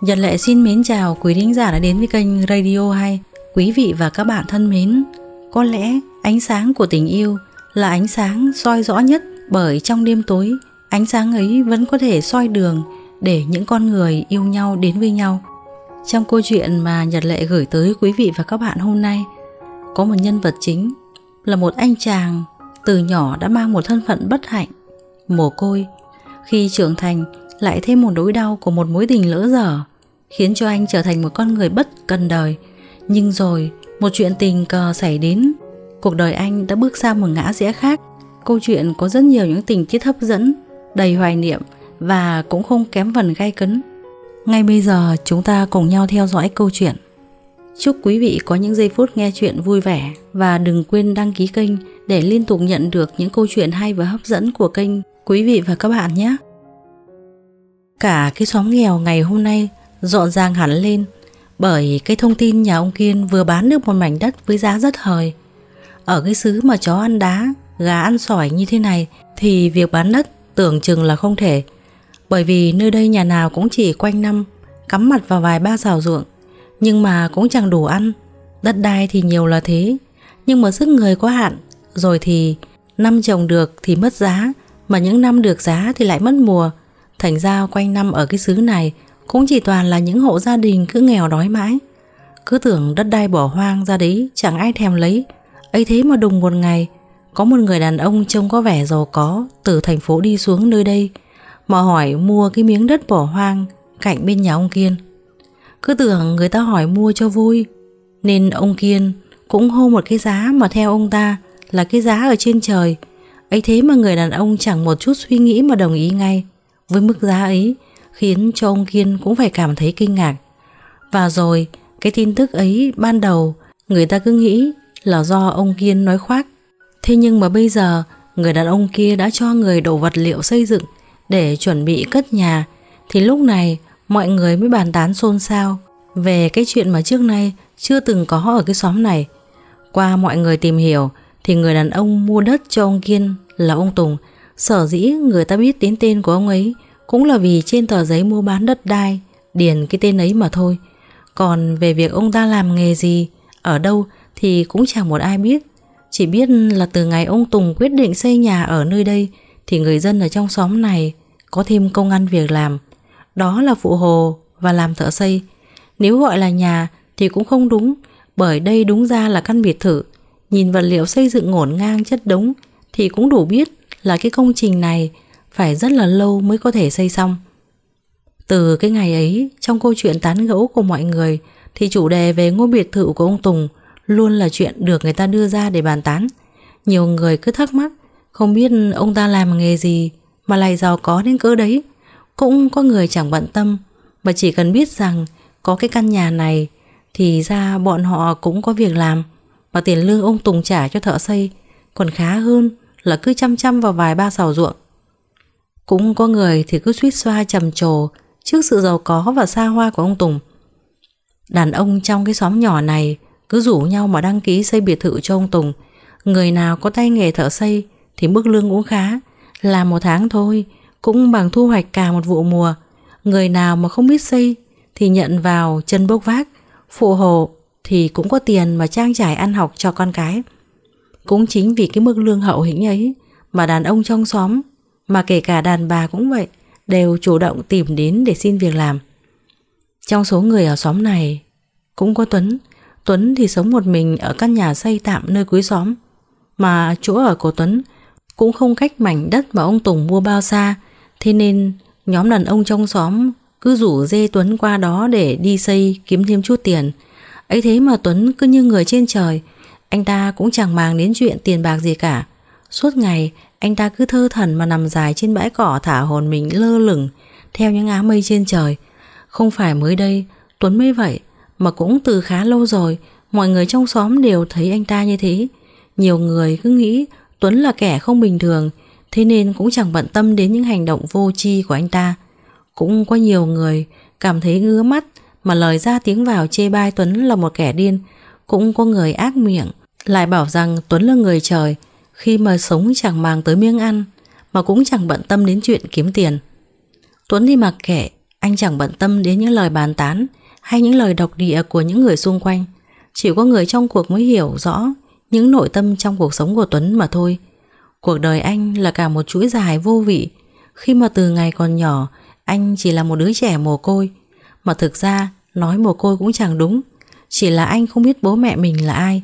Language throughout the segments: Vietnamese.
Nhật Lệ xin mến chào quý thính giả đã đến với kênh Radio Hay. Quý vị và các bạn thân mến, có lẽ ánh sáng của tình yêu là ánh sáng soi rõ nhất bởi trong đêm tối, ánh sáng ấy vẫn có thể soi đường để những con người yêu nhau đến với nhau. Trong câu chuyện mà Nhật Lệ gửi tới quý vị và các bạn hôm nay, có một nhân vật chính là một anh chàng từ nhỏ đã mang một thân phận bất hạnh, mồ côi. Khi trưởng thành, lại thêm một nỗi đau của một mối tình lỡ dở khiến cho anh trở thành một con người bất cần đời nhưng rồi một chuyện tình cờ xảy đến cuộc đời anh đã bước sang một ngã rẽ khác câu chuyện có rất nhiều những tình tiết hấp dẫn đầy hoài niệm và cũng không kém phần gay cấn ngay bây giờ chúng ta cùng nhau theo dõi câu chuyện chúc quý vị có những giây phút nghe chuyện vui vẻ và đừng quên đăng ký kênh để liên tục nhận được những câu chuyện hay và hấp dẫn của kênh quý vị và các bạn nhé Cả cái xóm nghèo ngày hôm nay dọn ràng hẳn lên bởi cái thông tin nhà ông Kiên vừa bán được một mảnh đất với giá rất hời. Ở cái xứ mà chó ăn đá, gà ăn sỏi như thế này thì việc bán đất tưởng chừng là không thể. Bởi vì nơi đây nhà nào cũng chỉ quanh năm cắm mặt vào vài ba xào ruộng nhưng mà cũng chẳng đủ ăn. Đất đai thì nhiều là thế nhưng mà sức người có hạn rồi thì năm trồng được thì mất giá mà những năm được giá thì lại mất mùa Thành ra quanh năm ở cái xứ này cũng chỉ toàn là những hộ gia đình cứ nghèo đói mãi. Cứ tưởng đất đai bỏ hoang ra đấy chẳng ai thèm lấy. ấy thế mà đùng một ngày, có một người đàn ông trông có vẻ giàu có từ thành phố đi xuống nơi đây mà hỏi mua cái miếng đất bỏ hoang cạnh bên nhà ông Kiên. Cứ tưởng người ta hỏi mua cho vui nên ông Kiên cũng hô một cái giá mà theo ông ta là cái giá ở trên trời. ấy thế mà người đàn ông chẳng một chút suy nghĩ mà đồng ý ngay. Với mức giá ấy khiến cho ông Kiên cũng phải cảm thấy kinh ngạc. Và rồi cái tin tức ấy ban đầu người ta cứ nghĩ là do ông Kiên nói khoác. Thế nhưng mà bây giờ người đàn ông kia đã cho người đổ vật liệu xây dựng để chuẩn bị cất nhà thì lúc này mọi người mới bàn tán xôn xao về cái chuyện mà trước nay chưa từng có ở cái xóm này. Qua mọi người tìm hiểu thì người đàn ông mua đất cho ông Kiên là ông Tùng Sở dĩ người ta biết đến tên của ông ấy cũng là vì trên tờ giấy mua bán đất đai điền cái tên ấy mà thôi. Còn về việc ông ta làm nghề gì, ở đâu thì cũng chẳng một ai biết. Chỉ biết là từ ngày ông Tùng quyết định xây nhà ở nơi đây thì người dân ở trong xóm này có thêm công ăn việc làm. Đó là phụ hồ và làm thợ xây. Nếu gọi là nhà thì cũng không đúng bởi đây đúng ra là căn biệt thự. Nhìn vật liệu xây dựng ngổn ngang chất đống thì cũng đủ biết là cái công trình này phải rất là lâu mới có thể xây xong. Từ cái ngày ấy, trong câu chuyện tán gẫu của mọi người thì chủ đề về ngôi biệt thự của ông Tùng luôn là chuyện được người ta đưa ra để bàn tán. Nhiều người cứ thắc mắc, không biết ông ta làm nghề gì mà lại giàu có đến cỡ đấy. Cũng có người chẳng bận tâm, mà chỉ cần biết rằng có cái căn nhà này thì ra bọn họ cũng có việc làm và tiền lương ông Tùng trả cho thợ xây còn khá hơn là cứ chăm chăm vào vài ba xào ruộng. Cũng có người thì cứ suýt xoa trầm trồ trước sự giàu có và xa hoa của ông Tùng. Đàn ông trong cái xóm nhỏ này cứ rủ nhau mà đăng ký xây biệt thự cho ông Tùng. Người nào có tay nghề thợ xây thì mức lương cũng khá, làm một tháng thôi cũng bằng thu hoạch cả một vụ mùa. Người nào mà không biết xây thì nhận vào chân bốc vác, phụ hồ thì cũng có tiền mà trang trải ăn học cho con cái. Cũng chính vì cái mức lương hậu hĩnh ấy mà đàn ông trong xóm, mà kể cả đàn bà cũng vậy, đều chủ động tìm đến để xin việc làm. Trong số người ở xóm này cũng có Tuấn. Tuấn thì sống một mình ở căn nhà xây tạm nơi cuối xóm. Mà chỗ ở của Tuấn cũng không cách mảnh đất mà ông Tùng mua bao xa. Thế nên nhóm đàn ông trong xóm cứ rủ dê Tuấn qua đó để đi xây kiếm thêm chút tiền. ấy thế mà Tuấn cứ như người trên trời – anh ta cũng chẳng màng đến chuyện tiền bạc gì cả Suốt ngày anh ta cứ thơ thần mà nằm dài trên bãi cỏ thả hồn mình lơ lửng Theo những áng mây trên trời Không phải mới đây Tuấn mới vậy Mà cũng từ khá lâu rồi Mọi người trong xóm đều thấy anh ta như thế Nhiều người cứ nghĩ Tuấn là kẻ không bình thường Thế nên cũng chẳng bận tâm đến những hành động vô tri của anh ta Cũng có nhiều người cảm thấy ngứa mắt Mà lời ra tiếng vào chê bai Tuấn là một kẻ điên Cũng có người ác miệng lại bảo rằng Tuấn là người trời Khi mà sống chẳng mang tới miếng ăn Mà cũng chẳng bận tâm đến chuyện kiếm tiền Tuấn đi mặc kệ Anh chẳng bận tâm đến những lời bàn tán Hay những lời độc địa của những người xung quanh Chỉ có người trong cuộc mới hiểu rõ Những nội tâm trong cuộc sống của Tuấn mà thôi Cuộc đời anh là cả một chuỗi dài vô vị Khi mà từ ngày còn nhỏ Anh chỉ là một đứa trẻ mồ côi Mà thực ra nói mồ côi cũng chẳng đúng Chỉ là anh không biết bố mẹ mình là ai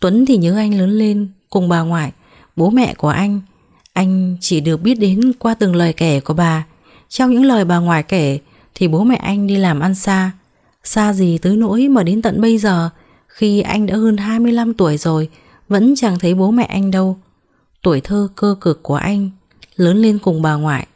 Tuấn thì nhớ anh lớn lên cùng bà ngoại, bố mẹ của anh. Anh chỉ được biết đến qua từng lời kể của bà. Trong những lời bà ngoại kể thì bố mẹ anh đi làm ăn xa. Xa gì tới nỗi mà đến tận bây giờ khi anh đã hơn 25 tuổi rồi vẫn chẳng thấy bố mẹ anh đâu. Tuổi thơ cơ cực của anh lớn lên cùng bà ngoại.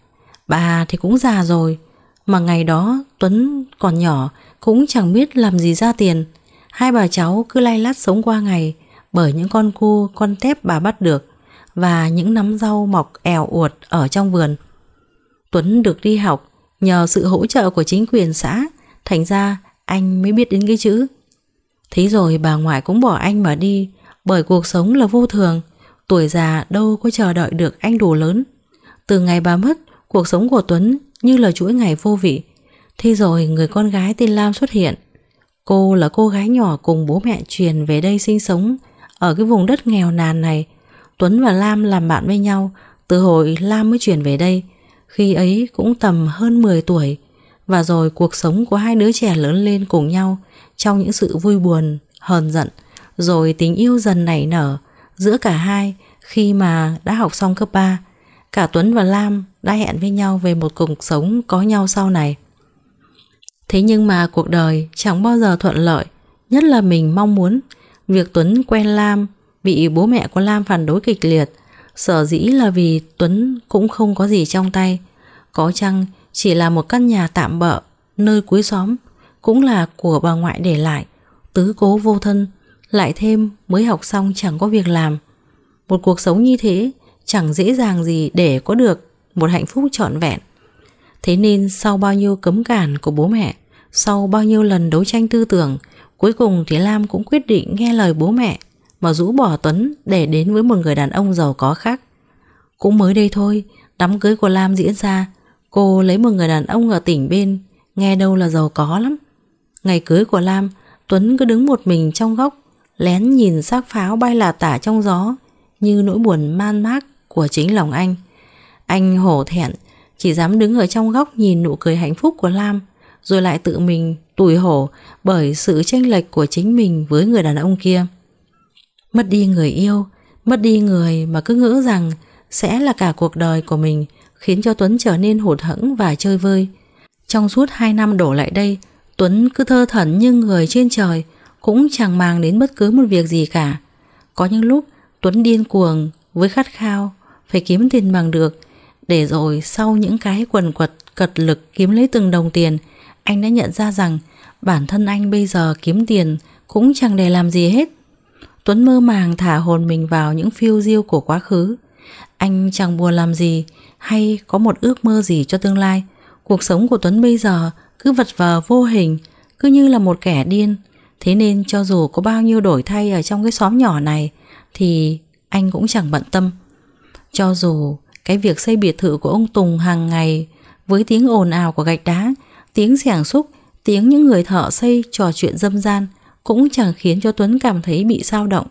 Bà thì cũng già rồi mà ngày đó Tuấn còn nhỏ cũng chẳng biết làm gì ra tiền. Hai bà cháu cứ lay lắt sống qua ngày bởi những con cua, con tép bà bắt được và những nắm rau mọc èo uột ở trong vườn. Tuấn được đi học nhờ sự hỗ trợ của chính quyền xã, thành ra anh mới biết đến cái chữ. Thế rồi bà ngoại cũng bỏ anh mà đi, bởi cuộc sống là vô thường, tuổi già đâu có chờ đợi được anh đủ lớn. Từ ngày bà mất, cuộc sống của Tuấn như là chuỗi ngày vô vị. Thế rồi người con gái tên Lam xuất hiện. Cô là cô gái nhỏ cùng bố mẹ truyền về đây sinh sống ở cái vùng đất nghèo nàn này, Tuấn và Lam làm bạn với nhau từ hồi Lam mới chuyển về đây. Khi ấy cũng tầm hơn 10 tuổi. Và rồi cuộc sống của hai đứa trẻ lớn lên cùng nhau trong những sự vui buồn, hờn giận. Rồi tình yêu dần nảy nở giữa cả hai khi mà đã học xong cấp 3. Cả Tuấn và Lam đã hẹn với nhau về một cuộc sống có nhau sau này. Thế nhưng mà cuộc đời chẳng bao giờ thuận lợi, nhất là mình mong muốn. Việc Tuấn quen Lam bị bố mẹ của Lam phản đối kịch liệt sở dĩ là vì Tuấn cũng không có gì trong tay. Có chăng chỉ là một căn nhà tạm bợ nơi cuối xóm cũng là của bà ngoại để lại tứ cố vô thân lại thêm mới học xong chẳng có việc làm. Một cuộc sống như thế chẳng dễ dàng gì để có được một hạnh phúc trọn vẹn. Thế nên sau bao nhiêu cấm cản của bố mẹ, sau bao nhiêu lần đấu tranh tư tưởng, Cuối cùng thì Lam cũng quyết định nghe lời bố mẹ mà rũ bỏ Tuấn để đến với một người đàn ông giàu có khác. Cũng mới đây thôi, đám cưới của Lam diễn ra, cô lấy một người đàn ông ở tỉnh bên, nghe đâu là giàu có lắm. Ngày cưới của Lam, Tuấn cứ đứng một mình trong góc, lén nhìn xác pháo bay lả tả trong gió, như nỗi buồn man mác của chính lòng anh. Anh hổ thẹn, chỉ dám đứng ở trong góc nhìn nụ cười hạnh phúc của Lam, rồi lại tự mình tủi hổ bởi sự chênh lệch của chính mình với người đàn ông kia. Mất đi người yêu, mất đi người mà cứ ngỡ rằng sẽ là cả cuộc đời của mình khiến cho Tuấn trở nên hụt hẫng và chơi vơi. Trong suốt hai năm đổ lại đây, Tuấn cứ thơ thẩn như người trên trời, cũng chẳng màng đến bất cứ một việc gì cả. Có những lúc Tuấn điên cuồng với khát khao phải kiếm tiền bằng được, để rồi sau những cái quần quật cật lực kiếm lấy từng đồng tiền anh đã nhận ra rằng bản thân anh bây giờ kiếm tiền cũng chẳng để làm gì hết. Tuấn mơ màng thả hồn mình vào những phiêu diêu của quá khứ. Anh chẳng buồn làm gì hay có một ước mơ gì cho tương lai. Cuộc sống của Tuấn bây giờ cứ vật vờ vô hình, cứ như là một kẻ điên. Thế nên cho dù có bao nhiêu đổi thay ở trong cái xóm nhỏ này thì anh cũng chẳng bận tâm. Cho dù cái việc xây biệt thự của ông Tùng hàng ngày với tiếng ồn ào của gạch đá Tiếng sảng xúc, tiếng những người thợ xây trò chuyện dâm gian cũng chẳng khiến cho Tuấn cảm thấy bị sao động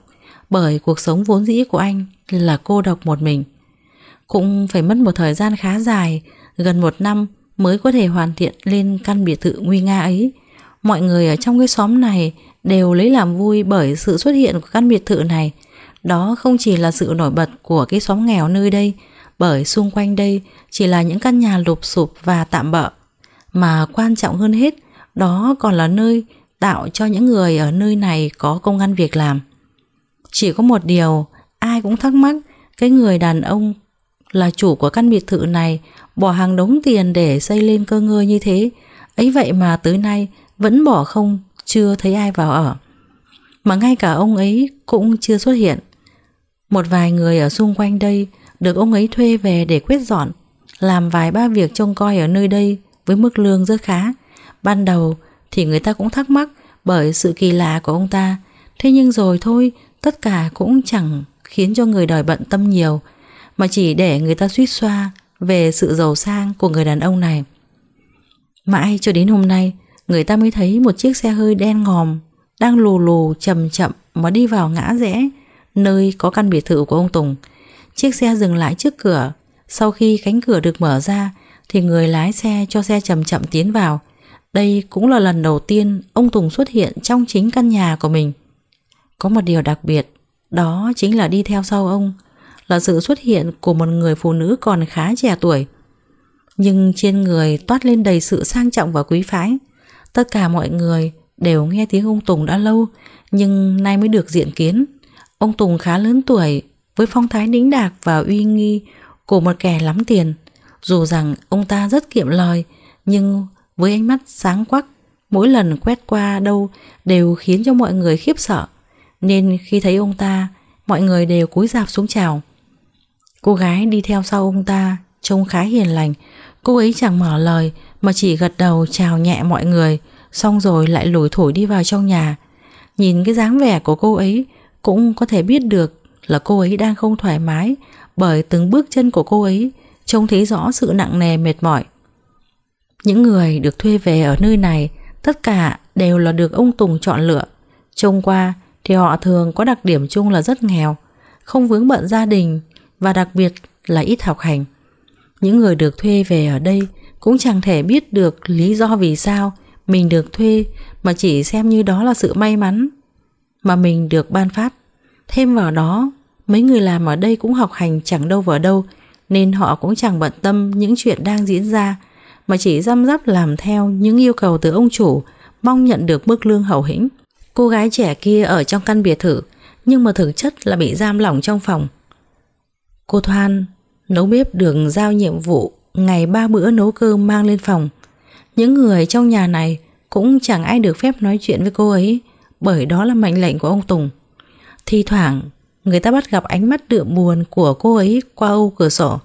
bởi cuộc sống vốn dĩ của anh là cô độc một mình. Cũng phải mất một thời gian khá dài, gần một năm mới có thể hoàn thiện lên căn biệt thự nguy nga ấy. Mọi người ở trong cái xóm này đều lấy làm vui bởi sự xuất hiện của căn biệt thự này. Đó không chỉ là sự nổi bật của cái xóm nghèo nơi đây, bởi xung quanh đây chỉ là những căn nhà lụp sụp và tạm bợ mà quan trọng hơn hết đó còn là nơi tạo cho những người ở nơi này có công ăn việc làm. Chỉ có một điều ai cũng thắc mắc cái người đàn ông là chủ của căn biệt thự này bỏ hàng đống tiền để xây lên cơ ngơi như thế ấy vậy mà tới nay vẫn bỏ không chưa thấy ai vào ở mà ngay cả ông ấy cũng chưa xuất hiện một vài người ở xung quanh đây được ông ấy thuê về để quyết dọn làm vài ba việc trông coi ở nơi đây với mức lương rất khá. Ban đầu thì người ta cũng thắc mắc bởi sự kỳ lạ của ông ta. Thế nhưng rồi thôi, tất cả cũng chẳng khiến cho người đòi bận tâm nhiều, mà chỉ để người ta suýt xoa về sự giàu sang của người đàn ông này. Mãi cho đến hôm nay, người ta mới thấy một chiếc xe hơi đen ngòm đang lù lù chậm chậm mà đi vào ngã rẽ nơi có căn biệt thự của ông Tùng. Chiếc xe dừng lại trước cửa, sau khi cánh cửa được mở ra thì người lái xe cho xe chậm chậm tiến vào. Đây cũng là lần đầu tiên ông Tùng xuất hiện trong chính căn nhà của mình. Có một điều đặc biệt, đó chính là đi theo sau ông, là sự xuất hiện của một người phụ nữ còn khá trẻ tuổi. Nhưng trên người toát lên đầy sự sang trọng và quý phái. Tất cả mọi người đều nghe tiếng ông Tùng đã lâu, nhưng nay mới được diện kiến. Ông Tùng khá lớn tuổi, với phong thái đĩnh đạc và uy nghi của một kẻ lắm tiền – dù rằng ông ta rất kiệm lời, nhưng với ánh mắt sáng quắc, mỗi lần quét qua đâu đều khiến cho mọi người khiếp sợ. Nên khi thấy ông ta, mọi người đều cúi rạp xuống chào. Cô gái đi theo sau ông ta, trông khá hiền lành. Cô ấy chẳng mở lời mà chỉ gật đầu chào nhẹ mọi người, xong rồi lại lủi thủi đi vào trong nhà. Nhìn cái dáng vẻ của cô ấy cũng có thể biết được là cô ấy đang không thoải mái bởi từng bước chân của cô ấy trông thấy rõ sự nặng nề mệt mỏi. Những người được thuê về ở nơi này tất cả đều là được ông Tùng chọn lựa. Trông qua thì họ thường có đặc điểm chung là rất nghèo, không vướng bận gia đình và đặc biệt là ít học hành. Những người được thuê về ở đây cũng chẳng thể biết được lý do vì sao mình được thuê mà chỉ xem như đó là sự may mắn mà mình được ban phát. Thêm vào đó, mấy người làm ở đây cũng học hành chẳng đâu vào đâu nên họ cũng chẳng bận tâm những chuyện đang diễn ra mà chỉ răm rắp làm theo những yêu cầu từ ông chủ mong nhận được mức lương hậu hĩnh. Cô gái trẻ kia ở trong căn biệt thự nhưng mà thực chất là bị giam lỏng trong phòng. Cô Thoan nấu bếp được giao nhiệm vụ ngày ba bữa nấu cơm mang lên phòng. Những người trong nhà này cũng chẳng ai được phép nói chuyện với cô ấy bởi đó là mệnh lệnh của ông Tùng. Thi thoảng Người ta bắt gặp ánh mắt đượm buồn của cô ấy qua ô cửa sổ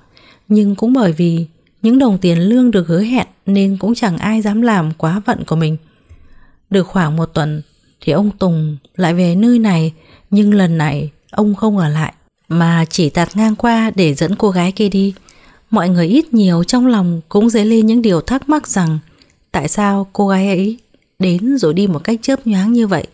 Nhưng cũng bởi vì những đồng tiền lương được hứa hẹn Nên cũng chẳng ai dám làm quá vận của mình Được khoảng một tuần thì ông Tùng lại về nơi này Nhưng lần này ông không ở lại Mà chỉ tạt ngang qua để dẫn cô gái kia đi Mọi người ít nhiều trong lòng cũng dấy lên những điều thắc mắc rằng Tại sao cô gái ấy đến rồi đi một cách chớp nhoáng như vậy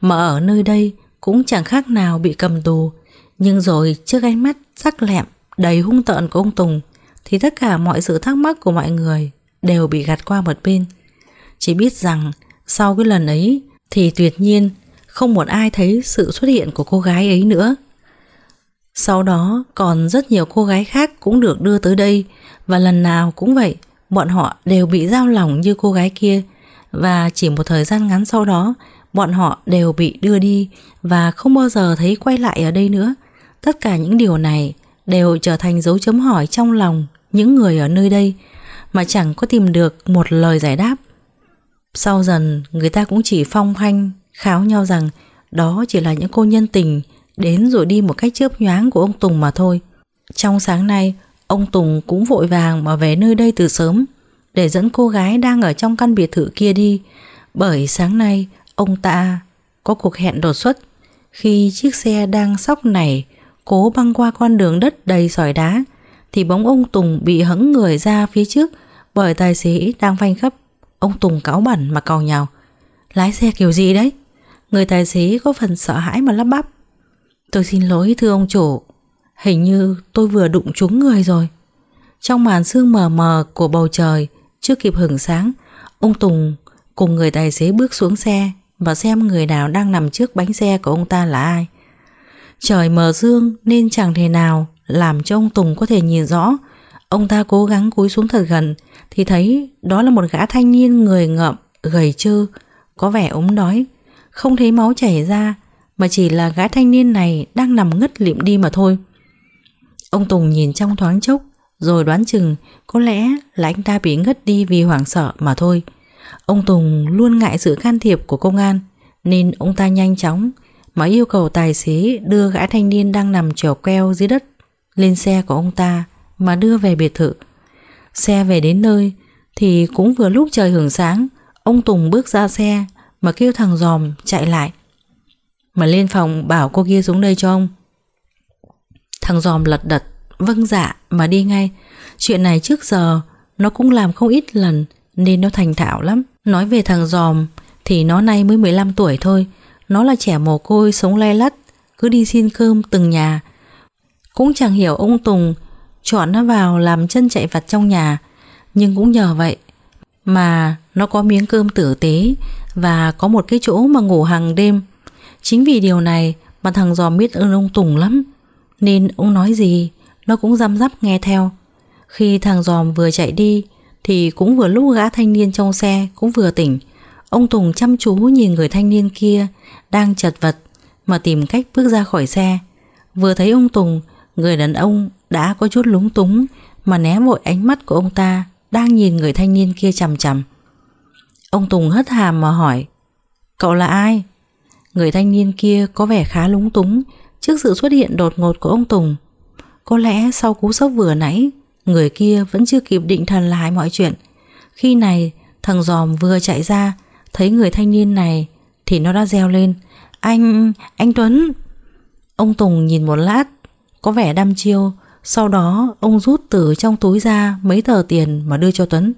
Mà ở nơi đây cũng chẳng khác nào bị cầm tù. Nhưng rồi trước ánh mắt sắc lẹm, đầy hung tợn của ông Tùng thì tất cả mọi sự thắc mắc của mọi người đều bị gạt qua một bên. Chỉ biết rằng sau cái lần ấy thì tuyệt nhiên không một ai thấy sự xuất hiện của cô gái ấy nữa. Sau đó còn rất nhiều cô gái khác cũng được đưa tới đây và lần nào cũng vậy, bọn họ đều bị giao lỏng như cô gái kia và chỉ một thời gian ngắn sau đó bọn họ đều bị đưa đi và không bao giờ thấy quay lại ở đây nữa. Tất cả những điều này đều trở thành dấu chấm hỏi trong lòng những người ở nơi đây mà chẳng có tìm được một lời giải đáp. Sau dần, người ta cũng chỉ phong hanh, kháo nhau rằng đó chỉ là những cô nhân tình đến rồi đi một cách chớp nhoáng của ông Tùng mà thôi. Trong sáng nay, ông Tùng cũng vội vàng mà về nơi đây từ sớm để dẫn cô gái đang ở trong căn biệt thự kia đi. Bởi sáng nay, ông ta có cuộc hẹn đột xuất khi chiếc xe đang sóc này cố băng qua con đường đất đầy sỏi đá thì bóng ông Tùng bị hững người ra phía trước bởi tài xế đang phanh gấp. Ông Tùng cáu bẩn mà cầu nhào. Lái xe kiểu gì đấy? Người tài xế có phần sợ hãi mà lắp bắp. Tôi xin lỗi thưa ông chủ. Hình như tôi vừa đụng trúng người rồi. Trong màn sương mờ mờ của bầu trời, chưa kịp hửng sáng, ông Tùng cùng người tài xế bước xuống xe và xem người nào đang nằm trước bánh xe của ông ta là ai. Trời mờ dương nên chẳng thể nào làm cho ông Tùng có thể nhìn rõ. Ông ta cố gắng cúi xuống thật gần thì thấy đó là một gã thanh niên người ngợm, gầy trơ, có vẻ ốm đói, không thấy máu chảy ra mà chỉ là gã thanh niên này đang nằm ngất lịm đi mà thôi. Ông Tùng nhìn trong thoáng chốc rồi đoán chừng có lẽ là anh ta bị ngất đi vì hoảng sợ mà thôi. Ông Tùng luôn ngại sự can thiệp của công an Nên ông ta nhanh chóng Mà yêu cầu tài xế đưa gã thanh niên đang nằm trèo queo dưới đất Lên xe của ông ta Mà đưa về biệt thự Xe về đến nơi Thì cũng vừa lúc trời hưởng sáng Ông Tùng bước ra xe Mà kêu thằng giòm chạy lại Mà lên phòng bảo cô kia xuống đây cho ông Thằng giòm lật đật Vâng dạ mà đi ngay Chuyện này trước giờ Nó cũng làm không ít lần nên nó thành thạo lắm Nói về thằng giòm Thì nó nay mới 15 tuổi thôi Nó là trẻ mồ côi sống le lắt Cứ đi xin cơm từng nhà Cũng chẳng hiểu ông Tùng Chọn nó vào làm chân chạy vặt trong nhà Nhưng cũng nhờ vậy Mà nó có miếng cơm tử tế Và có một cái chỗ mà ngủ hàng đêm Chính vì điều này Mà thằng giòm biết ơn ông Tùng lắm Nên ông nói gì Nó cũng răm rắp nghe theo Khi thằng giòm vừa chạy đi thì cũng vừa lúc gã thanh niên trong xe cũng vừa tỉnh. Ông Tùng chăm chú nhìn người thanh niên kia đang chật vật mà tìm cách bước ra khỏi xe. Vừa thấy ông Tùng, người đàn ông đã có chút lúng túng mà né vội ánh mắt của ông ta đang nhìn người thanh niên kia chằm chằm. Ông Tùng hất hàm mà hỏi Cậu là ai? Người thanh niên kia có vẻ khá lúng túng trước sự xuất hiện đột ngột của ông Tùng. Có lẽ sau cú sốc vừa nãy Người kia vẫn chưa kịp định thần lại mọi chuyện Khi này thằng giòm vừa chạy ra Thấy người thanh niên này Thì nó đã reo lên Anh, anh Tuấn Ông Tùng nhìn một lát Có vẻ đăm chiêu Sau đó ông rút từ trong túi ra Mấy tờ tiền mà đưa cho Tuấn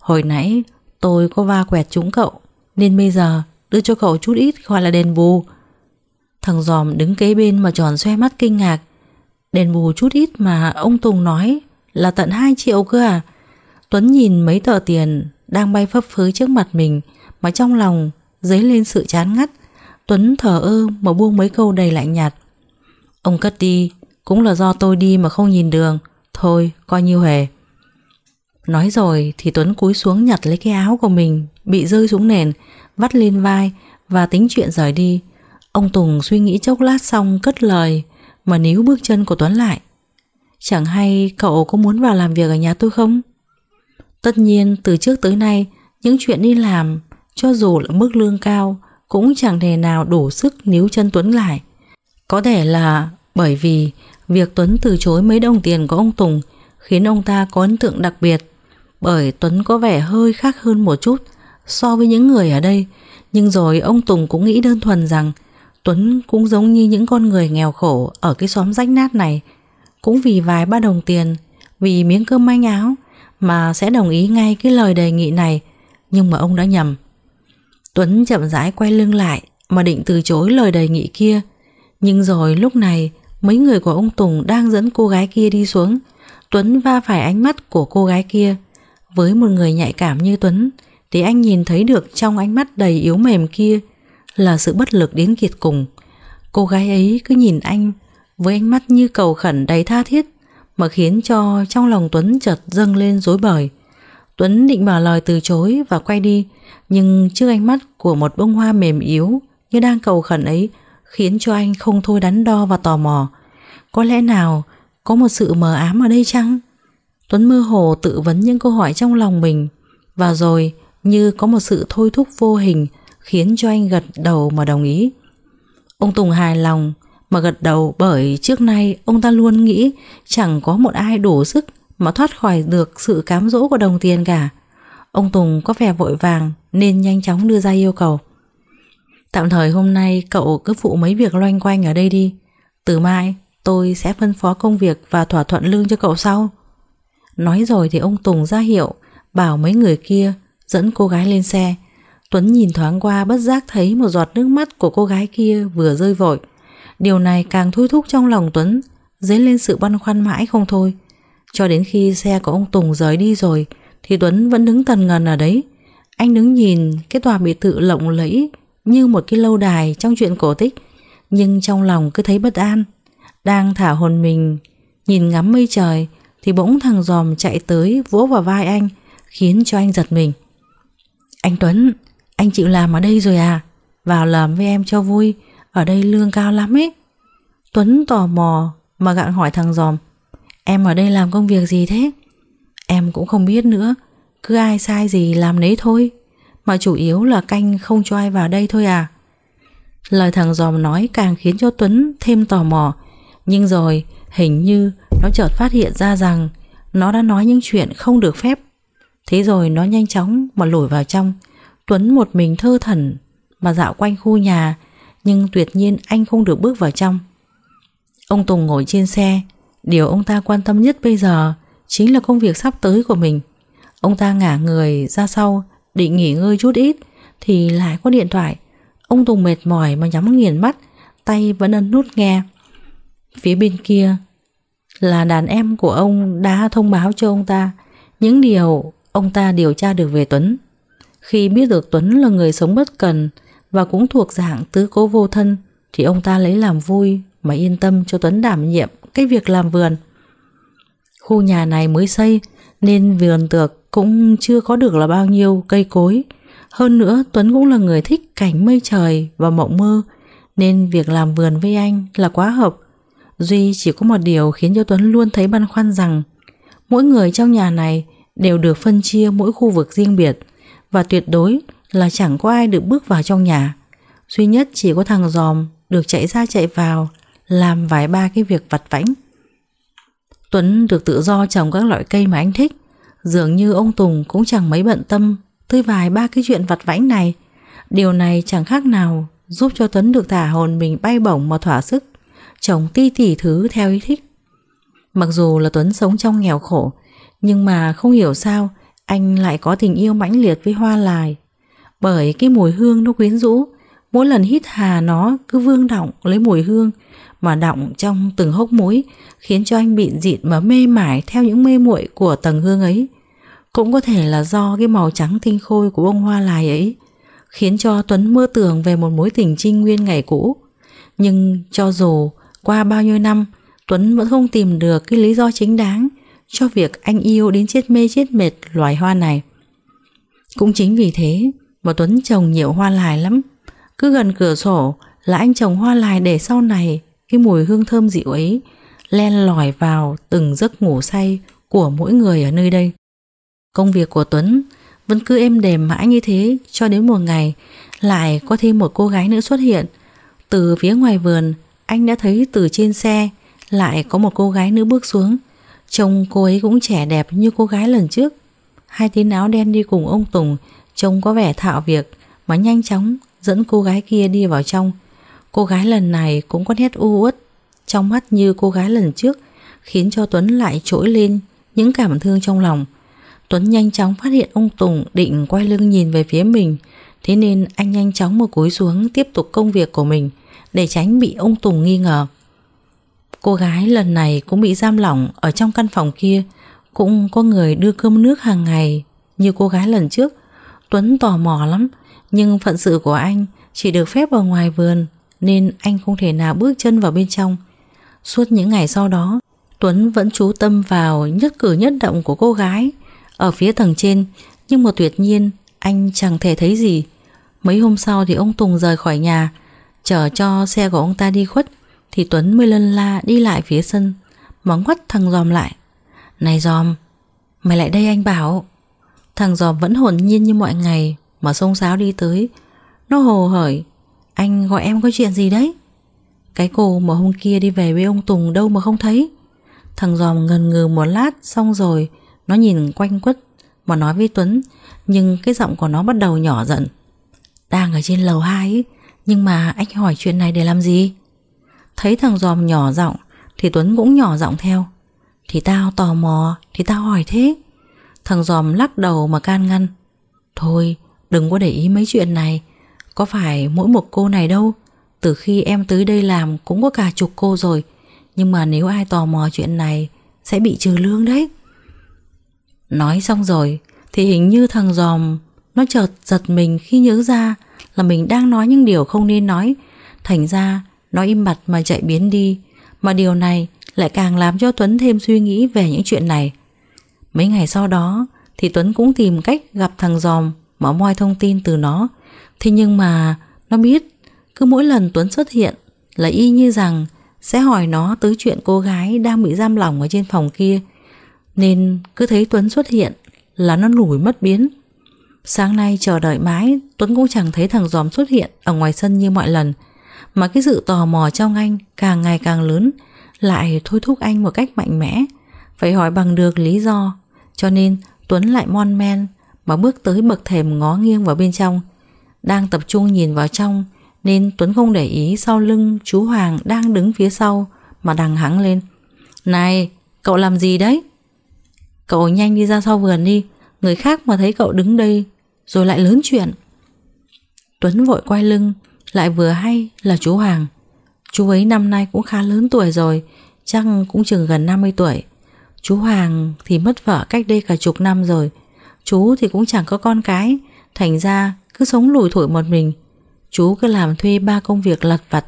Hồi nãy tôi có va quẹt trúng cậu Nên bây giờ đưa cho cậu chút ít gọi là đền bù Thằng giòm đứng kế bên mà tròn xoe mắt kinh ngạc Đền bù chút ít mà ông Tùng nói là tận 2 triệu cơ à? Tuấn nhìn mấy tờ tiền đang bay phấp phới trước mặt mình mà trong lòng dấy lên sự chán ngắt. Tuấn thở ơ mà buông mấy câu đầy lạnh nhạt. Ông cất đi, cũng là do tôi đi mà không nhìn đường. Thôi, coi như hề. Nói rồi thì Tuấn cúi xuống nhặt lấy cái áo của mình bị rơi xuống nền, vắt lên vai và tính chuyện rời đi. Ông Tùng suy nghĩ chốc lát xong cất lời mà níu bước chân của Tuấn lại. Chẳng hay cậu có muốn vào làm việc ở nhà tôi không? Tất nhiên từ trước tới nay Những chuyện đi làm Cho dù là mức lương cao Cũng chẳng thể nào đủ sức níu chân Tuấn lại Có thể là bởi vì Việc Tuấn từ chối mấy đồng tiền của ông Tùng Khiến ông ta có ấn tượng đặc biệt Bởi Tuấn có vẻ hơi khác hơn một chút So với những người ở đây Nhưng rồi ông Tùng cũng nghĩ đơn thuần rằng Tuấn cũng giống như những con người nghèo khổ Ở cái xóm rách nát này cũng vì vài ba đồng tiền, vì miếng cơm manh áo mà sẽ đồng ý ngay cái lời đề nghị này, nhưng mà ông đã nhầm. Tuấn chậm rãi quay lưng lại mà định từ chối lời đề nghị kia, nhưng rồi lúc này mấy người của ông Tùng đang dẫn cô gái kia đi xuống, Tuấn va phải ánh mắt của cô gái kia. Với một người nhạy cảm như Tuấn, thì anh nhìn thấy được trong ánh mắt đầy yếu mềm kia là sự bất lực đến kiệt cùng. Cô gái ấy cứ nhìn anh với ánh mắt như cầu khẩn đầy tha thiết mà khiến cho trong lòng Tuấn chợt dâng lên rối bời. Tuấn định mở lời từ chối và quay đi, nhưng trước ánh mắt của một bông hoa mềm yếu như đang cầu khẩn ấy khiến cho anh không thôi đắn đo và tò mò. Có lẽ nào có một sự mờ ám ở đây chăng? Tuấn mơ hồ tự vấn những câu hỏi trong lòng mình và rồi như có một sự thôi thúc vô hình khiến cho anh gật đầu mà đồng ý. Ông Tùng hài lòng mà gật đầu bởi trước nay ông ta luôn nghĩ chẳng có một ai đủ sức mà thoát khỏi được sự cám dỗ của đồng tiền cả. Ông Tùng có vẻ vội vàng nên nhanh chóng đưa ra yêu cầu. Tạm thời hôm nay cậu cứ phụ mấy việc loanh quanh ở đây đi. Từ mai tôi sẽ phân phó công việc và thỏa thuận lương cho cậu sau. Nói rồi thì ông Tùng ra hiệu bảo mấy người kia dẫn cô gái lên xe. Tuấn nhìn thoáng qua bất giác thấy một giọt nước mắt của cô gái kia vừa rơi vội. Điều này càng thôi thúc trong lòng Tuấn dấy lên sự băn khoăn mãi không thôi. Cho đến khi xe của ông Tùng rời đi rồi thì Tuấn vẫn đứng tần ngần ở đấy. Anh đứng nhìn cái tòa biệt thự lộng lẫy như một cái lâu đài trong chuyện cổ tích nhưng trong lòng cứ thấy bất an. Đang thả hồn mình nhìn ngắm mây trời thì bỗng thằng giòm chạy tới vỗ vào vai anh khiến cho anh giật mình. Anh Tuấn, anh chịu làm ở đây rồi à? Vào làm với em cho vui ở đây lương cao lắm ấy. Tuấn tò mò mà gặng hỏi thằng giòm, em ở đây làm công việc gì thế? Em cũng không biết nữa, cứ ai sai gì làm nấy thôi. Mà chủ yếu là canh không cho ai vào đây thôi à. Lời thằng giòm nói càng khiến cho Tuấn thêm tò mò. Nhưng rồi hình như nó chợt phát hiện ra rằng nó đã nói những chuyện không được phép. Thế rồi nó nhanh chóng mà lủi vào trong. Tuấn một mình thơ thẩn mà dạo quanh khu nhà nhưng tuyệt nhiên anh không được bước vào trong Ông Tùng ngồi trên xe Điều ông ta quan tâm nhất bây giờ Chính là công việc sắp tới của mình Ông ta ngả người ra sau Định nghỉ ngơi chút ít Thì lại có điện thoại Ông Tùng mệt mỏi mà nhắm nghiền mắt Tay vẫn ấn nút nghe Phía bên kia Là đàn em của ông đã thông báo cho ông ta Những điều ông ta điều tra được về Tuấn Khi biết được Tuấn là người sống bất cần và cũng thuộc dạng tứ cố vô thân thì ông ta lấy làm vui mà yên tâm cho Tuấn đảm nhiệm cái việc làm vườn. Khu nhà này mới xây nên vườn tược cũng chưa có được là bao nhiêu cây cối. Hơn nữa Tuấn cũng là người thích cảnh mây trời và mộng mơ nên việc làm vườn với anh là quá hợp. Duy chỉ có một điều khiến cho Tuấn luôn thấy băn khoăn rằng mỗi người trong nhà này đều được phân chia mỗi khu vực riêng biệt và tuyệt đối là chẳng có ai được bước vào trong nhà. Duy nhất chỉ có thằng giòm được chạy ra chạy vào làm vài ba cái việc vặt vãnh. Tuấn được tự do trồng các loại cây mà anh thích. Dường như ông Tùng cũng chẳng mấy bận tâm tới vài ba cái chuyện vặt vãnh này. Điều này chẳng khác nào giúp cho Tuấn được thả hồn mình bay bổng mà thỏa sức, trồng ti tỉ thứ theo ý thích. Mặc dù là Tuấn sống trong nghèo khổ, nhưng mà không hiểu sao anh lại có tình yêu mãnh liệt với hoa lài bởi cái mùi hương nó quyến rũ. Mỗi lần hít hà nó cứ vương động lấy mùi hương mà động trong từng hốc mũi khiến cho anh bị dịn mà mê mải theo những mê muội của tầng hương ấy. Cũng có thể là do cái màu trắng tinh khôi của bông hoa lài ấy khiến cho Tuấn mơ tưởng về một mối tình trinh nguyên ngày cũ. Nhưng cho dù qua bao nhiêu năm, Tuấn vẫn không tìm được cái lý do chính đáng cho việc anh yêu đến chết mê chết mệt loài hoa này. Cũng chính vì thế mà Tuấn trồng nhiều hoa lài lắm Cứ gần cửa sổ là anh trồng hoa lài để sau này Cái mùi hương thơm dịu ấy Len lỏi vào từng giấc ngủ say Của mỗi người ở nơi đây Công việc của Tuấn Vẫn cứ êm đềm mãi như thế Cho đến một ngày Lại có thêm một cô gái nữa xuất hiện Từ phía ngoài vườn Anh đã thấy từ trên xe Lại có một cô gái nữa bước xuống Trông cô ấy cũng trẻ đẹp như cô gái lần trước Hai tín áo đen đi cùng ông Tùng Trông có vẻ thạo việc Mà nhanh chóng dẫn cô gái kia đi vào trong Cô gái lần này cũng có nét u uất Trong mắt như cô gái lần trước Khiến cho Tuấn lại trỗi lên Những cảm thương trong lòng Tuấn nhanh chóng phát hiện ông Tùng Định quay lưng nhìn về phía mình Thế nên anh nhanh chóng một cúi xuống Tiếp tục công việc của mình Để tránh bị ông Tùng nghi ngờ Cô gái lần này cũng bị giam lỏng Ở trong căn phòng kia Cũng có người đưa cơm nước hàng ngày Như cô gái lần trước Tuấn tò mò lắm Nhưng phận sự của anh chỉ được phép ở ngoài vườn Nên anh không thể nào bước chân vào bên trong Suốt những ngày sau đó Tuấn vẫn chú tâm vào nhất cử nhất động của cô gái Ở phía tầng trên Nhưng mà tuyệt nhiên anh chẳng thể thấy gì Mấy hôm sau thì ông Tùng rời khỏi nhà Chở cho xe của ông ta đi khuất Thì Tuấn mới lân la đi lại phía sân Móng quắt thằng Giòm lại Này Giòm Mày lại đây anh bảo Thằng giòm vẫn hồn nhiên như mọi ngày Mà xông xáo đi tới Nó hồ hởi Anh gọi em có chuyện gì đấy Cái cô mà hôm kia đi về với ông Tùng đâu mà không thấy Thằng giòm ngần ngừ một lát Xong rồi Nó nhìn quanh quất Mà nói với Tuấn Nhưng cái giọng của nó bắt đầu nhỏ giận Đang ở trên lầu 2 ấy, Nhưng mà anh hỏi chuyện này để làm gì Thấy thằng giòm nhỏ giọng Thì Tuấn cũng nhỏ giọng theo Thì tao tò mò Thì tao hỏi thế Thằng giòm lắc đầu mà can ngăn Thôi đừng có để ý mấy chuyện này Có phải mỗi một cô này đâu Từ khi em tới đây làm cũng có cả chục cô rồi Nhưng mà nếu ai tò mò chuyện này Sẽ bị trừ lương đấy Nói xong rồi Thì hình như thằng giòm Nó chợt giật mình khi nhớ ra Là mình đang nói những điều không nên nói Thành ra nó im mặt mà chạy biến đi Mà điều này lại càng làm cho Tuấn thêm suy nghĩ về những chuyện này Mấy ngày sau đó thì Tuấn cũng tìm cách gặp thằng Giòm mà moi thông tin từ nó. Thế nhưng mà nó biết cứ mỗi lần Tuấn xuất hiện là y như rằng sẽ hỏi nó tới chuyện cô gái đang bị giam lỏng ở trên phòng kia. Nên cứ thấy Tuấn xuất hiện là nó lủi mất biến. Sáng nay chờ đợi mãi, Tuấn cũng chẳng thấy thằng giòm xuất hiện ở ngoài sân như mọi lần. Mà cái sự tò mò trong anh càng ngày càng lớn, lại thôi thúc anh một cách mạnh mẽ. Phải hỏi bằng được lý do cho nên Tuấn lại mon men mà bước tới bậc thềm ngó nghiêng vào bên trong. Đang tập trung nhìn vào trong nên Tuấn không để ý sau lưng chú Hoàng đang đứng phía sau mà đằng hắng lên. Này, cậu làm gì đấy? Cậu nhanh đi ra sau vườn đi, người khác mà thấy cậu đứng đây rồi lại lớn chuyện. Tuấn vội quay lưng, lại vừa hay là chú Hoàng. Chú ấy năm nay cũng khá lớn tuổi rồi, chắc cũng chừng gần 50 tuổi. Chú Hoàng thì mất vợ cách đây cả chục năm rồi Chú thì cũng chẳng có con cái Thành ra cứ sống lủi thủi một mình Chú cứ làm thuê ba công việc lặt vặt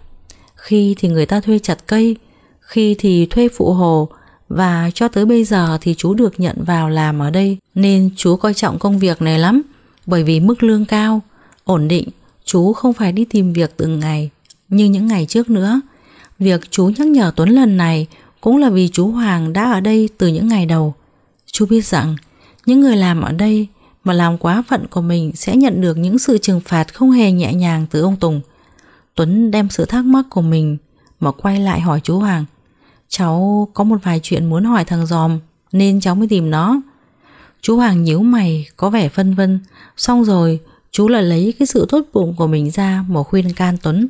Khi thì người ta thuê chặt cây Khi thì thuê phụ hồ Và cho tới bây giờ thì chú được nhận vào làm ở đây Nên chú coi trọng công việc này lắm Bởi vì mức lương cao Ổn định Chú không phải đi tìm việc từng ngày Như những ngày trước nữa Việc chú nhắc nhở Tuấn lần này cũng là vì chú Hoàng đã ở đây từ những ngày đầu. Chú biết rằng những người làm ở đây mà làm quá phận của mình sẽ nhận được những sự trừng phạt không hề nhẹ nhàng từ ông Tùng. Tuấn đem sự thắc mắc của mình mà quay lại hỏi chú Hoàng. Cháu có một vài chuyện muốn hỏi thằng Giòm nên cháu mới tìm nó. Chú Hoàng nhíu mày có vẻ phân vân, xong rồi chú lại lấy cái sự tốt bụng của mình ra mà khuyên can Tuấn.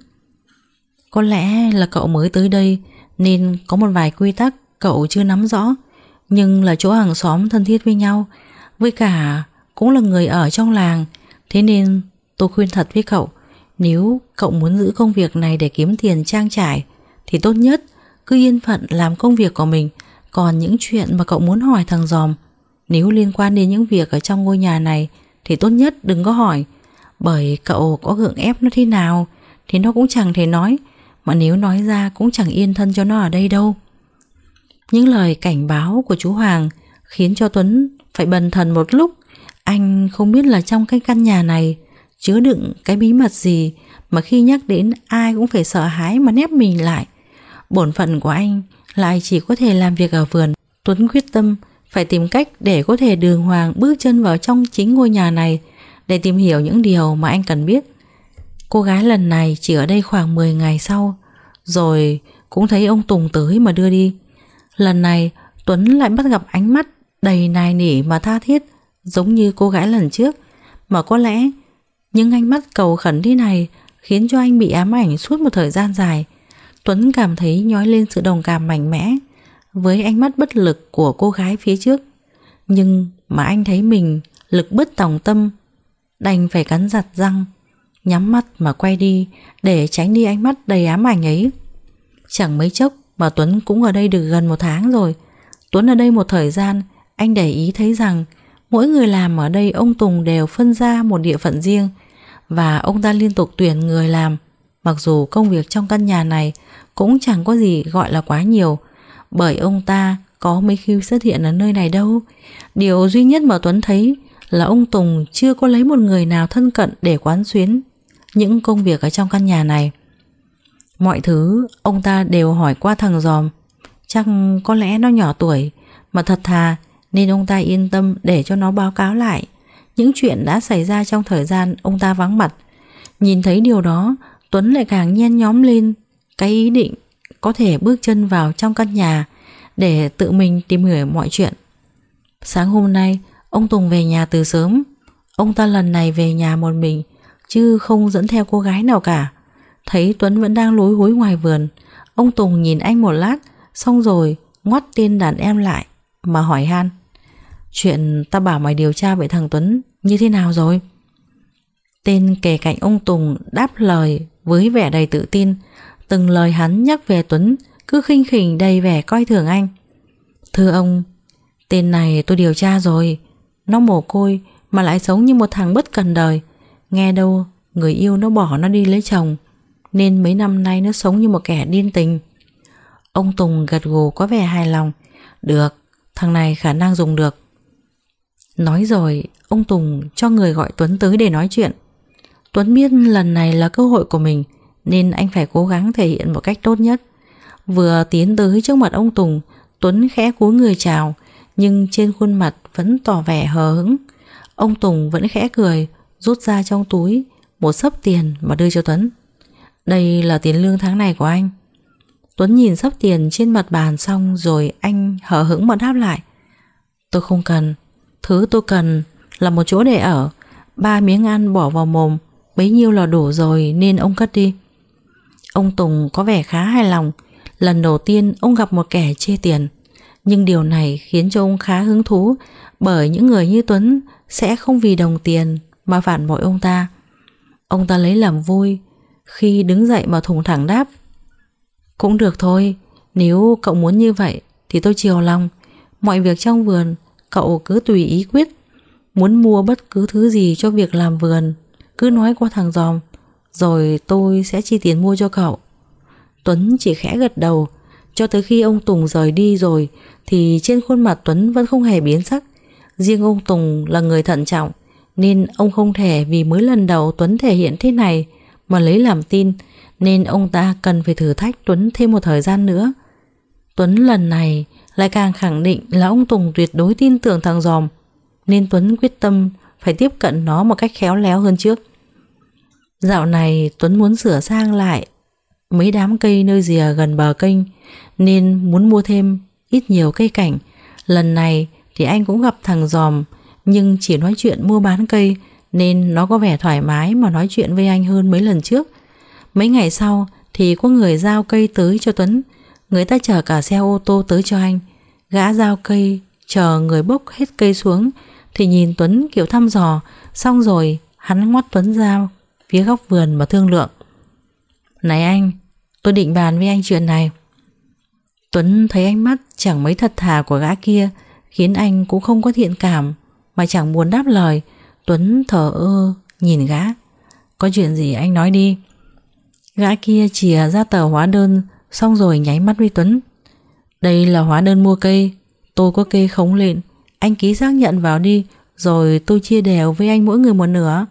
Có lẽ là cậu mới tới đây nên có một vài quy tắc cậu chưa nắm rõ Nhưng là chỗ hàng xóm thân thiết với nhau Với cả cũng là người ở trong làng Thế nên tôi khuyên thật với cậu Nếu cậu muốn giữ công việc này để kiếm tiền trang trải Thì tốt nhất cứ yên phận làm công việc của mình Còn những chuyện mà cậu muốn hỏi thằng giòm Nếu liên quan đến những việc ở trong ngôi nhà này Thì tốt nhất đừng có hỏi Bởi cậu có gượng ép nó thế nào Thì nó cũng chẳng thể nói mà nếu nói ra cũng chẳng yên thân cho nó ở đây đâu Những lời cảnh báo của chú Hoàng Khiến cho Tuấn phải bần thần một lúc Anh không biết là trong cái căn nhà này Chứa đựng cái bí mật gì Mà khi nhắc đến ai cũng phải sợ hãi mà nép mình lại Bổn phận của anh lại chỉ có thể làm việc ở vườn Tuấn quyết tâm phải tìm cách để có thể đường hoàng bước chân vào trong chính ngôi nhà này để tìm hiểu những điều mà anh cần biết Cô gái lần này chỉ ở đây khoảng 10 ngày sau Rồi cũng thấy ông Tùng tới mà đưa đi Lần này Tuấn lại bắt gặp ánh mắt đầy nài nỉ mà tha thiết Giống như cô gái lần trước Mà có lẽ những ánh mắt cầu khẩn thế này Khiến cho anh bị ám ảnh suốt một thời gian dài Tuấn cảm thấy nhói lên sự đồng cảm mạnh mẽ Với ánh mắt bất lực của cô gái phía trước Nhưng mà anh thấy mình lực bất tòng tâm Đành phải cắn giặt răng nhắm mắt mà quay đi để tránh đi ánh mắt đầy ám ảnh ấy. Chẳng mấy chốc mà Tuấn cũng ở đây được gần một tháng rồi. Tuấn ở đây một thời gian, anh để ý thấy rằng mỗi người làm ở đây ông Tùng đều phân ra một địa phận riêng và ông ta liên tục tuyển người làm. Mặc dù công việc trong căn nhà này cũng chẳng có gì gọi là quá nhiều bởi ông ta có mấy khi xuất hiện ở nơi này đâu. Điều duy nhất mà Tuấn thấy là ông Tùng chưa có lấy một người nào thân cận để quán xuyến những công việc ở trong căn nhà này. Mọi thứ ông ta đều hỏi qua thằng giòm, chắc có lẽ nó nhỏ tuổi mà thật thà nên ông ta yên tâm để cho nó báo cáo lại những chuyện đã xảy ra trong thời gian ông ta vắng mặt. Nhìn thấy điều đó, Tuấn lại càng nhen nhóm lên cái ý định có thể bước chân vào trong căn nhà để tự mình tìm hiểu mọi chuyện. Sáng hôm nay, ông Tùng về nhà từ sớm. Ông ta lần này về nhà một mình chứ không dẫn theo cô gái nào cả. Thấy Tuấn vẫn đang lối hối ngoài vườn, ông Tùng nhìn anh một lát, xong rồi ngoắt tên đàn em lại mà hỏi han. Chuyện ta bảo mày điều tra về thằng Tuấn như thế nào rồi? Tên kề cạnh ông Tùng đáp lời với vẻ đầy tự tin, từng lời hắn nhắc về Tuấn cứ khinh khỉnh đầy vẻ coi thường anh. Thưa ông, tên này tôi điều tra rồi, nó mồ côi mà lại sống như một thằng bất cần đời, Nghe đâu người yêu nó bỏ nó đi lấy chồng Nên mấy năm nay nó sống như một kẻ điên tình Ông Tùng gật gù có vẻ hài lòng Được, thằng này khả năng dùng được Nói rồi ông Tùng cho người gọi Tuấn tới để nói chuyện Tuấn biết lần này là cơ hội của mình Nên anh phải cố gắng thể hiện một cách tốt nhất Vừa tiến tới trước mặt ông Tùng Tuấn khẽ cúi người chào Nhưng trên khuôn mặt vẫn tỏ vẻ hờ hững Ông Tùng vẫn khẽ cười rút ra trong túi một sấp tiền mà đưa cho Tuấn. Đây là tiền lương tháng này của anh. Tuấn nhìn sấp tiền trên mặt bàn xong rồi anh hở hững mà đáp lại. Tôi không cần, thứ tôi cần là một chỗ để ở, ba miếng ăn bỏ vào mồm, bấy nhiêu là đủ rồi nên ông cất đi. Ông Tùng có vẻ khá hài lòng, lần đầu tiên ông gặp một kẻ chê tiền. Nhưng điều này khiến cho ông khá hứng thú bởi những người như Tuấn sẽ không vì đồng tiền mà phản bội ông ta. Ông ta lấy làm vui khi đứng dậy mà thùng thẳng đáp. Cũng được thôi, nếu cậu muốn như vậy thì tôi chiều lòng. Mọi việc trong vườn cậu cứ tùy ý quyết. Muốn mua bất cứ thứ gì cho việc làm vườn, cứ nói qua thằng giòm, rồi tôi sẽ chi tiền mua cho cậu. Tuấn chỉ khẽ gật đầu, cho tới khi ông Tùng rời đi rồi thì trên khuôn mặt Tuấn vẫn không hề biến sắc. Riêng ông Tùng là người thận trọng, nên ông không thể vì mới lần đầu Tuấn thể hiện thế này mà lấy làm tin nên ông ta cần phải thử thách Tuấn thêm một thời gian nữa. Tuấn lần này lại càng khẳng định là ông Tùng tuyệt đối tin tưởng thằng Giòm nên Tuấn quyết tâm phải tiếp cận nó một cách khéo léo hơn trước. Dạo này Tuấn muốn sửa sang lại mấy đám cây nơi rìa gần bờ kênh nên muốn mua thêm ít nhiều cây cảnh. Lần này thì anh cũng gặp thằng Giòm nhưng chỉ nói chuyện mua bán cây nên nó có vẻ thoải mái mà nói chuyện với anh hơn mấy lần trước. Mấy ngày sau thì có người giao cây tới cho Tuấn, người ta chở cả xe ô tô tới cho anh. Gã giao cây chờ người bốc hết cây xuống thì nhìn Tuấn kiểu thăm dò, xong rồi hắn ngoắt Tuấn ra phía góc vườn mà thương lượng. Này anh, tôi định bàn với anh chuyện này. Tuấn thấy ánh mắt chẳng mấy thật thà của gã kia khiến anh cũng không có thiện cảm mà chẳng muốn đáp lời Tuấn thở ơ nhìn gã Có chuyện gì anh nói đi Gã kia chìa ra tờ hóa đơn Xong rồi nháy mắt với Tuấn Đây là hóa đơn mua cây Tôi có cây khống lịn Anh ký xác nhận vào đi Rồi tôi chia đều với anh mỗi người một nửa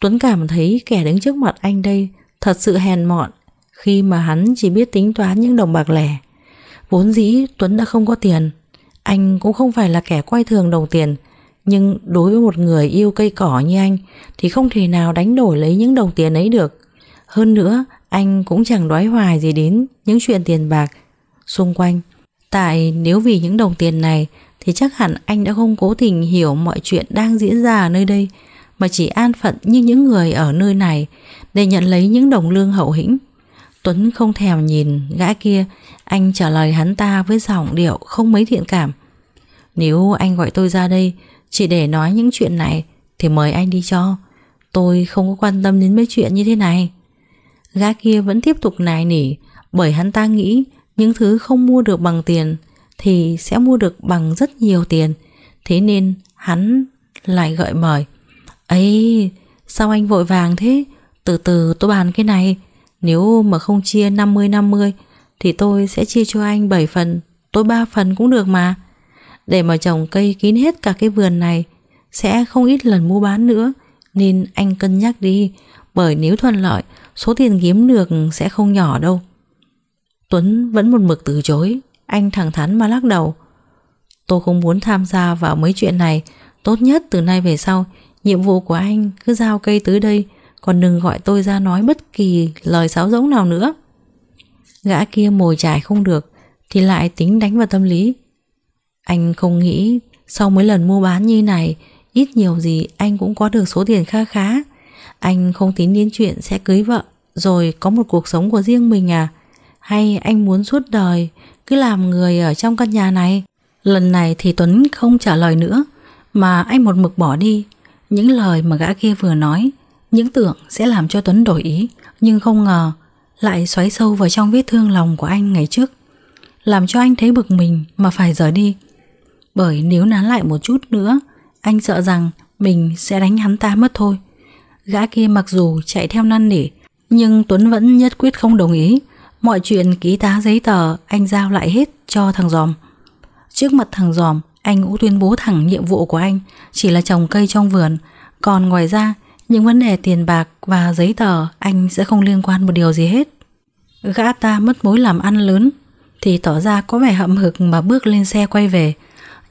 Tuấn cảm thấy kẻ đứng trước mặt anh đây Thật sự hèn mọn Khi mà hắn chỉ biết tính toán những đồng bạc lẻ Vốn dĩ Tuấn đã không có tiền Anh cũng không phải là kẻ quay thường đồng tiền nhưng đối với một người yêu cây cỏ như anh thì không thể nào đánh đổi lấy những đồng tiền ấy được. Hơn nữa, anh cũng chẳng đoái hoài gì đến những chuyện tiền bạc xung quanh. Tại nếu vì những đồng tiền này thì chắc hẳn anh đã không cố tình hiểu mọi chuyện đang diễn ra ở nơi đây mà chỉ an phận như những người ở nơi này để nhận lấy những đồng lương hậu hĩnh. Tuấn không thèm nhìn gã kia, anh trả lời hắn ta với giọng điệu không mấy thiện cảm. Nếu anh gọi tôi ra đây chỉ để nói những chuyện này Thì mời anh đi cho Tôi không có quan tâm đến mấy chuyện như thế này Gã kia vẫn tiếp tục nài nỉ Bởi hắn ta nghĩ Những thứ không mua được bằng tiền Thì sẽ mua được bằng rất nhiều tiền Thế nên hắn lại gợi mời ấy sao anh vội vàng thế Từ từ tôi bàn cái này Nếu mà không chia 50-50 Thì tôi sẽ chia cho anh 7 phần Tôi 3 phần cũng được mà để mà trồng cây kín hết cả cái vườn này sẽ không ít lần mua bán nữa nên anh cân nhắc đi bởi nếu thuận lợi số tiền kiếm được sẽ không nhỏ đâu. Tuấn vẫn một mực từ chối, anh thẳng thắn mà lắc đầu. Tôi không muốn tham gia vào mấy chuyện này, tốt nhất từ nay về sau, nhiệm vụ của anh cứ giao cây tới đây, còn đừng gọi tôi ra nói bất kỳ lời sáo rỗng nào nữa. Gã kia mồi chải không được thì lại tính đánh vào tâm lý, anh không nghĩ sau mấy lần mua bán như này ít nhiều gì anh cũng có được số tiền kha khá. Anh không tính đến chuyện sẽ cưới vợ rồi có một cuộc sống của riêng mình à? Hay anh muốn suốt đời cứ làm người ở trong căn nhà này? Lần này thì Tuấn không trả lời nữa mà anh một mực bỏ đi. Những lời mà gã kia vừa nói những tưởng sẽ làm cho Tuấn đổi ý nhưng không ngờ lại xoáy sâu vào trong vết thương lòng của anh ngày trước làm cho anh thấy bực mình mà phải rời đi bởi nếu nán lại một chút nữa, anh sợ rằng mình sẽ đánh hắn ta mất thôi. Gã kia mặc dù chạy theo năn nỉ, nhưng Tuấn vẫn nhất quyết không đồng ý. Mọi chuyện ký tá giấy tờ anh giao lại hết cho thằng giòm. Trước mặt thằng giòm, anh cũng tuyên bố thẳng nhiệm vụ của anh chỉ là trồng cây trong vườn. Còn ngoài ra, những vấn đề tiền bạc và giấy tờ anh sẽ không liên quan một điều gì hết. Gã ta mất mối làm ăn lớn thì tỏ ra có vẻ hậm hực mà bước lên xe quay về.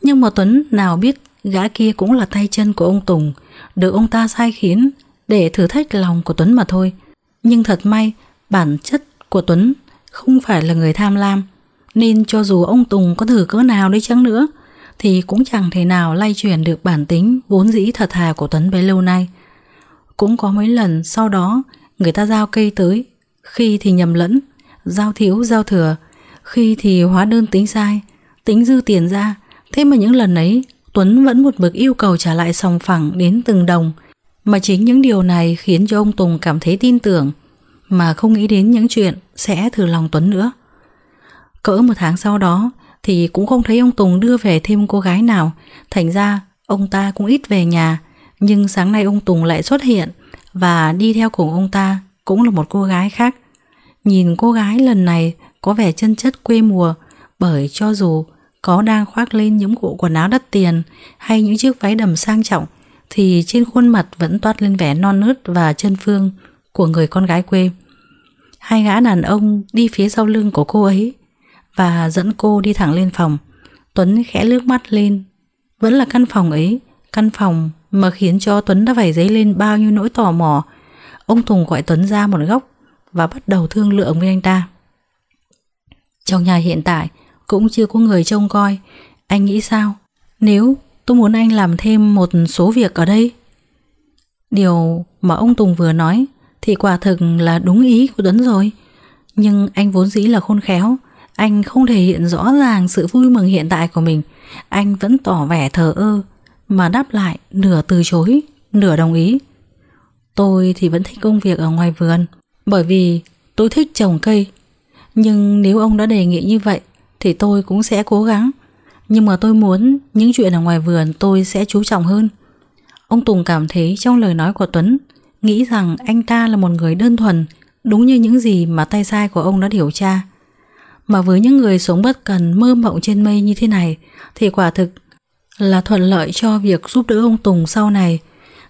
Nhưng mà Tuấn nào biết gã kia cũng là tay chân của ông Tùng, được ông ta sai khiến để thử thách lòng của Tuấn mà thôi. Nhưng thật may, bản chất của Tuấn không phải là người tham lam, nên cho dù ông Tùng có thử cỡ nào đi chăng nữa, thì cũng chẳng thể nào lay chuyển được bản tính vốn dĩ thật thà của Tuấn bấy lâu nay. Cũng có mấy lần sau đó người ta giao cây tới, khi thì nhầm lẫn, giao thiếu giao thừa, khi thì hóa đơn tính sai, tính dư tiền ra, Thế mà những lần ấy, Tuấn vẫn một mực yêu cầu trả lại sòng phẳng đến từng đồng, mà chính những điều này khiến cho ông Tùng cảm thấy tin tưởng, mà không nghĩ đến những chuyện sẽ thử lòng Tuấn nữa. Cỡ một tháng sau đó thì cũng không thấy ông Tùng đưa về thêm cô gái nào, thành ra ông ta cũng ít về nhà, nhưng sáng nay ông Tùng lại xuất hiện và đi theo cùng ông ta cũng là một cô gái khác. Nhìn cô gái lần này có vẻ chân chất quê mùa bởi cho dù có đang khoác lên những bộ quần áo đắt tiền hay những chiếc váy đầm sang trọng thì trên khuôn mặt vẫn toát lên vẻ non nớt và chân phương của người con gái quê. Hai gã đàn ông đi phía sau lưng của cô ấy và dẫn cô đi thẳng lên phòng. Tuấn khẽ lướt mắt lên. Vẫn là căn phòng ấy, căn phòng mà khiến cho Tuấn đã phải dấy lên bao nhiêu nỗi tò mò. Ông Tùng gọi Tuấn ra một góc và bắt đầu thương lượng với anh ta. Trong nhà hiện tại, cũng chưa có người trông coi. Anh nghĩ sao? Nếu tôi muốn anh làm thêm một số việc ở đây. Điều mà ông Tùng vừa nói thì quả thực là đúng ý của Tuấn rồi. Nhưng anh vốn dĩ là khôn khéo, anh không thể hiện rõ ràng sự vui mừng hiện tại của mình. Anh vẫn tỏ vẻ thờ ơ mà đáp lại nửa từ chối, nửa đồng ý. Tôi thì vẫn thích công việc ở ngoài vườn bởi vì tôi thích trồng cây. Nhưng nếu ông đã đề nghị như vậy thì tôi cũng sẽ cố gắng. Nhưng mà tôi muốn những chuyện ở ngoài vườn tôi sẽ chú trọng hơn. Ông Tùng cảm thấy trong lời nói của Tuấn, nghĩ rằng anh ta là một người đơn thuần, đúng như những gì mà tay sai của ông đã điều tra. Mà với những người sống bất cần mơ mộng trên mây như thế này thì quả thực là thuận lợi cho việc giúp đỡ ông Tùng sau này.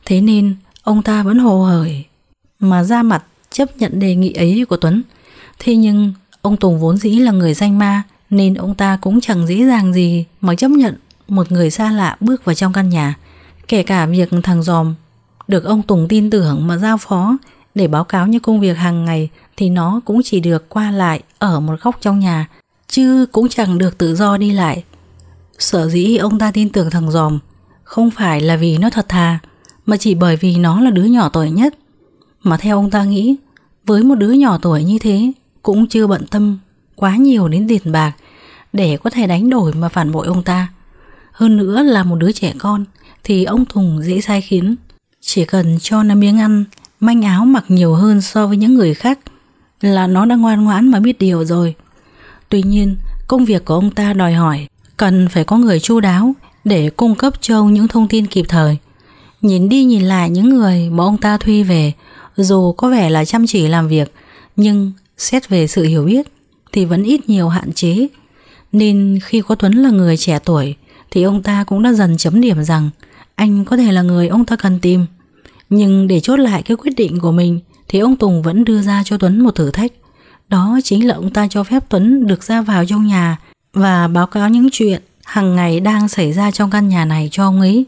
Thế nên ông ta vẫn hồ hởi mà ra mặt chấp nhận đề nghị ấy của Tuấn. Thế nhưng ông Tùng vốn dĩ là người danh ma nên ông ta cũng chẳng dễ dàng gì mà chấp nhận một người xa lạ bước vào trong căn nhà. Kể cả việc thằng giòm được ông Tùng tin tưởng mà giao phó để báo cáo những công việc hàng ngày thì nó cũng chỉ được qua lại ở một góc trong nhà chứ cũng chẳng được tự do đi lại. Sở dĩ ông ta tin tưởng thằng giòm không phải là vì nó thật thà mà chỉ bởi vì nó là đứa nhỏ tuổi nhất. Mà theo ông ta nghĩ với một đứa nhỏ tuổi như thế cũng chưa bận tâm quá nhiều đến tiền bạc để có thể đánh đổi mà phản bội ông ta. Hơn nữa là một đứa trẻ con thì ông Thùng dễ sai khiến. Chỉ cần cho nó miếng ăn, manh áo mặc nhiều hơn so với những người khác là nó đã ngoan ngoãn mà biết điều rồi. Tuy nhiên, công việc của ông ta đòi hỏi cần phải có người chu đáo để cung cấp cho ông những thông tin kịp thời. Nhìn đi nhìn lại những người mà ông ta thuê về, dù có vẻ là chăm chỉ làm việc, nhưng xét về sự hiểu biết thì vẫn ít nhiều hạn chế nên khi có Tuấn là người trẻ tuổi Thì ông ta cũng đã dần chấm điểm rằng Anh có thể là người ông ta cần tìm Nhưng để chốt lại cái quyết định của mình Thì ông Tùng vẫn đưa ra cho Tuấn một thử thách Đó chính là ông ta cho phép Tuấn được ra vào trong nhà Và báo cáo những chuyện hàng ngày đang xảy ra trong căn nhà này cho ông ấy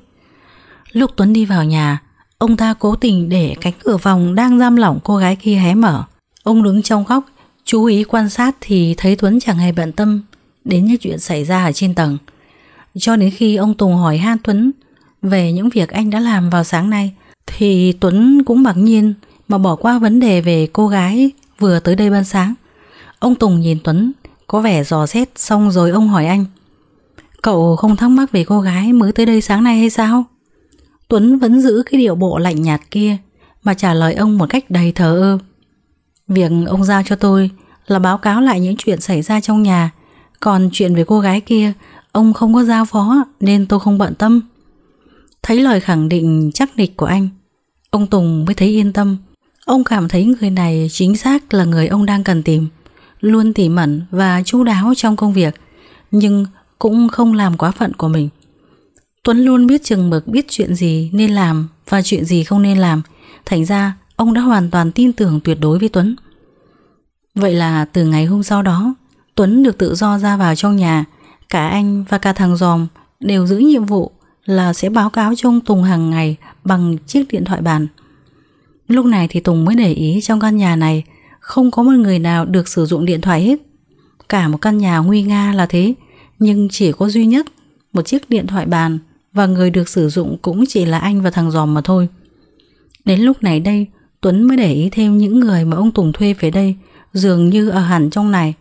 Lúc Tuấn đi vào nhà Ông ta cố tình để cánh cửa phòng đang giam lỏng cô gái kia hé mở Ông đứng trong góc Chú ý quan sát thì thấy Tuấn chẳng hề bận tâm đến những chuyện xảy ra ở trên tầng. Cho đến khi ông Tùng hỏi Han Tuấn về những việc anh đã làm vào sáng nay, thì Tuấn cũng mặc nhiên mà bỏ qua vấn đề về cô gái vừa tới đây ban sáng. Ông Tùng nhìn Tuấn, có vẻ dò xét xong rồi ông hỏi anh. Cậu không thắc mắc về cô gái mới tới đây sáng nay hay sao? Tuấn vẫn giữ cái điệu bộ lạnh nhạt kia mà trả lời ông một cách đầy thờ ơ. Việc ông giao cho tôi là báo cáo lại những chuyện xảy ra trong nhà còn chuyện về cô gái kia, ông không có giao phó nên tôi không bận tâm. Thấy lời khẳng định chắc nịch của anh, ông Tùng mới thấy yên tâm. Ông cảm thấy người này chính xác là người ông đang cần tìm, luôn tỉ mẩn và chú đáo trong công việc, nhưng cũng không làm quá phận của mình. Tuấn luôn biết chừng mực biết chuyện gì nên làm và chuyện gì không nên làm, thành ra ông đã hoàn toàn tin tưởng tuyệt đối với Tuấn. Vậy là từ ngày hôm sau đó, Tuấn được tự do ra vào trong nhà Cả anh và cả thằng giòm Đều giữ nhiệm vụ là sẽ báo cáo cho ông Tùng hàng ngày Bằng chiếc điện thoại bàn Lúc này thì Tùng mới để ý trong căn nhà này Không có một người nào được sử dụng điện thoại hết Cả một căn nhà nguy nga là thế Nhưng chỉ có duy nhất Một chiếc điện thoại bàn Và người được sử dụng cũng chỉ là anh và thằng giòm mà thôi Đến lúc này đây Tuấn mới để ý thêm những người mà ông Tùng thuê về đây Dường như ở hẳn trong này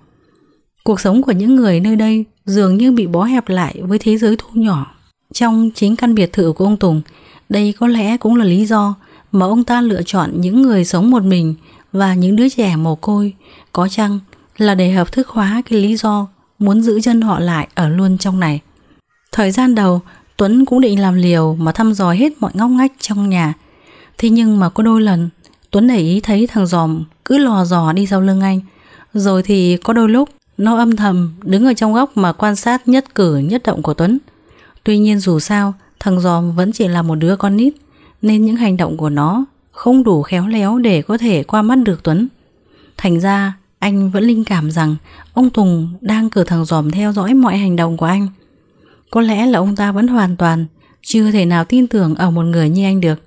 Cuộc sống của những người nơi đây dường như bị bó hẹp lại với thế giới thu nhỏ. Trong chính căn biệt thự của ông Tùng, đây có lẽ cũng là lý do mà ông ta lựa chọn những người sống một mình và những đứa trẻ mồ côi, có chăng là để hợp thức hóa cái lý do muốn giữ chân họ lại ở luôn trong này. Thời gian đầu, Tuấn cũng định làm liều mà thăm dò hết mọi ngóc ngách trong nhà. Thế nhưng mà có đôi lần, Tuấn để ý thấy thằng giòm cứ lò dò đi sau lưng anh. Rồi thì có đôi lúc nó âm thầm đứng ở trong góc mà quan sát nhất cử nhất động của Tuấn. Tuy nhiên dù sao, thằng giòm vẫn chỉ là một đứa con nít, nên những hành động của nó không đủ khéo léo để có thể qua mắt được Tuấn. Thành ra, anh vẫn linh cảm rằng ông Tùng đang cử thằng giòm theo dõi mọi hành động của anh. Có lẽ là ông ta vẫn hoàn toàn chưa thể nào tin tưởng ở một người như anh được.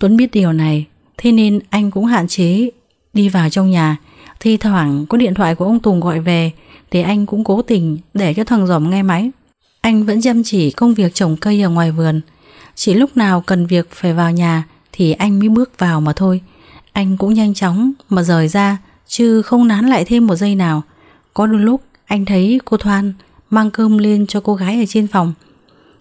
Tuấn biết điều này, thế nên anh cũng hạn chế đi vào trong nhà Thi thoảng có điện thoại của ông Tùng gọi về Thì anh cũng cố tình để cho thằng Dòm nghe máy Anh vẫn chăm chỉ công việc trồng cây ở ngoài vườn Chỉ lúc nào cần việc phải vào nhà Thì anh mới bước vào mà thôi Anh cũng nhanh chóng mà rời ra Chứ không nán lại thêm một giây nào Có đôi lúc anh thấy cô Thoan Mang cơm lên cho cô gái ở trên phòng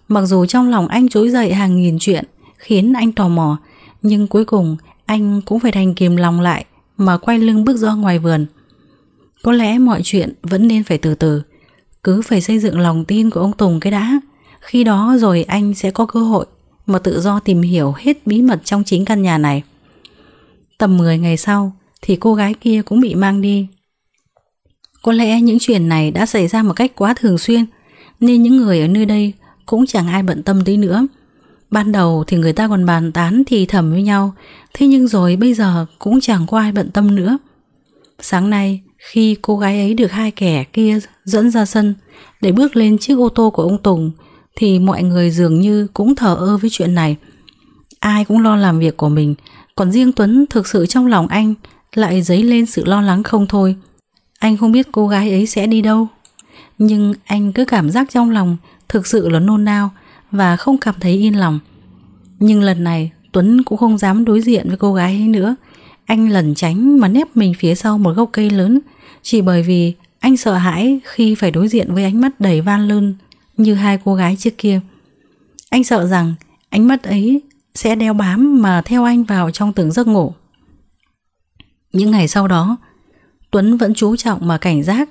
Mặc dù trong lòng anh trỗi dậy hàng nghìn chuyện Khiến anh tò mò Nhưng cuối cùng anh cũng phải thành kìm lòng lại mà quay lưng bước ra ngoài vườn. Có lẽ mọi chuyện vẫn nên phải từ từ, cứ phải xây dựng lòng tin của ông Tùng cái đã, khi đó rồi anh sẽ có cơ hội mà tự do tìm hiểu hết bí mật trong chính căn nhà này. Tầm 10 ngày sau thì cô gái kia cũng bị mang đi. Có lẽ những chuyện này đã xảy ra một cách quá thường xuyên nên những người ở nơi đây cũng chẳng ai bận tâm tới nữa. Ban đầu thì người ta còn bàn tán thì thầm với nhau, thế nhưng rồi bây giờ cũng chẳng có ai bận tâm nữa. Sáng nay, khi cô gái ấy được hai kẻ kia dẫn ra sân để bước lên chiếc ô tô của ông Tùng, thì mọi người dường như cũng thở ơ với chuyện này. Ai cũng lo làm việc của mình, còn riêng Tuấn thực sự trong lòng anh lại dấy lên sự lo lắng không thôi. Anh không biết cô gái ấy sẽ đi đâu, nhưng anh cứ cảm giác trong lòng thực sự là nôn nao, và không cảm thấy yên lòng. Nhưng lần này Tuấn cũng không dám đối diện với cô gái ấy nữa. Anh lẩn tránh mà nép mình phía sau một gốc cây lớn chỉ bởi vì anh sợ hãi khi phải đối diện với ánh mắt đầy van lơn như hai cô gái trước kia. Anh sợ rằng ánh mắt ấy sẽ đeo bám mà theo anh vào trong tưởng giấc ngủ. Những ngày sau đó, Tuấn vẫn chú trọng mà cảnh giác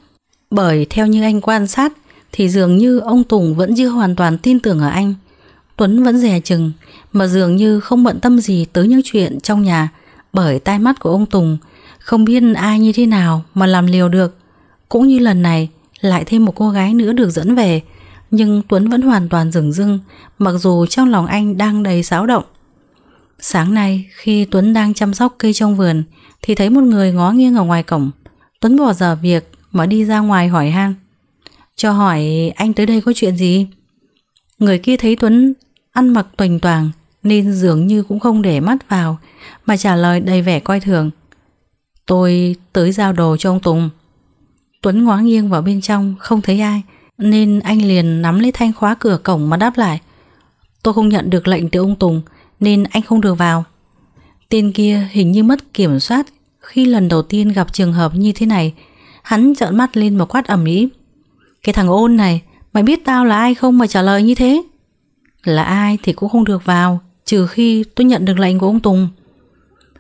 bởi theo như anh quan sát thì dường như ông Tùng vẫn chưa hoàn toàn tin tưởng ở anh. Tuấn vẫn dè chừng mà dường như không bận tâm gì tới những chuyện trong nhà bởi tai mắt của ông Tùng không biết ai như thế nào mà làm liều được. Cũng như lần này lại thêm một cô gái nữa được dẫn về nhưng Tuấn vẫn hoàn toàn rừng rưng mặc dù trong lòng anh đang đầy xáo động. Sáng nay khi Tuấn đang chăm sóc cây trong vườn thì thấy một người ngó nghiêng ở ngoài cổng. Tuấn bỏ giờ việc mà đi ra ngoài hỏi han cho hỏi anh tới đây có chuyện gì. Người kia thấy Tuấn ăn mặc toành toàng nên dường như cũng không để mắt vào mà trả lời đầy vẻ coi thường. Tôi tới giao đồ cho ông Tùng. Tuấn ngó nghiêng vào bên trong không thấy ai nên anh liền nắm lấy thanh khóa cửa cổng mà đáp lại. Tôi không nhận được lệnh từ ông Tùng nên anh không được vào. Tên kia hình như mất kiểm soát khi lần đầu tiên gặp trường hợp như thế này. Hắn trợn mắt lên mà quát ầm ĩ. Cái thằng ôn này Mày biết tao là ai không mà trả lời như thế Là ai thì cũng không được vào Trừ khi tôi nhận được lệnh của ông Tùng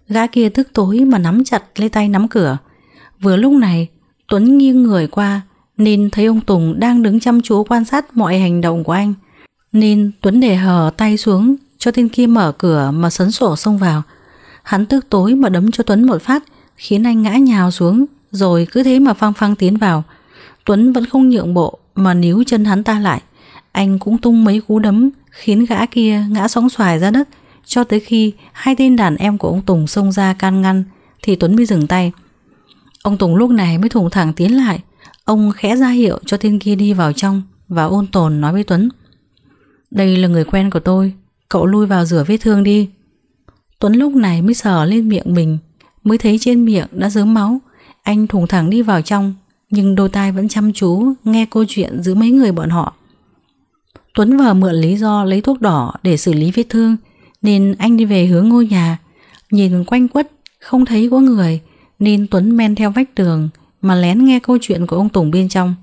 Gã kia tức tối mà nắm chặt lấy tay nắm cửa Vừa lúc này Tuấn nghiêng người qua Nên thấy ông Tùng đang đứng chăm chú quan sát mọi hành động của anh Nên Tuấn để hờ tay xuống Cho tên kia mở cửa mà sấn sổ xông vào Hắn tức tối mà đấm cho Tuấn một phát Khiến anh ngã nhào xuống Rồi cứ thế mà phăng phăng tiến vào Tuấn vẫn không nhượng bộ mà níu chân hắn ta lại. Anh cũng tung mấy cú đấm khiến gã kia ngã sóng xoài ra đất cho tới khi hai tên đàn em của ông Tùng xông ra can ngăn thì Tuấn mới dừng tay. Ông Tùng lúc này mới thủng thẳng tiến lại. Ông khẽ ra hiệu cho tên kia đi vào trong và ôn tồn nói với Tuấn. Đây là người quen của tôi, cậu lui vào rửa vết thương đi. Tuấn lúc này mới sờ lên miệng mình, mới thấy trên miệng đã dớm máu. Anh thủng thẳng đi vào trong nhưng đôi tai vẫn chăm chú nghe câu chuyện giữa mấy người bọn họ. Tuấn vờ mượn lý do lấy thuốc đỏ để xử lý vết thương nên anh đi về hướng ngôi nhà, nhìn quanh quất không thấy có người nên Tuấn men theo vách tường mà lén nghe câu chuyện của ông Tùng bên trong.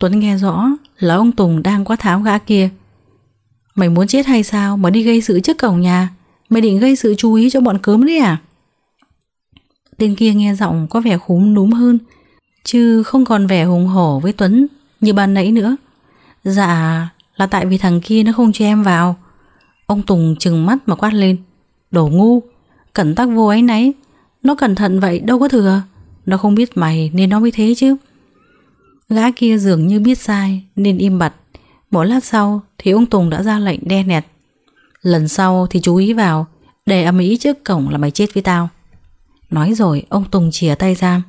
Tuấn nghe rõ là ông Tùng đang có tháo gã kia. Mày muốn chết hay sao mà đi gây sự trước cổng nhà? Mày định gây sự chú ý cho bọn cớm đấy à? Tên kia nghe giọng có vẻ khúm núm hơn Chứ không còn vẻ hùng hổ với Tuấn Như ban nãy nữa Dạ là tại vì thằng kia nó không cho em vào Ông Tùng trừng mắt mà quát lên Đổ ngu Cẩn tắc vô ấy nấy Nó cẩn thận vậy đâu có thừa Nó không biết mày nên nó mới thế chứ Gã kia dường như biết sai Nên im bặt Một lát sau thì ông Tùng đã ra lệnh đe nẹt Lần sau thì chú ý vào Để ầm ý trước cổng là mày chết với tao Nói rồi ông Tùng chìa tay ra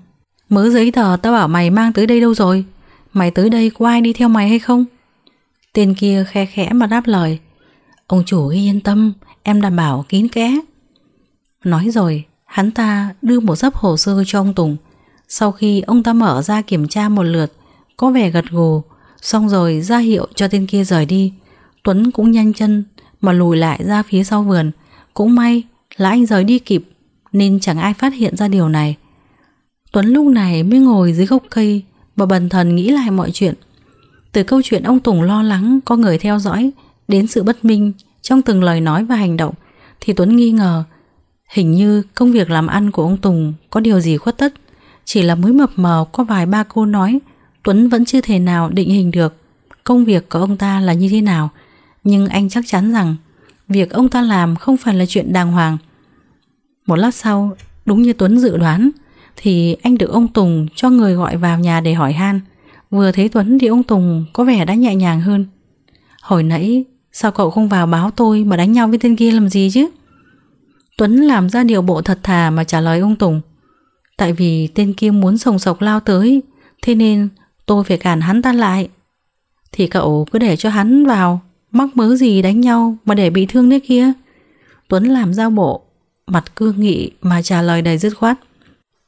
Mớ giấy tờ tao bảo mày mang tới đây đâu rồi Mày tới đây có ai đi theo mày hay không Tên kia khe khẽ mà đáp lời Ông chủ yên tâm Em đảm bảo kín kẽ Nói rồi Hắn ta đưa một dấp hồ sơ cho ông Tùng Sau khi ông ta mở ra kiểm tra một lượt Có vẻ gật gù Xong rồi ra hiệu cho tên kia rời đi Tuấn cũng nhanh chân Mà lùi lại ra phía sau vườn Cũng may là anh rời đi kịp Nên chẳng ai phát hiện ra điều này Tuấn lúc này mới ngồi dưới gốc cây và bần thần nghĩ lại mọi chuyện. Từ câu chuyện ông Tùng lo lắng có người theo dõi đến sự bất minh trong từng lời nói và hành động thì Tuấn nghi ngờ hình như công việc làm ăn của ông Tùng có điều gì khuất tất. Chỉ là mới mập mờ có vài ba cô nói Tuấn vẫn chưa thể nào định hình được công việc của ông ta là như thế nào nhưng anh chắc chắn rằng việc ông ta làm không phải là chuyện đàng hoàng. Một lát sau, đúng như Tuấn dự đoán – thì anh được ông Tùng cho người gọi vào nhà để hỏi han. Vừa thấy Tuấn thì ông Tùng có vẻ đã nhẹ nhàng hơn. Hồi nãy sao cậu không vào báo tôi mà đánh nhau với tên kia làm gì chứ? Tuấn làm ra điều bộ thật thà mà trả lời ông Tùng. Tại vì tên kia muốn sồng sộc lao tới, thế nên tôi phải cản hắn ta lại. Thì cậu cứ để cho hắn vào, mắc mớ gì đánh nhau mà để bị thương đấy kia. Tuấn làm ra bộ, mặt cương nghị mà trả lời đầy dứt khoát.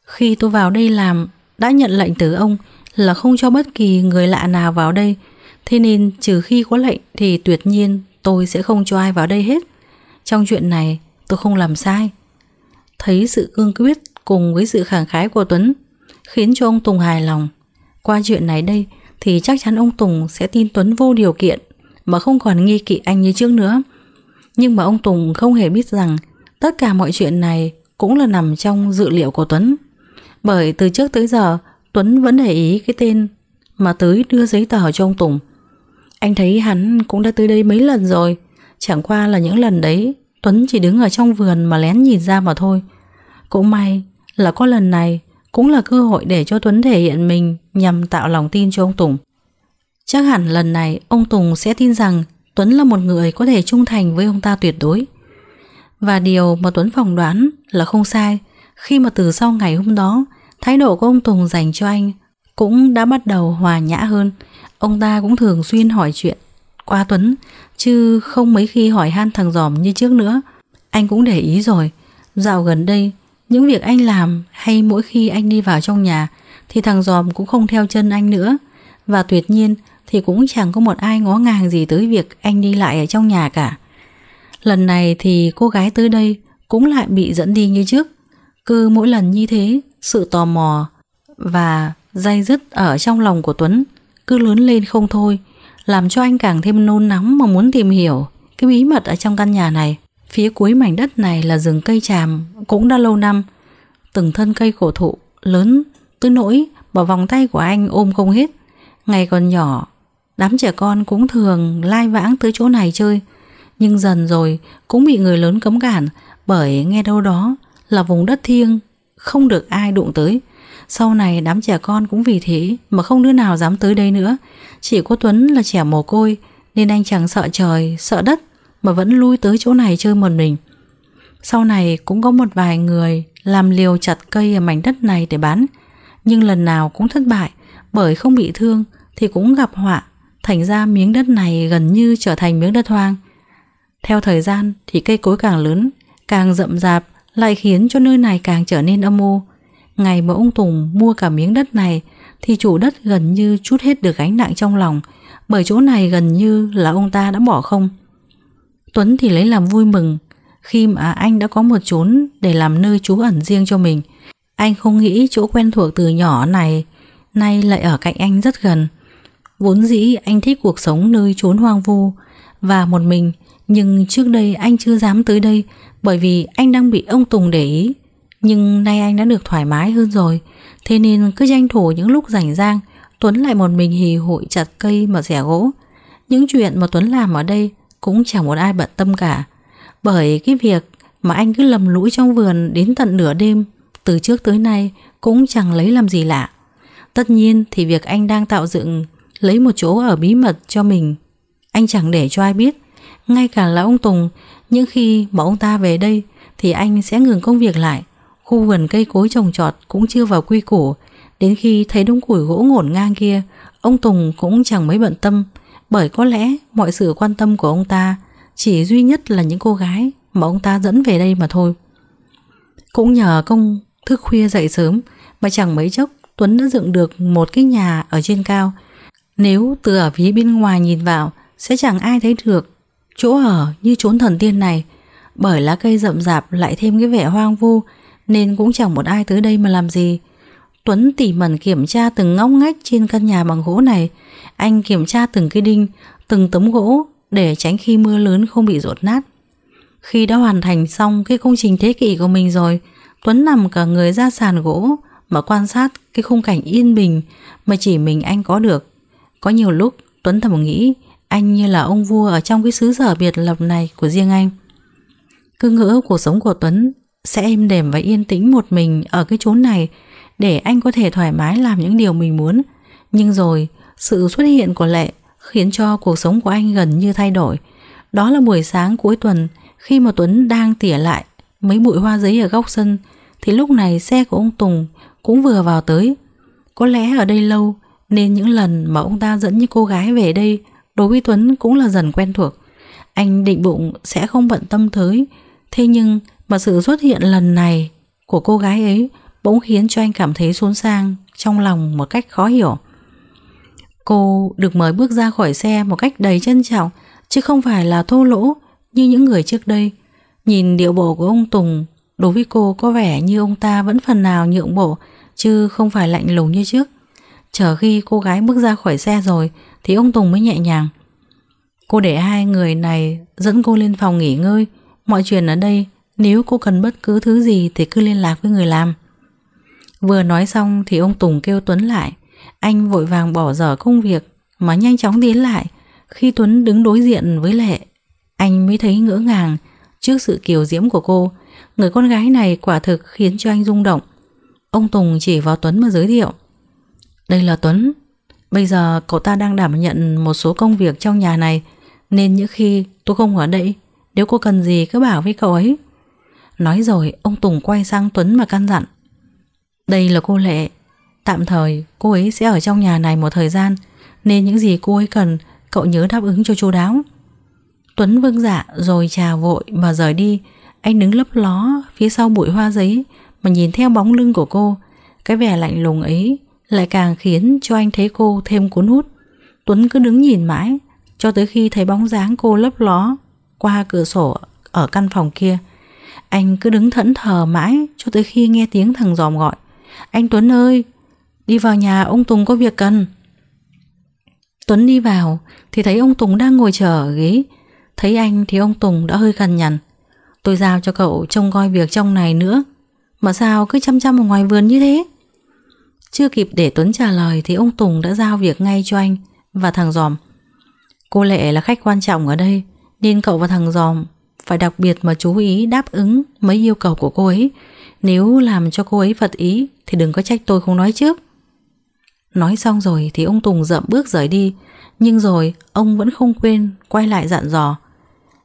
Khi tôi vào đây làm, đã nhận lệnh từ ông là không cho bất kỳ người lạ nào vào đây. Thế nên trừ khi có lệnh thì tuyệt nhiên tôi sẽ không cho ai vào đây hết. Trong chuyện này tôi không làm sai. Thấy sự cương quyết cùng với sự khẳng khái của Tuấn khiến cho ông Tùng hài lòng. Qua chuyện này đây thì chắc chắn ông Tùng sẽ tin Tuấn vô điều kiện mà không còn nghi kỵ anh như trước nữa. Nhưng mà ông Tùng không hề biết rằng tất cả mọi chuyện này cũng là nằm trong dự liệu của Tuấn. Bởi từ trước tới giờ Tuấn vẫn để ý cái tên Mà tới đưa giấy tờ cho ông Tùng Anh thấy hắn cũng đã tới đây mấy lần rồi Chẳng qua là những lần đấy Tuấn chỉ đứng ở trong vườn mà lén nhìn ra mà thôi Cũng may là có lần này Cũng là cơ hội để cho Tuấn thể hiện mình Nhằm tạo lòng tin cho ông Tùng Chắc hẳn lần này ông Tùng sẽ tin rằng Tuấn là một người có thể trung thành với ông ta tuyệt đối Và điều mà Tuấn phỏng đoán là không sai khi mà từ sau ngày hôm đó, thái độ của ông Tùng dành cho anh cũng đã bắt đầu hòa nhã hơn. Ông ta cũng thường xuyên hỏi chuyện qua Tuấn, chứ không mấy khi hỏi han thằng giòm như trước nữa. Anh cũng để ý rồi, dạo gần đây, những việc anh làm hay mỗi khi anh đi vào trong nhà thì thằng giòm cũng không theo chân anh nữa. Và tuyệt nhiên thì cũng chẳng có một ai ngó ngàng gì tới việc anh đi lại ở trong nhà cả. Lần này thì cô gái tới đây cũng lại bị dẫn đi như trước. Cứ mỗi lần như thế, sự tò mò và dây dứt ở trong lòng của Tuấn cứ lớn lên không thôi, làm cho anh càng thêm nôn nóng mà muốn tìm hiểu cái bí mật ở trong căn nhà này. Phía cuối mảnh đất này là rừng cây tràm cũng đã lâu năm. Từng thân cây cổ thụ lớn tới nỗi mà vòng tay của anh ôm không hết. Ngày còn nhỏ, đám trẻ con cũng thường lai vãng tới chỗ này chơi. Nhưng dần rồi cũng bị người lớn cấm cản bởi nghe đâu đó là vùng đất thiêng, không được ai đụng tới. Sau này đám trẻ con cũng vì thế mà không đứa nào dám tới đây nữa. Chỉ có Tuấn là trẻ mồ côi nên anh chẳng sợ trời, sợ đất mà vẫn lui tới chỗ này chơi một mình. Sau này cũng có một vài người làm liều chặt cây ở mảnh đất này để bán. Nhưng lần nào cũng thất bại bởi không bị thương thì cũng gặp họa. Thành ra miếng đất này gần như trở thành miếng đất hoang. Theo thời gian thì cây cối càng lớn, càng rậm rạp lại khiến cho nơi này càng trở nên âm u. Ngày mà ông Tùng mua cả miếng đất này thì chủ đất gần như chút hết được gánh nặng trong lòng bởi chỗ này gần như là ông ta đã bỏ không. Tuấn thì lấy làm vui mừng khi mà anh đã có một chốn để làm nơi trú ẩn riêng cho mình. Anh không nghĩ chỗ quen thuộc từ nhỏ này nay lại ở cạnh anh rất gần. Vốn dĩ anh thích cuộc sống nơi trốn hoang vu và một mình, nhưng trước đây anh chưa dám tới đây bởi vì anh đang bị ông Tùng để ý. Nhưng nay anh đã được thoải mái hơn rồi, thế nên cứ tranh thủ những lúc rảnh rang, Tuấn lại một mình hì hụi chặt cây mà rẻ gỗ. Những chuyện mà Tuấn làm ở đây cũng chẳng một ai bận tâm cả. Bởi cái việc mà anh cứ lầm lũi trong vườn đến tận nửa đêm, từ trước tới nay cũng chẳng lấy làm gì lạ. Tất nhiên thì việc anh đang tạo dựng lấy một chỗ ở bí mật cho mình, anh chẳng để cho ai biết. Ngay cả là ông Tùng nhưng khi mà ông ta về đây thì anh sẽ ngừng công việc lại. Khu vườn cây cối trồng trọt cũng chưa vào quy củ. Đến khi thấy đống củi gỗ ngổn ngang kia, ông Tùng cũng chẳng mấy bận tâm. Bởi có lẽ mọi sự quan tâm của ông ta chỉ duy nhất là những cô gái mà ông ta dẫn về đây mà thôi. Cũng nhờ công thức khuya dậy sớm mà chẳng mấy chốc Tuấn đã dựng được một cái nhà ở trên cao. Nếu từ ở phía bên ngoài nhìn vào sẽ chẳng ai thấy được Chỗ ở như chốn thần tiên này Bởi lá cây rậm rạp lại thêm cái vẻ hoang vu Nên cũng chẳng một ai tới đây mà làm gì Tuấn tỉ mẩn kiểm tra từng ngóc ngách trên căn nhà bằng gỗ này Anh kiểm tra từng cái đinh, từng tấm gỗ Để tránh khi mưa lớn không bị rột nát Khi đã hoàn thành xong cái công trình thế kỷ của mình rồi Tuấn nằm cả người ra sàn gỗ Mà quan sát cái khung cảnh yên bình Mà chỉ mình anh có được Có nhiều lúc Tuấn thầm nghĩ anh như là ông vua ở trong cái xứ sở biệt lập này của riêng anh. Cứ ngỡ cuộc sống của Tuấn sẽ êm đềm và yên tĩnh một mình ở cái chốn này để anh có thể thoải mái làm những điều mình muốn. Nhưng rồi, sự xuất hiện của Lệ khiến cho cuộc sống của anh gần như thay đổi. Đó là buổi sáng cuối tuần khi mà Tuấn đang tỉa lại mấy bụi hoa giấy ở góc sân thì lúc này xe của ông Tùng cũng vừa vào tới. Có lẽ ở đây lâu nên những lần mà ông ta dẫn những cô gái về đây Đối với Tuấn cũng là dần quen thuộc Anh định bụng sẽ không bận tâm tới Thế nhưng mà sự xuất hiện lần này Của cô gái ấy Bỗng khiến cho anh cảm thấy xôn sang Trong lòng một cách khó hiểu Cô được mời bước ra khỏi xe Một cách đầy trân trọng Chứ không phải là thô lỗ Như những người trước đây Nhìn điệu bộ của ông Tùng Đối với cô có vẻ như ông ta vẫn phần nào nhượng bộ Chứ không phải lạnh lùng như trước Chờ khi cô gái bước ra khỏi xe rồi thì ông Tùng mới nhẹ nhàng. Cô để hai người này dẫn cô lên phòng nghỉ ngơi. Mọi chuyện ở đây, nếu cô cần bất cứ thứ gì thì cứ liên lạc với người làm. Vừa nói xong thì ông Tùng kêu Tuấn lại. Anh vội vàng bỏ dở công việc mà nhanh chóng tiến lại. Khi Tuấn đứng đối diện với Lệ, anh mới thấy ngỡ ngàng trước sự kiều diễm của cô. Người con gái này quả thực khiến cho anh rung động. Ông Tùng chỉ vào Tuấn mà giới thiệu. Đây là Tuấn, Bây giờ cậu ta đang đảm nhận một số công việc trong nhà này Nên những khi tôi không ở đây Nếu cô cần gì cứ bảo với cậu ấy Nói rồi ông Tùng quay sang Tuấn mà căn dặn Đây là cô Lệ Tạm thời cô ấy sẽ ở trong nhà này một thời gian Nên những gì cô ấy cần Cậu nhớ đáp ứng cho chú đáo Tuấn vâng dạ rồi trà vội mà rời đi Anh đứng lấp ló phía sau bụi hoa giấy Mà nhìn theo bóng lưng của cô Cái vẻ lạnh lùng ấy lại càng khiến cho anh thấy cô thêm cuốn hút. Tuấn cứ đứng nhìn mãi, cho tới khi thấy bóng dáng cô lấp ló qua cửa sổ ở căn phòng kia. Anh cứ đứng thẫn thờ mãi cho tới khi nghe tiếng thằng giòm gọi. Anh Tuấn ơi, đi vào nhà ông Tùng có việc cần. Tuấn đi vào thì thấy ông Tùng đang ngồi chờ ở ghế. Thấy anh thì ông Tùng đã hơi cằn nhằn. Tôi giao cho cậu trông coi việc trong này nữa. Mà sao cứ chăm chăm ở ngoài vườn như thế? Chưa kịp để Tuấn trả lời thì ông Tùng đã giao việc ngay cho anh và thằng Giòm. Cô Lệ là khách quan trọng ở đây nên cậu và thằng Giòm phải đặc biệt mà chú ý đáp ứng mấy yêu cầu của cô ấy. Nếu làm cho cô ấy phật ý thì đừng có trách tôi không nói trước. Nói xong rồi thì ông Tùng dậm bước rời đi Nhưng rồi ông vẫn không quên quay lại dặn dò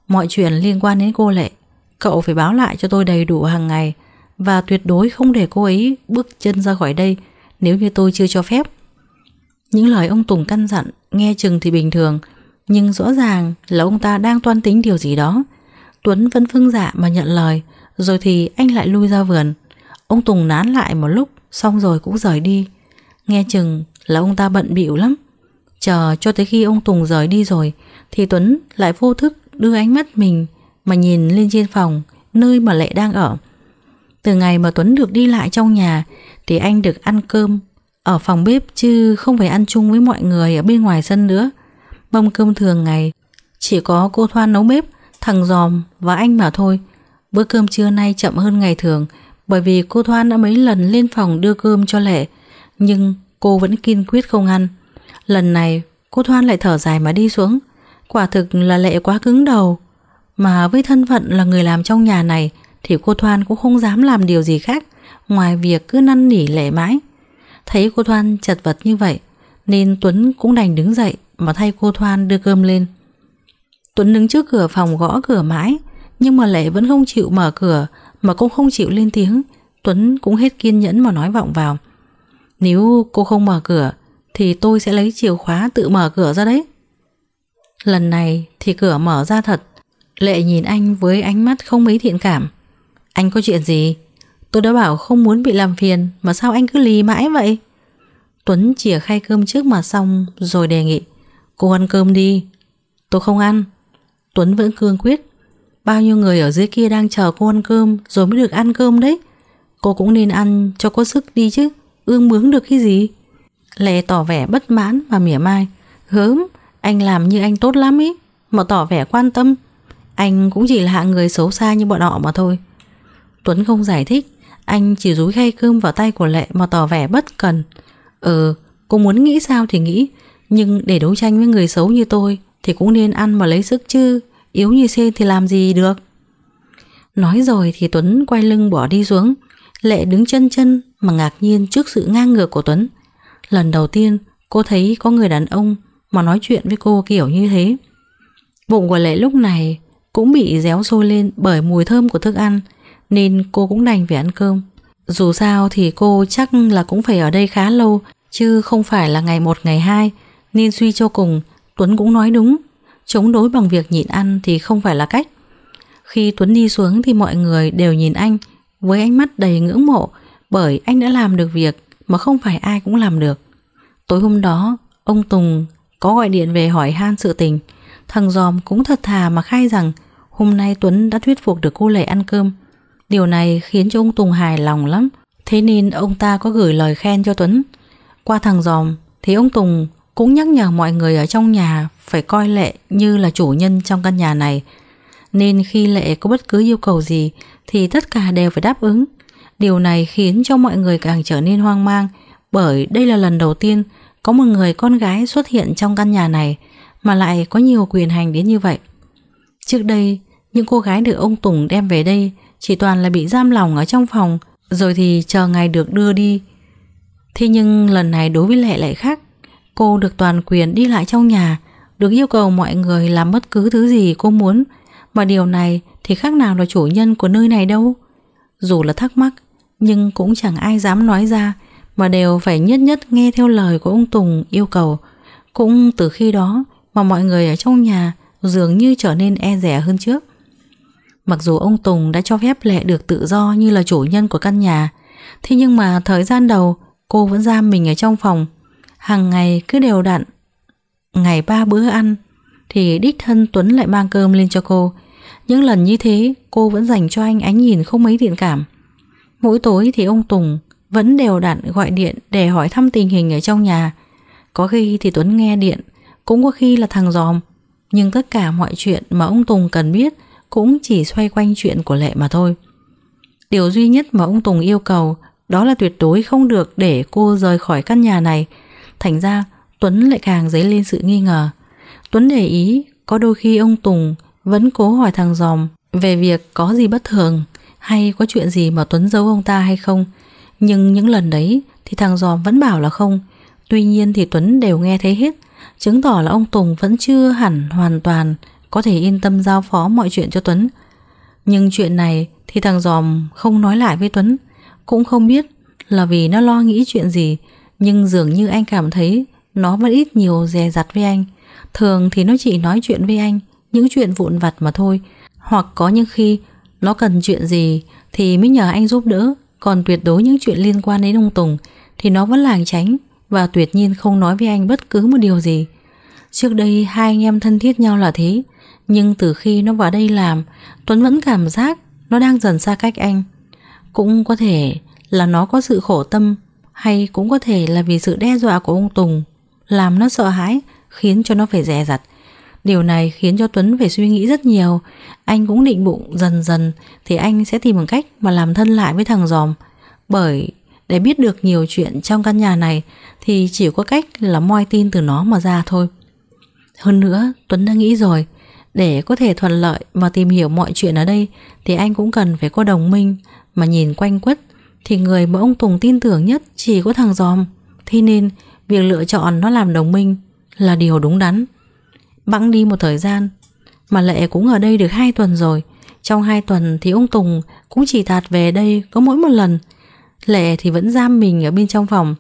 Mọi chuyện liên quan đến cô Lệ Cậu phải báo lại cho tôi đầy đủ hàng ngày Và tuyệt đối không để cô ấy bước chân ra khỏi đây nếu như tôi chưa cho phép. Những lời ông Tùng căn dặn nghe chừng thì bình thường, nhưng rõ ràng là ông ta đang toan tính điều gì đó. Tuấn vẫn phương vâng dạ mà nhận lời, rồi thì anh lại lui ra vườn. Ông Tùng nán lại một lúc, xong rồi cũng rời đi. Nghe chừng là ông ta bận bịu lắm. Chờ cho tới khi ông Tùng rời đi rồi, thì Tuấn lại vô thức đưa ánh mắt mình mà nhìn lên trên phòng, nơi mà Lệ đang ở. Từ ngày mà Tuấn được đi lại trong nhà thì anh được ăn cơm ở phòng bếp chứ không phải ăn chung với mọi người ở bên ngoài sân nữa. Mâm cơm thường ngày chỉ có cô Thoan nấu bếp, thằng Giòm và anh mà thôi. Bữa cơm trưa nay chậm hơn ngày thường bởi vì cô Thoan đã mấy lần lên phòng đưa cơm cho Lệ nhưng cô vẫn kiên quyết không ăn. Lần này cô Thoan lại thở dài mà đi xuống. Quả thực là Lệ quá cứng đầu. Mà với thân phận là người làm trong nhà này thì cô Thoan cũng không dám làm điều gì khác ngoài việc cứ năn nỉ lệ mãi. Thấy cô Thoan chật vật như vậy nên Tuấn cũng đành đứng dậy mà thay cô Thoan đưa cơm lên. Tuấn đứng trước cửa phòng gõ cửa mãi nhưng mà lệ vẫn không chịu mở cửa mà cũng không chịu lên tiếng. Tuấn cũng hết kiên nhẫn mà nói vọng vào. Nếu cô không mở cửa thì tôi sẽ lấy chìa khóa tự mở cửa ra đấy. Lần này thì cửa mở ra thật. Lệ nhìn anh với ánh mắt không mấy thiện cảm. Anh có chuyện gì? Tôi đã bảo không muốn bị làm phiền mà sao anh cứ lì mãi vậy? Tuấn chìa khay cơm trước mà xong rồi đề nghị Cô ăn cơm đi Tôi không ăn Tuấn vẫn cương quyết Bao nhiêu người ở dưới kia đang chờ cô ăn cơm rồi mới được ăn cơm đấy Cô cũng nên ăn cho có sức đi chứ Ương bướng được cái gì Lệ tỏ vẻ bất mãn và mỉa mai hớm anh làm như anh tốt lắm ý Mà tỏ vẻ quan tâm Anh cũng chỉ là hạng người xấu xa như bọn họ mà thôi Tuấn không giải thích Anh chỉ rúi khay cơm vào tay của Lệ mà tỏ vẻ bất cần Ừ, cô muốn nghĩ sao thì nghĩ Nhưng để đấu tranh với người xấu như tôi Thì cũng nên ăn mà lấy sức chứ Yếu như xê thì làm gì được Nói rồi thì Tuấn quay lưng bỏ đi xuống Lệ đứng chân chân mà ngạc nhiên trước sự ngang ngược của Tuấn Lần đầu tiên cô thấy có người đàn ông mà nói chuyện với cô kiểu như thế Bụng của Lệ lúc này cũng bị réo sôi lên bởi mùi thơm của thức ăn nên cô cũng đành về ăn cơm. Dù sao thì cô chắc là cũng phải ở đây khá lâu chứ không phải là ngày một ngày hai nên suy cho cùng Tuấn cũng nói đúng chống đối bằng việc nhịn ăn thì không phải là cách. Khi Tuấn đi xuống thì mọi người đều nhìn anh với ánh mắt đầy ngưỡng mộ bởi anh đã làm được việc mà không phải ai cũng làm được. Tối hôm đó, ông Tùng có gọi điện về hỏi han sự tình. Thằng Giòm cũng thật thà mà khai rằng hôm nay Tuấn đã thuyết phục được cô Lệ ăn cơm Điều này khiến cho ông Tùng hài lòng lắm Thế nên ông ta có gửi lời khen cho Tuấn Qua thằng giòm Thì ông Tùng cũng nhắc nhở mọi người ở trong nhà Phải coi Lệ như là chủ nhân trong căn nhà này Nên khi Lệ có bất cứ yêu cầu gì Thì tất cả đều phải đáp ứng Điều này khiến cho mọi người càng trở nên hoang mang Bởi đây là lần đầu tiên Có một người con gái xuất hiện trong căn nhà này Mà lại có nhiều quyền hành đến như vậy Trước đây Những cô gái được ông Tùng đem về đây chỉ toàn là bị giam lỏng ở trong phòng rồi thì chờ ngày được đưa đi. Thế nhưng lần này đối với Lệ lại khác, cô được toàn quyền đi lại trong nhà, được yêu cầu mọi người làm bất cứ thứ gì cô muốn, mà điều này thì khác nào là chủ nhân của nơi này đâu. Dù là thắc mắc, nhưng cũng chẳng ai dám nói ra, mà đều phải nhất nhất nghe theo lời của ông Tùng yêu cầu. Cũng từ khi đó mà mọi người ở trong nhà dường như trở nên e rẻ hơn trước. Mặc dù ông Tùng đã cho phép Lệ được tự do như là chủ nhân của căn nhà, thế nhưng mà thời gian đầu cô vẫn giam mình ở trong phòng, hàng ngày cứ đều đặn. Ngày ba bữa ăn thì đích thân Tuấn lại mang cơm lên cho cô. Những lần như thế cô vẫn dành cho anh ánh nhìn không mấy thiện cảm. Mỗi tối thì ông Tùng vẫn đều đặn gọi điện để hỏi thăm tình hình ở trong nhà. Có khi thì Tuấn nghe điện, cũng có khi là thằng giòm. Nhưng tất cả mọi chuyện mà ông Tùng cần biết – cũng chỉ xoay quanh chuyện của Lệ mà thôi. Điều duy nhất mà ông Tùng yêu cầu đó là tuyệt đối không được để cô rời khỏi căn nhà này. Thành ra Tuấn lại càng dấy lên sự nghi ngờ. Tuấn để ý có đôi khi ông Tùng vẫn cố hỏi thằng Giòm về việc có gì bất thường hay có chuyện gì mà Tuấn giấu ông ta hay không. Nhưng những lần đấy thì thằng Giòm vẫn bảo là không. Tuy nhiên thì Tuấn đều nghe thấy hết, chứng tỏ là ông Tùng vẫn chưa hẳn hoàn toàn có thể yên tâm giao phó mọi chuyện cho Tuấn. Nhưng chuyện này thì thằng Giòm không nói lại với Tuấn, cũng không biết là vì nó lo nghĩ chuyện gì, nhưng dường như anh cảm thấy nó vẫn ít nhiều dè dặt với anh. Thường thì nó chỉ nói chuyện với anh, những chuyện vụn vặt mà thôi, hoặc có những khi nó cần chuyện gì thì mới nhờ anh giúp đỡ, còn tuyệt đối những chuyện liên quan đến ông Tùng thì nó vẫn làng tránh và tuyệt nhiên không nói với anh bất cứ một điều gì. Trước đây hai anh em thân thiết nhau là thế, nhưng từ khi nó vào đây làm Tuấn vẫn cảm giác nó đang dần xa cách anh Cũng có thể là nó có sự khổ tâm Hay cũng có thể là vì sự đe dọa của ông Tùng Làm nó sợ hãi Khiến cho nó phải dè dặt Điều này khiến cho Tuấn phải suy nghĩ rất nhiều Anh cũng định bụng dần dần Thì anh sẽ tìm một cách mà làm thân lại với thằng giòm Bởi để biết được nhiều chuyện trong căn nhà này Thì chỉ có cách là moi tin từ nó mà ra thôi Hơn nữa Tuấn đã nghĩ rồi để có thể thuận lợi và tìm hiểu mọi chuyện ở đây thì anh cũng cần phải có đồng minh mà nhìn quanh quất thì người mà ông Tùng tin tưởng nhất chỉ có thằng Giòm. Thế nên việc lựa chọn nó làm đồng minh là điều đúng đắn. Bẵng đi một thời gian mà Lệ cũng ở đây được 2 tuần rồi. Trong 2 tuần thì ông Tùng cũng chỉ tạt về đây có mỗi một lần. Lệ thì vẫn giam mình ở bên trong phòng.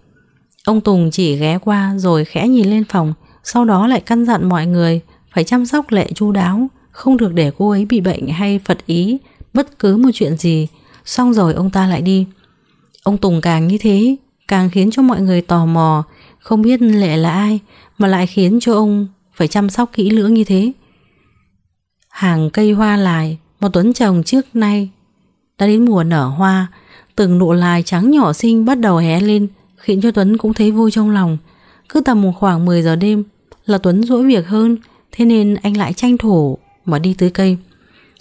Ông Tùng chỉ ghé qua rồi khẽ nhìn lên phòng sau đó lại căn dặn mọi người phải chăm sóc lệ chu đáo, không được để cô ấy bị bệnh hay phật ý, bất cứ một chuyện gì, xong rồi ông ta lại đi. Ông Tùng càng như thế, càng khiến cho mọi người tò mò, không biết lệ là ai mà lại khiến cho ông phải chăm sóc kỹ lưỡng như thế. Hàng cây hoa lài mà Tuấn trồng trước nay đã đến mùa nở hoa, từng nụ lài trắng nhỏ xinh bắt đầu hé lên, khiến cho Tuấn cũng thấy vui trong lòng. Cứ tầm khoảng 10 giờ đêm là Tuấn rỗi việc hơn, Thế nên anh lại tranh thủ mà đi tưới cây.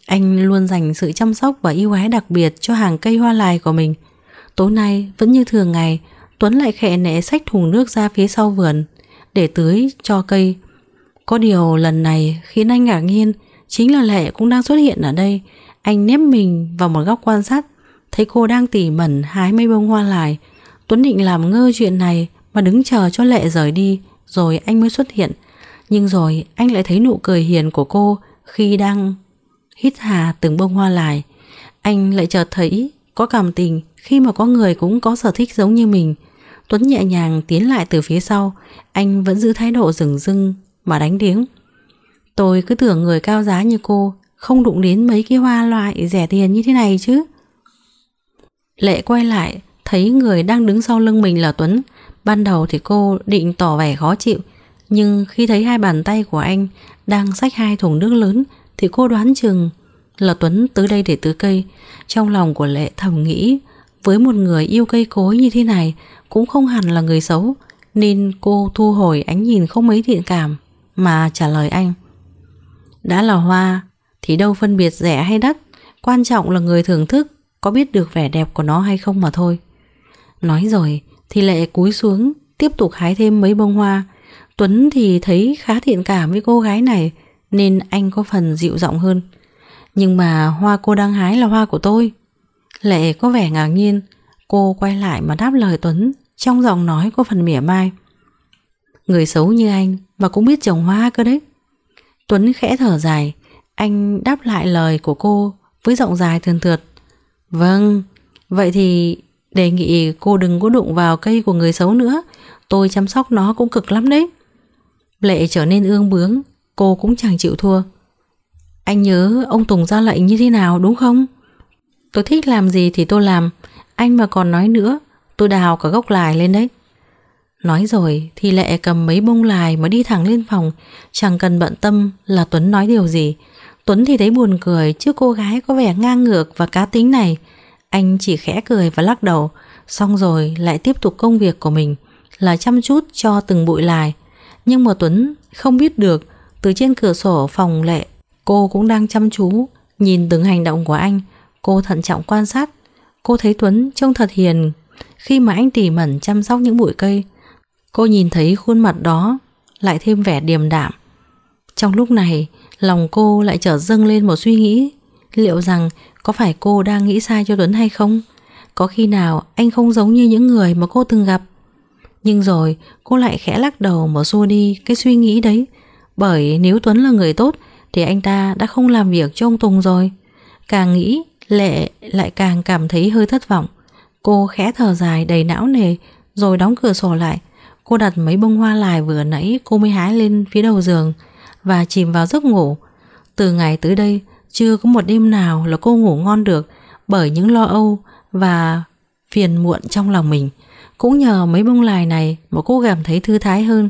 Anh luôn dành sự chăm sóc và yêu ái đặc biệt cho hàng cây hoa lài của mình. Tối nay vẫn như thường ngày, Tuấn lại khẽ nẽ xách thùng nước ra phía sau vườn để tưới cho cây. Có điều lần này khiến anh ngạc nhiên chính là Lệ cũng đang xuất hiện ở đây. Anh nép mình vào một góc quan sát, thấy cô đang tỉ mẩn hái mấy bông hoa lài. Tuấn định làm ngơ chuyện này mà đứng chờ cho Lệ rời đi rồi anh mới xuất hiện. Nhưng rồi anh lại thấy nụ cười hiền của cô khi đang hít hà từng bông hoa lại. Anh lại chợt thấy có cảm tình khi mà có người cũng có sở thích giống như mình. Tuấn nhẹ nhàng tiến lại từ phía sau, anh vẫn giữ thái độ rừng rưng mà đánh điếng. Tôi cứ tưởng người cao giá như cô không đụng đến mấy cái hoa loại rẻ tiền như thế này chứ. Lệ quay lại, thấy người đang đứng sau lưng mình là Tuấn. Ban đầu thì cô định tỏ vẻ khó chịu, nhưng khi thấy hai bàn tay của anh đang xách hai thùng nước lớn thì cô đoán chừng là Tuấn tới đây để tưới cây. Trong lòng của Lệ thầm nghĩ với một người yêu cây cối như thế này cũng không hẳn là người xấu nên cô thu hồi ánh nhìn không mấy thiện cảm mà trả lời anh. Đã là hoa thì đâu phân biệt rẻ hay đắt quan trọng là người thưởng thức có biết được vẻ đẹp của nó hay không mà thôi. Nói rồi thì Lệ cúi xuống tiếp tục hái thêm mấy bông hoa Tuấn thì thấy khá thiện cảm với cô gái này nên anh có phần dịu giọng hơn. Nhưng mà hoa cô đang hái là hoa của tôi. Lệ có vẻ ngạc nhiên, cô quay lại mà đáp lời Tuấn, trong giọng nói có phần mỉa mai. Người xấu như anh mà cũng biết trồng hoa cơ đấy. Tuấn khẽ thở dài, anh đáp lại lời của cô với giọng dài thường thượt. Vâng, vậy thì đề nghị cô đừng có đụng vào cây của người xấu nữa, tôi chăm sóc nó cũng cực lắm đấy. Lệ trở nên ương bướng Cô cũng chẳng chịu thua Anh nhớ ông Tùng ra lệnh như thế nào đúng không? Tôi thích làm gì thì tôi làm Anh mà còn nói nữa Tôi đào cả gốc lài lên đấy Nói rồi thì Lệ cầm mấy bông lài Mà đi thẳng lên phòng Chẳng cần bận tâm là Tuấn nói điều gì Tuấn thì thấy buồn cười Chứ cô gái có vẻ ngang ngược và cá tính này Anh chỉ khẽ cười và lắc đầu Xong rồi lại tiếp tục công việc của mình Là chăm chút cho từng bụi lài nhưng mà Tuấn không biết được từ trên cửa sổ phòng lệ cô cũng đang chăm chú nhìn từng hành động của anh. Cô thận trọng quan sát. Cô thấy Tuấn trông thật hiền khi mà anh tỉ mẩn chăm sóc những bụi cây. Cô nhìn thấy khuôn mặt đó lại thêm vẻ điềm đạm. Trong lúc này, lòng cô lại trở dâng lên một suy nghĩ. Liệu rằng có phải cô đang nghĩ sai cho Tuấn hay không? Có khi nào anh không giống như những người mà cô từng gặp? Nhưng rồi cô lại khẽ lắc đầu mở xua đi cái suy nghĩ đấy Bởi nếu Tuấn là người tốt Thì anh ta đã không làm việc cho ông Tùng rồi Càng nghĩ Lệ lại càng cảm thấy hơi thất vọng Cô khẽ thở dài đầy não nề Rồi đóng cửa sổ lại Cô đặt mấy bông hoa lại vừa nãy cô mới hái lên phía đầu giường Và chìm vào giấc ngủ Từ ngày tới đây Chưa có một đêm nào là cô ngủ ngon được Bởi những lo âu và phiền muộn trong lòng mình cũng nhờ mấy bông lài này mà cô cảm thấy thư thái hơn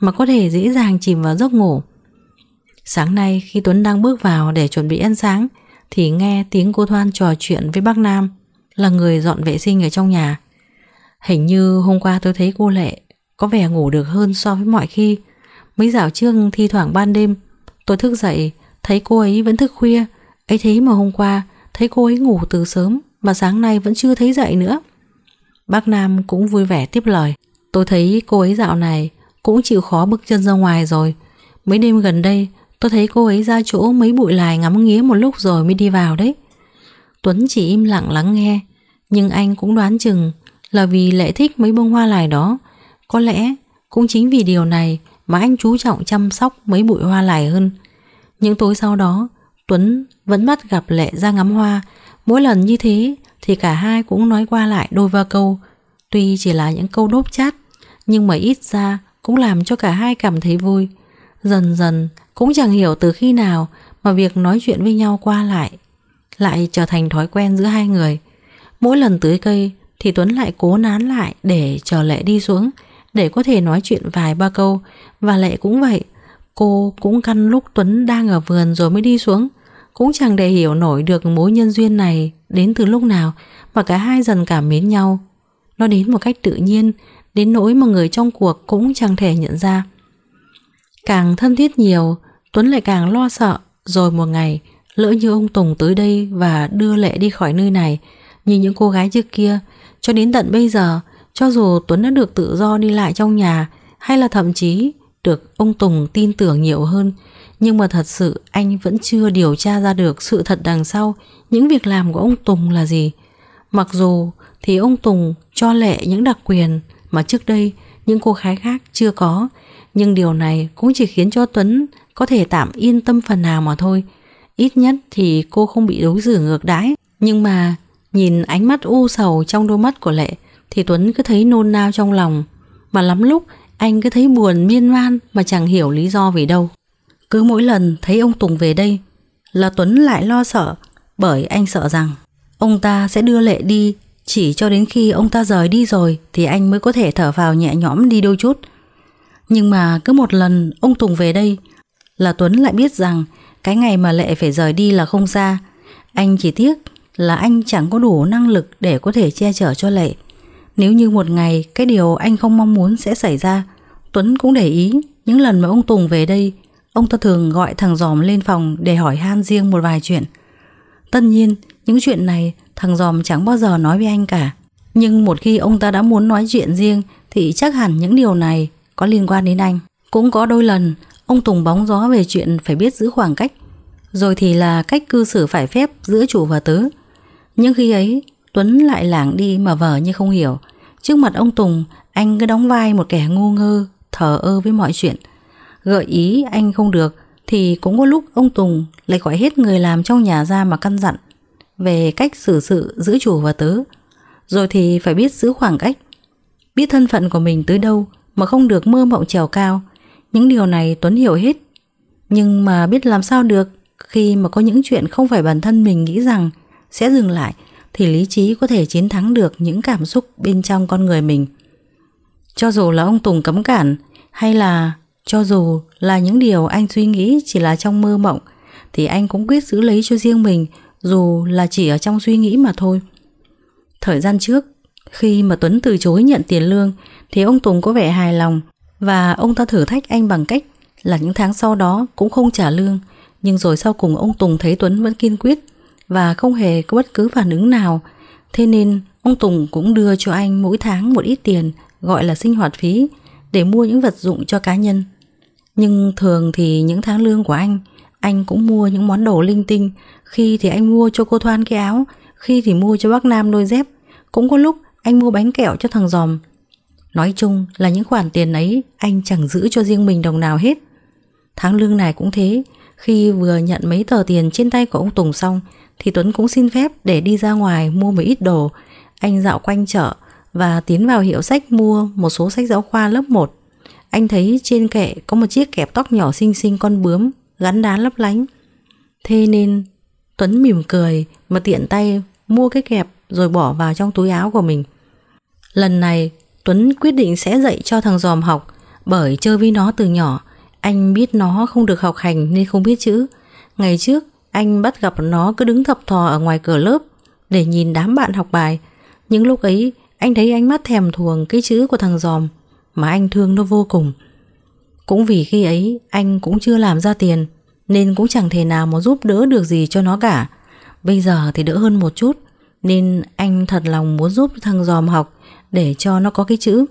mà có thể dễ dàng chìm vào giấc ngủ. Sáng nay khi Tuấn đang bước vào để chuẩn bị ăn sáng thì nghe tiếng cô Thoan trò chuyện với bác Nam là người dọn vệ sinh ở trong nhà. Hình như hôm qua tôi thấy cô Lệ có vẻ ngủ được hơn so với mọi khi. Mấy dạo trước thi thoảng ban đêm tôi thức dậy thấy cô ấy vẫn thức khuya ấy thế mà hôm qua thấy cô ấy ngủ từ sớm mà sáng nay vẫn chưa thấy dậy nữa. Bác Nam cũng vui vẻ tiếp lời Tôi thấy cô ấy dạo này Cũng chịu khó bước chân ra ngoài rồi Mấy đêm gần đây Tôi thấy cô ấy ra chỗ mấy bụi lài ngắm nghía một lúc rồi mới đi vào đấy Tuấn chỉ im lặng lắng nghe Nhưng anh cũng đoán chừng Là vì lệ thích mấy bông hoa lài đó Có lẽ cũng chính vì điều này Mà anh chú trọng chăm sóc mấy bụi hoa lài hơn Những tối sau đó Tuấn vẫn bắt gặp Lệ ra ngắm hoa Mỗi lần như thế thì cả hai cũng nói qua lại đôi ba câu. Tuy chỉ là những câu đốp chát, nhưng mà ít ra cũng làm cho cả hai cảm thấy vui. Dần dần cũng chẳng hiểu từ khi nào mà việc nói chuyện với nhau qua lại lại trở thành thói quen giữa hai người. Mỗi lần tưới cây thì Tuấn lại cố nán lại để chờ Lệ đi xuống để có thể nói chuyện vài ba câu và Lệ cũng vậy. Cô cũng căn lúc Tuấn đang ở vườn rồi mới đi xuống cũng chẳng để hiểu nổi được mối nhân duyên này đến từ lúc nào và cả hai dần cảm mến nhau. Nó đến một cách tự nhiên, đến nỗi mà người trong cuộc cũng chẳng thể nhận ra. Càng thân thiết nhiều, Tuấn lại càng lo sợ, rồi một ngày, lỡ như ông Tùng tới đây và đưa Lệ đi khỏi nơi này, như những cô gái trước kia, cho đến tận bây giờ, cho dù Tuấn đã được tự do đi lại trong nhà, hay là thậm chí được ông Tùng tin tưởng nhiều hơn, nhưng mà thật sự anh vẫn chưa điều tra ra được sự thật đằng sau những việc làm của ông Tùng là gì. Mặc dù thì ông Tùng cho lệ những đặc quyền mà trước đây những cô gái khác chưa có, nhưng điều này cũng chỉ khiến cho Tuấn có thể tạm yên tâm phần nào mà thôi. Ít nhất thì cô không bị đối xử ngược đãi, nhưng mà nhìn ánh mắt u sầu trong đôi mắt của Lệ thì Tuấn cứ thấy nôn nao trong lòng, mà lắm lúc anh cứ thấy buồn miên man mà chẳng hiểu lý do vì đâu. Cứ mỗi lần thấy ông Tùng về đây là Tuấn lại lo sợ bởi anh sợ rằng ông ta sẽ đưa Lệ đi chỉ cho đến khi ông ta rời đi rồi thì anh mới có thể thở vào nhẹ nhõm đi đôi chút. Nhưng mà cứ một lần ông Tùng về đây là Tuấn lại biết rằng cái ngày mà Lệ phải rời đi là không xa. Anh chỉ tiếc là anh chẳng có đủ năng lực để có thể che chở cho Lệ. Nếu như một ngày cái điều anh không mong muốn sẽ xảy ra, Tuấn cũng để ý những lần mà ông Tùng về đây Ông ta thường gọi thằng giòm lên phòng để hỏi han riêng một vài chuyện. Tất nhiên, những chuyện này thằng giòm chẳng bao giờ nói với anh cả. Nhưng một khi ông ta đã muốn nói chuyện riêng thì chắc hẳn những điều này có liên quan đến anh. Cũng có đôi lần ông Tùng bóng gió về chuyện phải biết giữ khoảng cách. Rồi thì là cách cư xử phải phép giữa chủ và tớ. Nhưng khi ấy, Tuấn lại lảng đi mà vờ như không hiểu. Trước mặt ông Tùng, anh cứ đóng vai một kẻ ngu ngơ, thờ ơ với mọi chuyện – gợi ý anh không được thì cũng có lúc ông Tùng lại gọi hết người làm trong nhà ra mà căn dặn về cách xử sự giữa chủ và tớ. Rồi thì phải biết giữ khoảng cách, biết thân phận của mình tới đâu mà không được mơ mộng trèo cao. Những điều này Tuấn hiểu hết. Nhưng mà biết làm sao được khi mà có những chuyện không phải bản thân mình nghĩ rằng sẽ dừng lại thì lý trí có thể chiến thắng được những cảm xúc bên trong con người mình. Cho dù là ông Tùng cấm cản hay là cho dù là những điều anh suy nghĩ chỉ là trong mơ mộng thì anh cũng quyết giữ lấy cho riêng mình dù là chỉ ở trong suy nghĩ mà thôi. Thời gian trước, khi mà Tuấn từ chối nhận tiền lương thì ông Tùng có vẻ hài lòng và ông ta thử thách anh bằng cách là những tháng sau đó cũng không trả lương nhưng rồi sau cùng ông Tùng thấy Tuấn vẫn kiên quyết và không hề có bất cứ phản ứng nào thế nên ông Tùng cũng đưa cho anh mỗi tháng một ít tiền gọi là sinh hoạt phí để mua những vật dụng cho cá nhân. Nhưng thường thì những tháng lương của anh Anh cũng mua những món đồ linh tinh Khi thì anh mua cho cô Thoan cái áo Khi thì mua cho bác Nam đôi dép Cũng có lúc anh mua bánh kẹo cho thằng giòm Nói chung là những khoản tiền ấy Anh chẳng giữ cho riêng mình đồng nào hết Tháng lương này cũng thế Khi vừa nhận mấy tờ tiền trên tay của ông Tùng xong Thì Tuấn cũng xin phép để đi ra ngoài mua một ít đồ Anh dạo quanh chợ Và tiến vào hiệu sách mua một số sách giáo khoa lớp 1 anh thấy trên kệ có một chiếc kẹp tóc nhỏ xinh xinh con bướm, gắn đá lấp lánh. Thế nên Tuấn mỉm cười mà tiện tay mua cái kẹp rồi bỏ vào trong túi áo của mình. Lần này Tuấn quyết định sẽ dạy cho thằng giòm học bởi chơi với nó từ nhỏ. Anh biết nó không được học hành nên không biết chữ. Ngày trước anh bắt gặp nó cứ đứng thập thò ở ngoài cửa lớp để nhìn đám bạn học bài. Những lúc ấy anh thấy ánh mắt thèm thuồng cái chữ của thằng giòm mà anh thương nó vô cùng. Cũng vì khi ấy anh cũng chưa làm ra tiền nên cũng chẳng thể nào mà giúp đỡ được gì cho nó cả. Bây giờ thì đỡ hơn một chút nên anh thật lòng muốn giúp thằng giòm học để cho nó có cái chữ.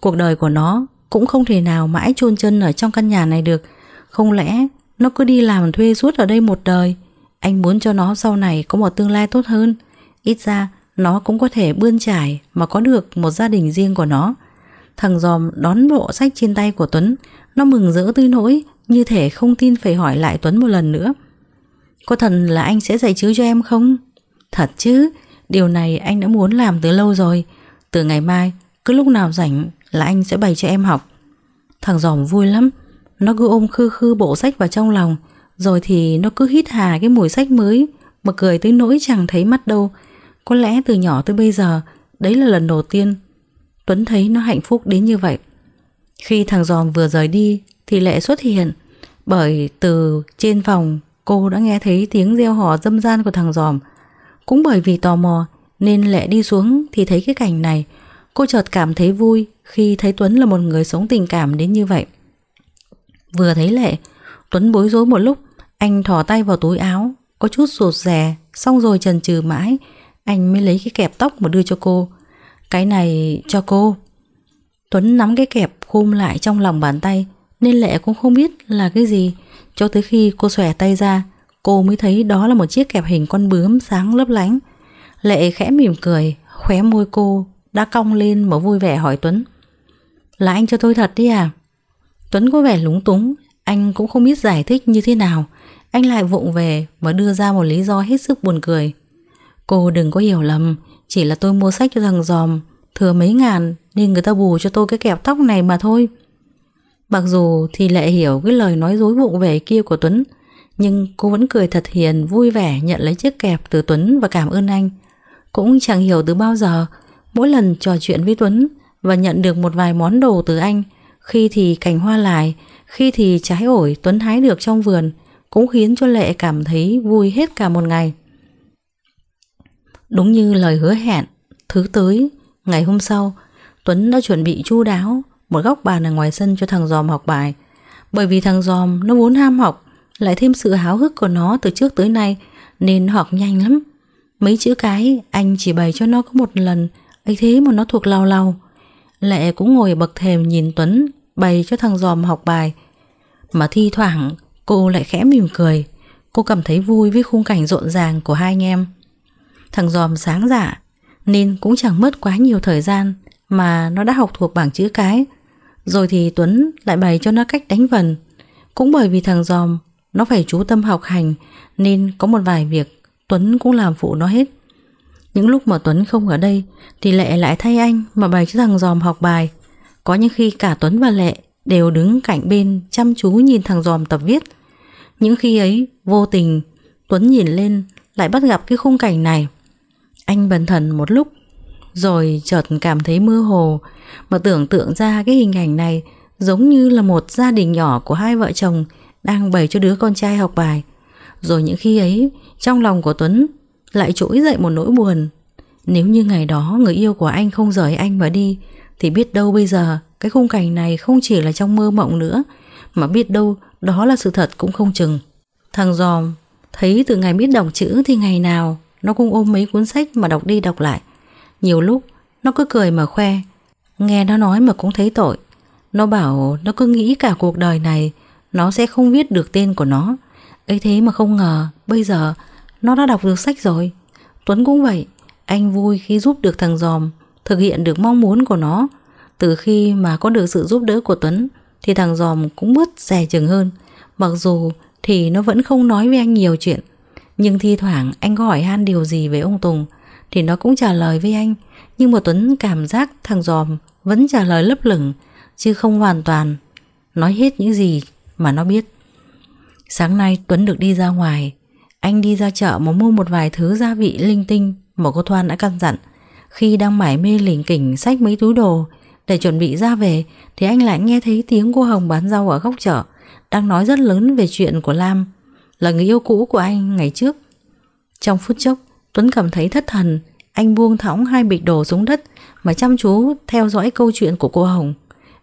Cuộc đời của nó cũng không thể nào mãi chôn chân ở trong căn nhà này được. Không lẽ nó cứ đi làm thuê suốt ở đây một đời? Anh muốn cho nó sau này có một tương lai tốt hơn. Ít ra nó cũng có thể bươn trải mà có được một gia đình riêng của nó. Thằng giòm đón bộ sách trên tay của Tuấn Nó mừng rỡ tới nỗi Như thể không tin phải hỏi lại Tuấn một lần nữa Có thần là anh sẽ dạy chữ cho em không? Thật chứ Điều này anh đã muốn làm từ lâu rồi Từ ngày mai Cứ lúc nào rảnh là anh sẽ bày cho em học Thằng giòm vui lắm Nó cứ ôm khư khư bộ sách vào trong lòng Rồi thì nó cứ hít hà cái mùi sách mới Mà cười tới nỗi chẳng thấy mắt đâu Có lẽ từ nhỏ tới bây giờ Đấy là lần đầu tiên Tuấn thấy nó hạnh phúc đến như vậy Khi thằng giòm vừa rời đi Thì Lệ xuất hiện Bởi từ trên phòng Cô đã nghe thấy tiếng reo hò dâm gian của thằng giòm Cũng bởi vì tò mò Nên Lệ đi xuống thì thấy cái cảnh này Cô chợt cảm thấy vui Khi thấy Tuấn là một người sống tình cảm đến như vậy Vừa thấy Lệ Tuấn bối rối một lúc Anh thò tay vào túi áo Có chút sụt rè Xong rồi trần trừ mãi Anh mới lấy cái kẹp tóc mà đưa cho cô cái này cho cô Tuấn nắm cái kẹp khum lại trong lòng bàn tay Nên Lệ cũng không biết là cái gì Cho tới khi cô xòe tay ra Cô mới thấy đó là một chiếc kẹp hình con bướm sáng lấp lánh Lệ khẽ mỉm cười Khóe môi cô đã cong lên mà vui vẻ hỏi Tuấn Là anh cho tôi thật đi à Tuấn có vẻ lúng túng Anh cũng không biết giải thích như thế nào Anh lại vụng về và đưa ra một lý do hết sức buồn cười Cô đừng có hiểu lầm Chỉ là tôi mua sách cho thằng giòm Thừa mấy ngàn Nên người ta bù cho tôi cái kẹp tóc này mà thôi Mặc dù thì lệ hiểu Cái lời nói dối vụ về kia của Tuấn Nhưng cô vẫn cười thật hiền Vui vẻ nhận lấy chiếc kẹp từ Tuấn Và cảm ơn anh Cũng chẳng hiểu từ bao giờ Mỗi lần trò chuyện với Tuấn Và nhận được một vài món đồ từ anh Khi thì cành hoa lại Khi thì trái ổi Tuấn hái được trong vườn Cũng khiến cho Lệ cảm thấy vui hết cả một ngày Đúng như lời hứa hẹn, thứ tới, ngày hôm sau, Tuấn đã chuẩn bị chu đáo một góc bàn ở ngoài sân cho thằng Giòm học bài. Bởi vì thằng Giòm nó vốn ham học, lại thêm sự háo hức của nó từ trước tới nay nên học nhanh lắm. Mấy chữ cái anh chỉ bày cho nó có một lần, ấy thế mà nó thuộc lao lao. Lệ cũng ngồi bậc thềm nhìn Tuấn bày cho thằng Giòm học bài. Mà thi thoảng cô lại khẽ mỉm cười, cô cảm thấy vui với khung cảnh rộn ràng của hai anh em. Thằng giòm sáng dạ Nên cũng chẳng mất quá nhiều thời gian Mà nó đã học thuộc bảng chữ cái Rồi thì Tuấn lại bày cho nó cách đánh vần Cũng bởi vì thằng giòm Nó phải chú tâm học hành Nên có một vài việc Tuấn cũng làm phụ nó hết Những lúc mà Tuấn không ở đây Thì Lệ lại thay anh mà bày cho thằng giòm học bài Có những khi cả Tuấn và Lệ Đều đứng cạnh bên chăm chú nhìn thằng giòm tập viết Những khi ấy vô tình Tuấn nhìn lên lại bắt gặp cái khung cảnh này anh bần thần một lúc Rồi chợt cảm thấy mơ hồ Mà tưởng tượng ra cái hình ảnh này Giống như là một gia đình nhỏ của hai vợ chồng Đang bày cho đứa con trai học bài Rồi những khi ấy Trong lòng của Tuấn Lại trỗi dậy một nỗi buồn Nếu như ngày đó người yêu của anh không rời anh mà đi Thì biết đâu bây giờ Cái khung cảnh này không chỉ là trong mơ mộng nữa Mà biết đâu đó là sự thật cũng không chừng Thằng giòm Thấy từ ngày biết đọc chữ thì ngày nào nó cũng ôm mấy cuốn sách mà đọc đi đọc lại Nhiều lúc nó cứ cười mà khoe Nghe nó nói mà cũng thấy tội Nó bảo nó cứ nghĩ cả cuộc đời này Nó sẽ không viết được tên của nó ấy thế mà không ngờ Bây giờ nó đã đọc được sách rồi Tuấn cũng vậy Anh vui khi giúp được thằng Giòm Thực hiện được mong muốn của nó Từ khi mà có được sự giúp đỡ của Tuấn Thì thằng Giòm cũng bớt rẻ chừng hơn Mặc dù thì nó vẫn không nói với anh nhiều chuyện nhưng thi thoảng anh có hỏi han điều gì về ông Tùng Thì nó cũng trả lời với anh Nhưng mà Tuấn cảm giác thằng Giòm vẫn trả lời lấp lửng Chứ không hoàn toàn Nói hết những gì mà nó biết Sáng nay Tuấn được đi ra ngoài Anh đi ra chợ mà mua một vài thứ gia vị linh tinh Mà cô Thoan đã căn dặn Khi đang mải mê lỉnh kỉnh sách mấy túi đồ Để chuẩn bị ra về Thì anh lại nghe thấy tiếng cô Hồng bán rau ở góc chợ Đang nói rất lớn về chuyện của Lam là người yêu cũ của anh ngày trước. Trong phút chốc, Tuấn cảm thấy thất thần, anh buông thõng hai bịch đồ xuống đất mà chăm chú theo dõi câu chuyện của cô Hồng.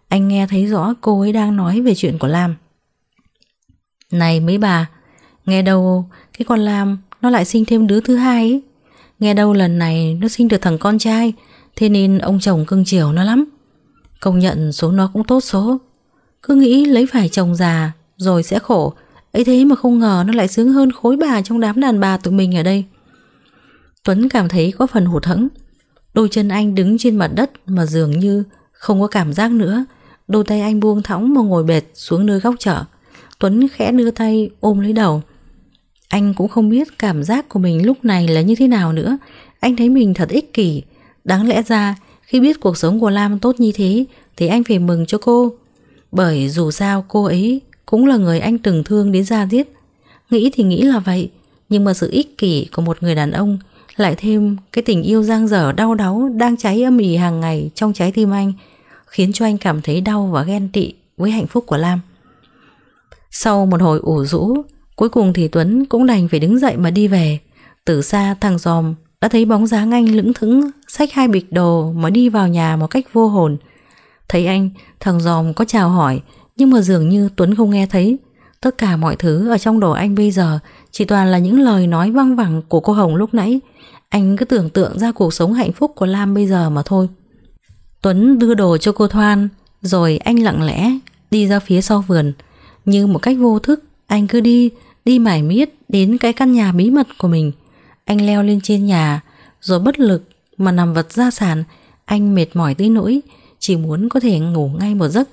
Anh nghe thấy rõ cô ấy đang nói về chuyện của Lam. Này mấy bà, nghe đâu cái con Lam nó lại sinh thêm đứa thứ hai ấy. Nghe đâu lần này nó sinh được thằng con trai, thế nên ông chồng cưng chiều nó lắm. Công nhận số nó cũng tốt số. Cứ nghĩ lấy phải chồng già rồi sẽ khổ ấy thế mà không ngờ nó lại sướng hơn khối bà trong đám đàn bà tụi mình ở đây Tuấn cảm thấy có phần hụt hẫng Đôi chân anh đứng trên mặt đất mà dường như không có cảm giác nữa Đôi tay anh buông thõng mà ngồi bệt xuống nơi góc chợ Tuấn khẽ đưa tay ôm lấy đầu Anh cũng không biết cảm giác của mình lúc này là như thế nào nữa Anh thấy mình thật ích kỷ Đáng lẽ ra khi biết cuộc sống của Lam tốt như thế Thì anh phải mừng cho cô Bởi dù sao cô ấy cũng là người anh từng thương đến ra giết. Nghĩ thì nghĩ là vậy, nhưng mà sự ích kỷ của một người đàn ông lại thêm cái tình yêu giang dở đau đáu đang cháy âm ỉ hàng ngày trong trái tim anh khiến cho anh cảm thấy đau và ghen tị với hạnh phúc của Lam. Sau một hồi ủ rũ, cuối cùng thì Tuấn cũng đành phải đứng dậy mà đi về. Từ xa thằng giòm đã thấy bóng dáng anh lững thững xách hai bịch đồ mà đi vào nhà một cách vô hồn. Thấy anh, thằng giòm có chào hỏi nhưng mà dường như Tuấn không nghe thấy Tất cả mọi thứ ở trong đầu anh bây giờ Chỉ toàn là những lời nói văng vẳng của cô Hồng lúc nãy Anh cứ tưởng tượng ra cuộc sống hạnh phúc của Lam bây giờ mà thôi Tuấn đưa đồ cho cô Thoan Rồi anh lặng lẽ đi ra phía sau vườn Như một cách vô thức Anh cứ đi, đi mải miết đến cái căn nhà bí mật của mình Anh leo lên trên nhà Rồi bất lực mà nằm vật ra sàn Anh mệt mỏi tới nỗi Chỉ muốn có thể ngủ ngay một giấc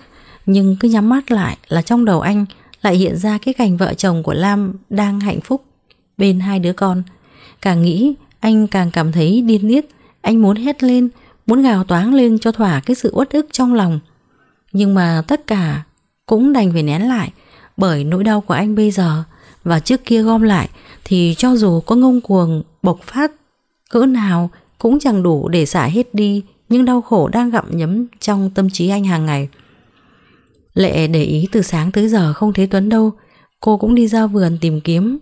nhưng cứ nhắm mắt lại là trong đầu anh lại hiện ra cái cảnh vợ chồng của Lam đang hạnh phúc bên hai đứa con. Càng nghĩ, anh càng cảm thấy điên điết, anh muốn hét lên, muốn gào toáng lên cho thỏa cái sự uất ức trong lòng. Nhưng mà tất cả cũng đành phải nén lại bởi nỗi đau của anh bây giờ và trước kia gom lại thì cho dù có ngông cuồng bộc phát cỡ nào cũng chẳng đủ để xả hết đi những đau khổ đang gặm nhấm trong tâm trí anh hàng ngày. Lệ để ý từ sáng tới giờ không thấy Tuấn đâu Cô cũng đi ra vườn tìm kiếm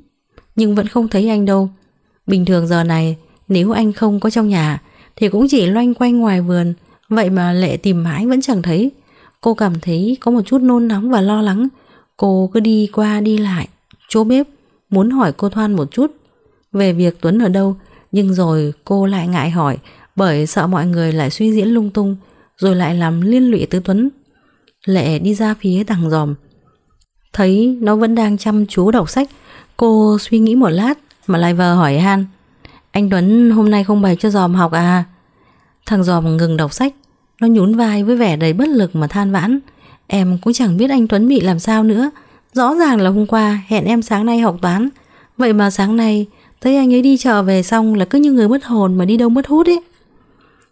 Nhưng vẫn không thấy anh đâu Bình thường giờ này Nếu anh không có trong nhà Thì cũng chỉ loanh quanh ngoài vườn Vậy mà Lệ tìm mãi vẫn chẳng thấy Cô cảm thấy có một chút nôn nóng và lo lắng Cô cứ đi qua đi lại Chỗ bếp Muốn hỏi cô Thoan một chút Về việc Tuấn ở đâu Nhưng rồi cô lại ngại hỏi Bởi sợ mọi người lại suy diễn lung tung Rồi lại làm liên lụy tới Tuấn Lệ đi ra phía đằng giòm Thấy nó vẫn đang chăm chú đọc sách Cô suy nghĩ một lát Mà lại vờ hỏi Han Anh Tuấn hôm nay không bày cho giòm học à Thằng giòm ngừng đọc sách Nó nhún vai với vẻ đầy bất lực mà than vãn Em cũng chẳng biết anh Tuấn bị làm sao nữa Rõ ràng là hôm qua hẹn em sáng nay học toán Vậy mà sáng nay Thấy anh ấy đi chợ về xong là cứ như người mất hồn mà đi đâu mất hút ấy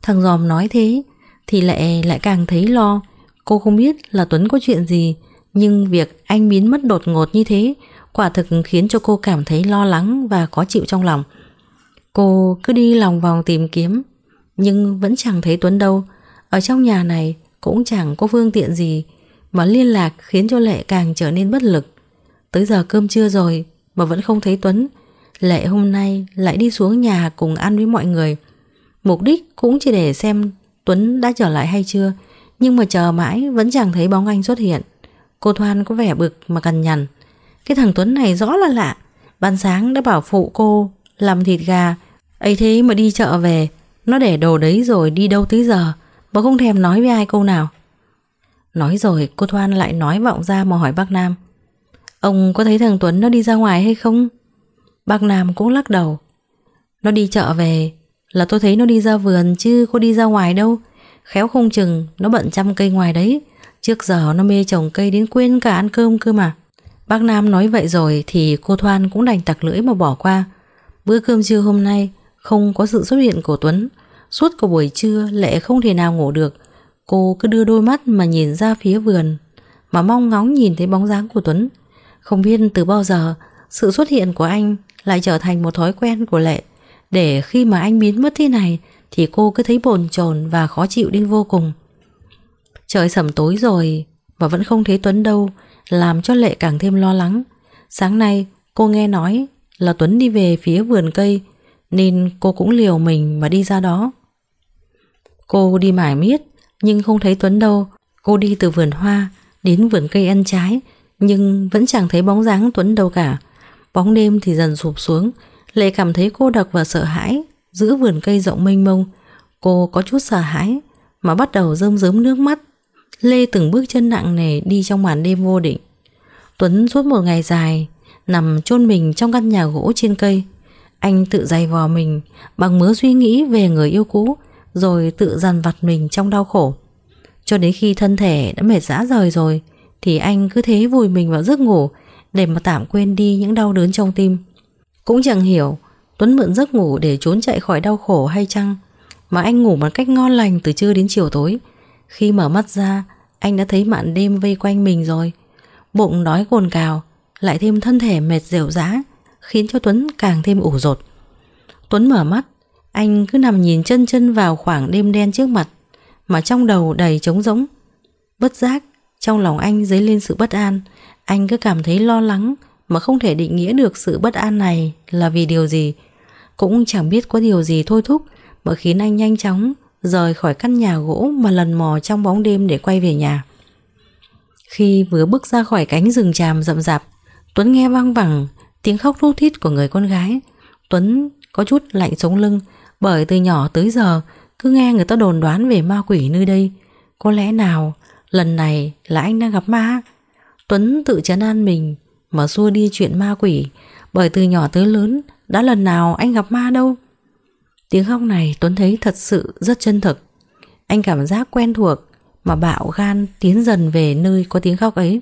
Thằng giòm nói thế Thì lại lại càng thấy lo Cô không biết là Tuấn có chuyện gì Nhưng việc anh biến mất đột ngột như thế Quả thực khiến cho cô cảm thấy lo lắng Và khó chịu trong lòng Cô cứ đi lòng vòng tìm kiếm Nhưng vẫn chẳng thấy Tuấn đâu Ở trong nhà này Cũng chẳng có phương tiện gì Mà liên lạc khiến cho Lệ càng trở nên bất lực Tới giờ cơm trưa rồi Mà vẫn không thấy Tuấn Lệ hôm nay lại đi xuống nhà cùng ăn với mọi người Mục đích cũng chỉ để xem Tuấn đã trở lại hay chưa nhưng mà chờ mãi vẫn chẳng thấy bóng anh xuất hiện Cô Thoan có vẻ bực mà cằn nhằn Cái thằng Tuấn này rõ là lạ Ban sáng đã bảo phụ cô Làm thịt gà ấy thế mà đi chợ về Nó để đồ đấy rồi đi đâu tới giờ Mà không thèm nói với ai câu nào Nói rồi cô Thoan lại nói vọng ra mà hỏi bác Nam Ông có thấy thằng Tuấn nó đi ra ngoài hay không? Bác Nam cũng lắc đầu Nó đi chợ về Là tôi thấy nó đi ra vườn chứ có đi ra ngoài đâu Khéo không chừng Nó bận trăm cây ngoài đấy Trước giờ nó mê trồng cây đến quên cả ăn cơm cơ mà Bác Nam nói vậy rồi Thì cô Thoan cũng đành tặc lưỡi mà bỏ qua Bữa cơm trưa hôm nay Không có sự xuất hiện của Tuấn Suốt cả buổi trưa Lệ không thể nào ngủ được Cô cứ đưa đôi mắt mà nhìn ra phía vườn Mà mong ngóng nhìn thấy bóng dáng của Tuấn Không biết từ bao giờ Sự xuất hiện của anh lại trở thành một thói quen của Lệ Để khi mà anh biến mất thế này thì cô cứ thấy bồn chồn và khó chịu đi vô cùng. Trời sẩm tối rồi mà vẫn không thấy Tuấn đâu, làm cho Lệ càng thêm lo lắng. Sáng nay cô nghe nói là Tuấn đi về phía vườn cây nên cô cũng liều mình mà đi ra đó. Cô đi mải miết nhưng không thấy Tuấn đâu. Cô đi từ vườn hoa đến vườn cây ăn trái nhưng vẫn chẳng thấy bóng dáng Tuấn đâu cả. Bóng đêm thì dần sụp xuống, Lệ cảm thấy cô độc và sợ hãi giữa vườn cây rộng mênh mông, cô có chút sợ hãi mà bắt đầu rơm rớm nước mắt. Lê từng bước chân nặng nề đi trong màn đêm vô định. Tuấn suốt một ngày dài nằm chôn mình trong căn nhà gỗ trên cây. Anh tự dày vò mình bằng mớ suy nghĩ về người yêu cũ rồi tự dằn vặt mình trong đau khổ. Cho đến khi thân thể đã mệt rã rời rồi thì anh cứ thế vùi mình vào giấc ngủ để mà tạm quên đi những đau đớn trong tim. Cũng chẳng hiểu Tuấn mượn giấc ngủ để trốn chạy khỏi đau khổ hay chăng Mà anh ngủ một cách ngon lành từ trưa đến chiều tối Khi mở mắt ra Anh đã thấy mạn đêm vây quanh mình rồi Bụng đói cồn cào Lại thêm thân thể mệt dẻo dã Khiến cho Tuấn càng thêm ủ rột Tuấn mở mắt Anh cứ nằm nhìn chân chân vào khoảng đêm đen trước mặt Mà trong đầu đầy trống rỗng Bất giác Trong lòng anh dấy lên sự bất an Anh cứ cảm thấy lo lắng Mà không thể định nghĩa được sự bất an này Là vì điều gì cũng chẳng biết có điều gì thôi thúc mà khiến anh nhanh chóng rời khỏi căn nhà gỗ mà lần mò trong bóng đêm để quay về nhà. Khi vừa bước ra khỏi cánh rừng tràm rậm rạp, Tuấn nghe vang vẳng tiếng khóc thút thít của người con gái. Tuấn có chút lạnh sống lưng bởi từ nhỏ tới giờ cứ nghe người ta đồn đoán về ma quỷ nơi đây. Có lẽ nào lần này là anh đang gặp ma? Tuấn tự chấn an mình mà xua đi chuyện ma quỷ bởi từ nhỏ tới lớn đã lần nào anh gặp ma đâu. Tiếng khóc này Tuấn thấy thật sự rất chân thực. Anh cảm giác quen thuộc mà bạo gan tiến dần về nơi có tiếng khóc ấy.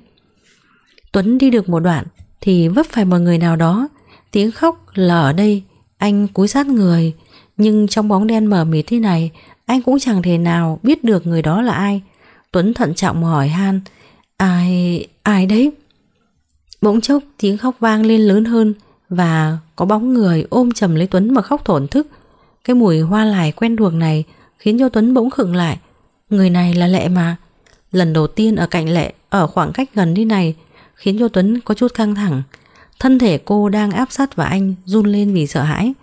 Tuấn đi được một đoạn thì vấp phải một người nào đó. Tiếng khóc là ở đây, anh cúi sát người. Nhưng trong bóng đen mờ mịt thế này, anh cũng chẳng thể nào biết được người đó là ai. Tuấn thận trọng hỏi Han, ai, ai đấy? Bỗng chốc tiếng khóc vang lên lớn hơn, và có bóng người ôm chầm lấy Tuấn mà khóc thổn thức. Cái mùi hoa lải quen thuộc này khiến cho Tuấn bỗng khựng lại. Người này là Lệ mà. Lần đầu tiên ở cạnh Lệ, ở khoảng cách gần đi này, khiến cho Tuấn có chút căng thẳng. Thân thể cô đang áp sát vào anh, run lên vì sợ hãi.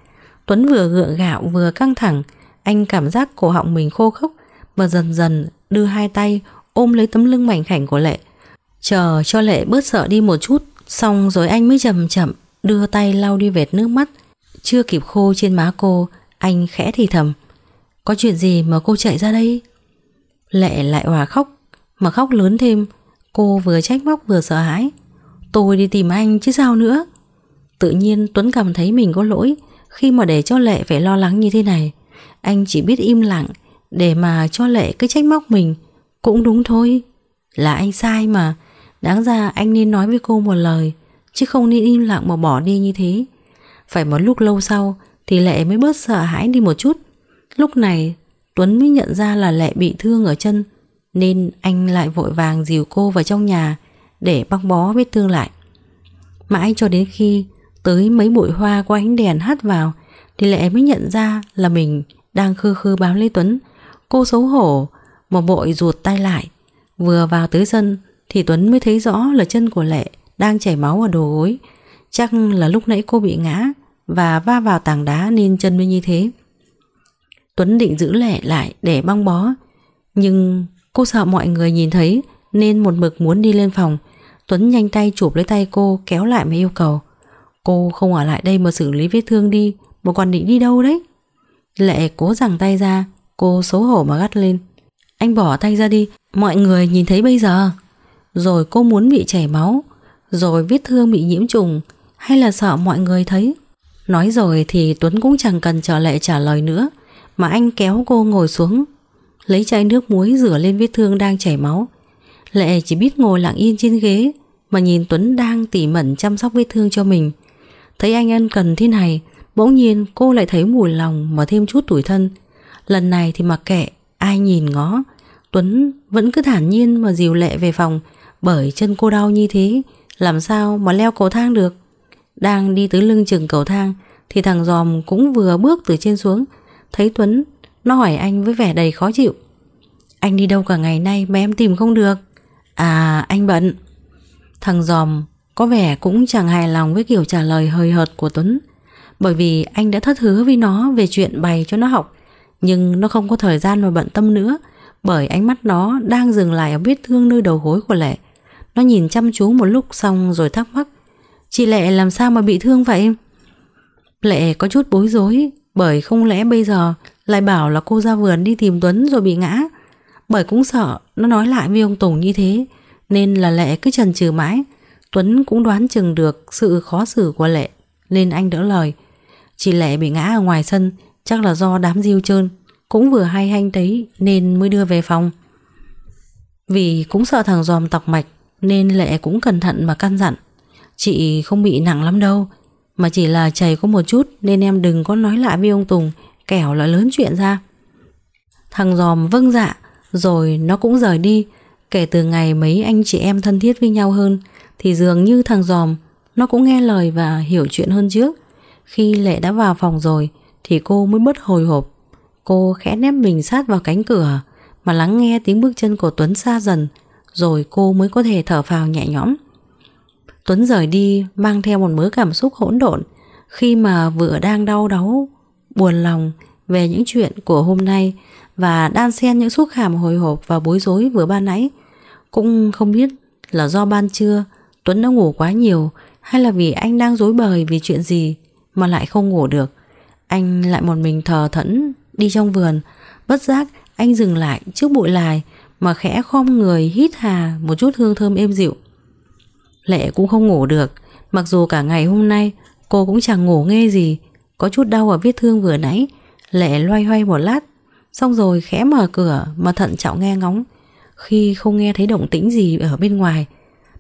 Tuấn vừa gượng gạo vừa căng thẳng, anh cảm giác cổ họng mình khô khốc và dần dần đưa hai tay ôm lấy tấm lưng mảnh khảnh của Lệ. Chờ cho Lệ bớt sợ đi một chút, xong rồi anh mới chậm chậm đưa tay lau đi vệt nước mắt chưa kịp khô trên má cô anh khẽ thì thầm có chuyện gì mà cô chạy ra đây lệ lại hòa khóc mà khóc lớn thêm cô vừa trách móc vừa sợ hãi tôi đi tìm anh chứ sao nữa tự nhiên tuấn cảm thấy mình có lỗi khi mà để cho lệ phải lo lắng như thế này anh chỉ biết im lặng để mà cho lệ cứ trách móc mình cũng đúng thôi là anh sai mà đáng ra anh nên nói với cô một lời Chứ không nên im lặng mà bỏ đi như thế Phải một lúc lâu sau Thì Lệ mới bớt sợ hãi đi một chút Lúc này Tuấn mới nhận ra là Lệ bị thương ở chân Nên anh lại vội vàng dìu cô vào trong nhà Để băng bó vết thương lại Mãi cho đến khi Tới mấy bụi hoa qua ánh đèn hắt vào Thì Lệ mới nhận ra là mình Đang khư khư bám lấy Tuấn Cô xấu hổ một vội ruột tay lại Vừa vào tới sân Thì Tuấn mới thấy rõ là chân của Lệ đang chảy máu ở đầu gối. Chắc là lúc nãy cô bị ngã và va vào tảng đá nên chân mới như thế. Tuấn định giữ lẻ lại để băng bó, nhưng cô sợ mọi người nhìn thấy nên một mực muốn đi lên phòng. Tuấn nhanh tay chụp lấy tay cô kéo lại mà yêu cầu. Cô không ở lại đây mà xử lý vết thương đi, mà còn định đi đâu đấy? Lệ cố giằng tay ra, cô xấu hổ mà gắt lên. Anh bỏ tay ra đi, mọi người nhìn thấy bây giờ. Rồi cô muốn bị chảy máu, rồi vết thương bị nhiễm trùng hay là sợ mọi người thấy. Nói rồi thì Tuấn cũng chẳng cần trở lệ trả lời nữa mà anh kéo cô ngồi xuống lấy chai nước muối rửa lên vết thương đang chảy máu. Lệ chỉ biết ngồi lặng yên trên ghế mà nhìn Tuấn đang tỉ mẩn chăm sóc vết thương cho mình. Thấy anh ăn cần thế này bỗng nhiên cô lại thấy mùi lòng mà thêm chút tủi thân. Lần này thì mặc kệ ai nhìn ngó Tuấn vẫn cứ thản nhiên mà dìu Lệ về phòng bởi chân cô đau như thế làm sao mà leo cầu thang được Đang đi tới lưng chừng cầu thang Thì thằng giòm cũng vừa bước từ trên xuống Thấy Tuấn Nó hỏi anh với vẻ đầy khó chịu Anh đi đâu cả ngày nay mà em tìm không được À anh bận Thằng giòm có vẻ cũng chẳng hài lòng với kiểu trả lời hơi hợt của Tuấn Bởi vì anh đã thất hứa với nó về chuyện bày cho nó học Nhưng nó không có thời gian mà bận tâm nữa Bởi ánh mắt nó đang dừng lại ở vết thương nơi đầu gối của Lệ nó nhìn chăm chú một lúc xong rồi thắc mắc Chị Lệ làm sao mà bị thương vậy? Lệ có chút bối rối Bởi không lẽ bây giờ lại bảo là cô ra vườn đi tìm Tuấn rồi bị ngã Bởi cũng sợ nó nói lại với ông Tùng như thế Nên là Lệ cứ chần chừ mãi Tuấn cũng đoán chừng được sự khó xử của Lệ Nên anh đỡ lời Chị Lệ bị ngã ở ngoài sân Chắc là do đám diêu trơn Cũng vừa hay hanh thấy Nên mới đưa về phòng Vì cũng sợ thằng giòm tọc mạch nên Lệ cũng cẩn thận mà căn dặn Chị không bị nặng lắm đâu Mà chỉ là chảy có một chút Nên em đừng có nói lại với ông Tùng Kẻo là lớn chuyện ra Thằng giòm vâng dạ Rồi nó cũng rời đi Kể từ ngày mấy anh chị em thân thiết với nhau hơn Thì dường như thằng giòm Nó cũng nghe lời và hiểu chuyện hơn trước Khi Lệ đã vào phòng rồi Thì cô mới bớt hồi hộp Cô khẽ nép mình sát vào cánh cửa Mà lắng nghe tiếng bước chân của Tuấn xa dần rồi cô mới có thể thở phào nhẹ nhõm. Tuấn rời đi mang theo một mớ cảm xúc hỗn độn khi mà vừa đang đau đớn buồn lòng về những chuyện của hôm nay và đan xen những xúc cảm hồi hộp và bối rối vừa ban nãy. Cũng không biết là do ban trưa Tuấn đã ngủ quá nhiều hay là vì anh đang rối bời vì chuyện gì mà lại không ngủ được. Anh lại một mình thờ thẫn đi trong vườn, bất giác anh dừng lại trước bụi lài mà khẽ khom người hít hà một chút hương thơm êm dịu. Lệ cũng không ngủ được, mặc dù cả ngày hôm nay cô cũng chẳng ngủ nghe gì, có chút đau ở vết thương vừa nãy, Lệ loay hoay một lát, xong rồi khẽ mở cửa mà thận trọng nghe ngóng. Khi không nghe thấy động tĩnh gì ở bên ngoài,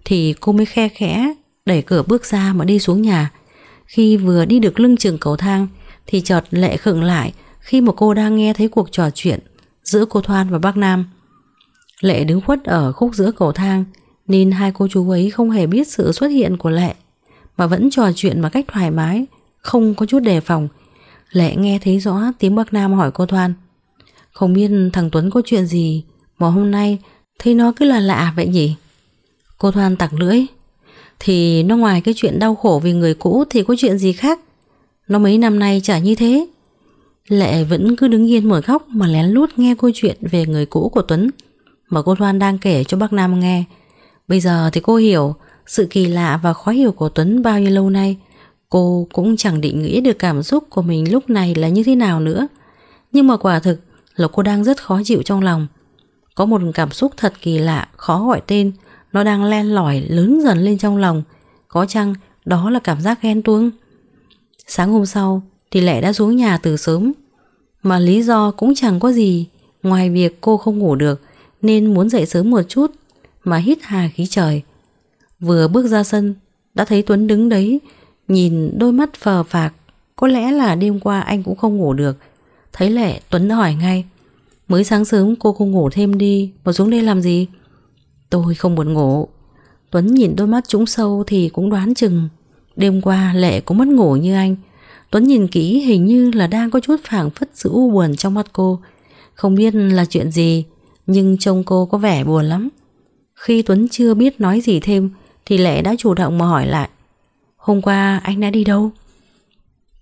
thì cô mới khe khẽ đẩy cửa bước ra mà đi xuống nhà. Khi vừa đi được lưng chừng cầu thang, thì chợt Lệ khựng lại khi mà cô đang nghe thấy cuộc trò chuyện giữa cô Thoan và bác Nam. Lệ đứng khuất ở khúc giữa cầu thang Nên hai cô chú ấy không hề biết sự xuất hiện của Lệ Mà vẫn trò chuyện một cách thoải mái Không có chút đề phòng Lệ nghe thấy rõ tiếng Bắc Nam hỏi cô Thoan Không biết thằng Tuấn có chuyện gì Mà hôm nay Thấy nó cứ là lạ vậy nhỉ Cô Thoan tặc lưỡi Thì nó ngoài cái chuyện đau khổ vì người cũ Thì có chuyện gì khác Nó mấy năm nay chả như thế Lệ vẫn cứ đứng yên một khóc Mà lén lút nghe câu chuyện về người cũ của Tuấn mà cô Loan đang kể cho bác Nam nghe. Bây giờ thì cô hiểu sự kỳ lạ và khó hiểu của Tuấn bao nhiêu lâu nay. Cô cũng chẳng định nghĩ được cảm xúc của mình lúc này là như thế nào nữa. Nhưng mà quả thực là cô đang rất khó chịu trong lòng. Có một cảm xúc thật kỳ lạ, khó gọi tên, nó đang len lỏi lớn dần lên trong lòng. Có chăng đó là cảm giác ghen tuông? Sáng hôm sau thì Lệ đã xuống nhà từ sớm. Mà lý do cũng chẳng có gì ngoài việc cô không ngủ được nên muốn dậy sớm một chút mà hít hà khí trời. Vừa bước ra sân, đã thấy Tuấn đứng đấy, nhìn đôi mắt phờ phạc. Có lẽ là đêm qua anh cũng không ngủ được. Thấy lẹ Tuấn hỏi ngay. Mới sáng sớm cô không ngủ thêm đi, mà xuống đây làm gì? Tôi không muốn ngủ. Tuấn nhìn đôi mắt trũng sâu thì cũng đoán chừng. Đêm qua lệ cũng mất ngủ như anh. Tuấn nhìn kỹ hình như là đang có chút phảng phất sự u buồn trong mắt cô. Không biết là chuyện gì nhưng trông cô có vẻ buồn lắm. Khi Tuấn chưa biết nói gì thêm thì Lệ đã chủ động mà hỏi lại. Hôm qua anh đã đi đâu?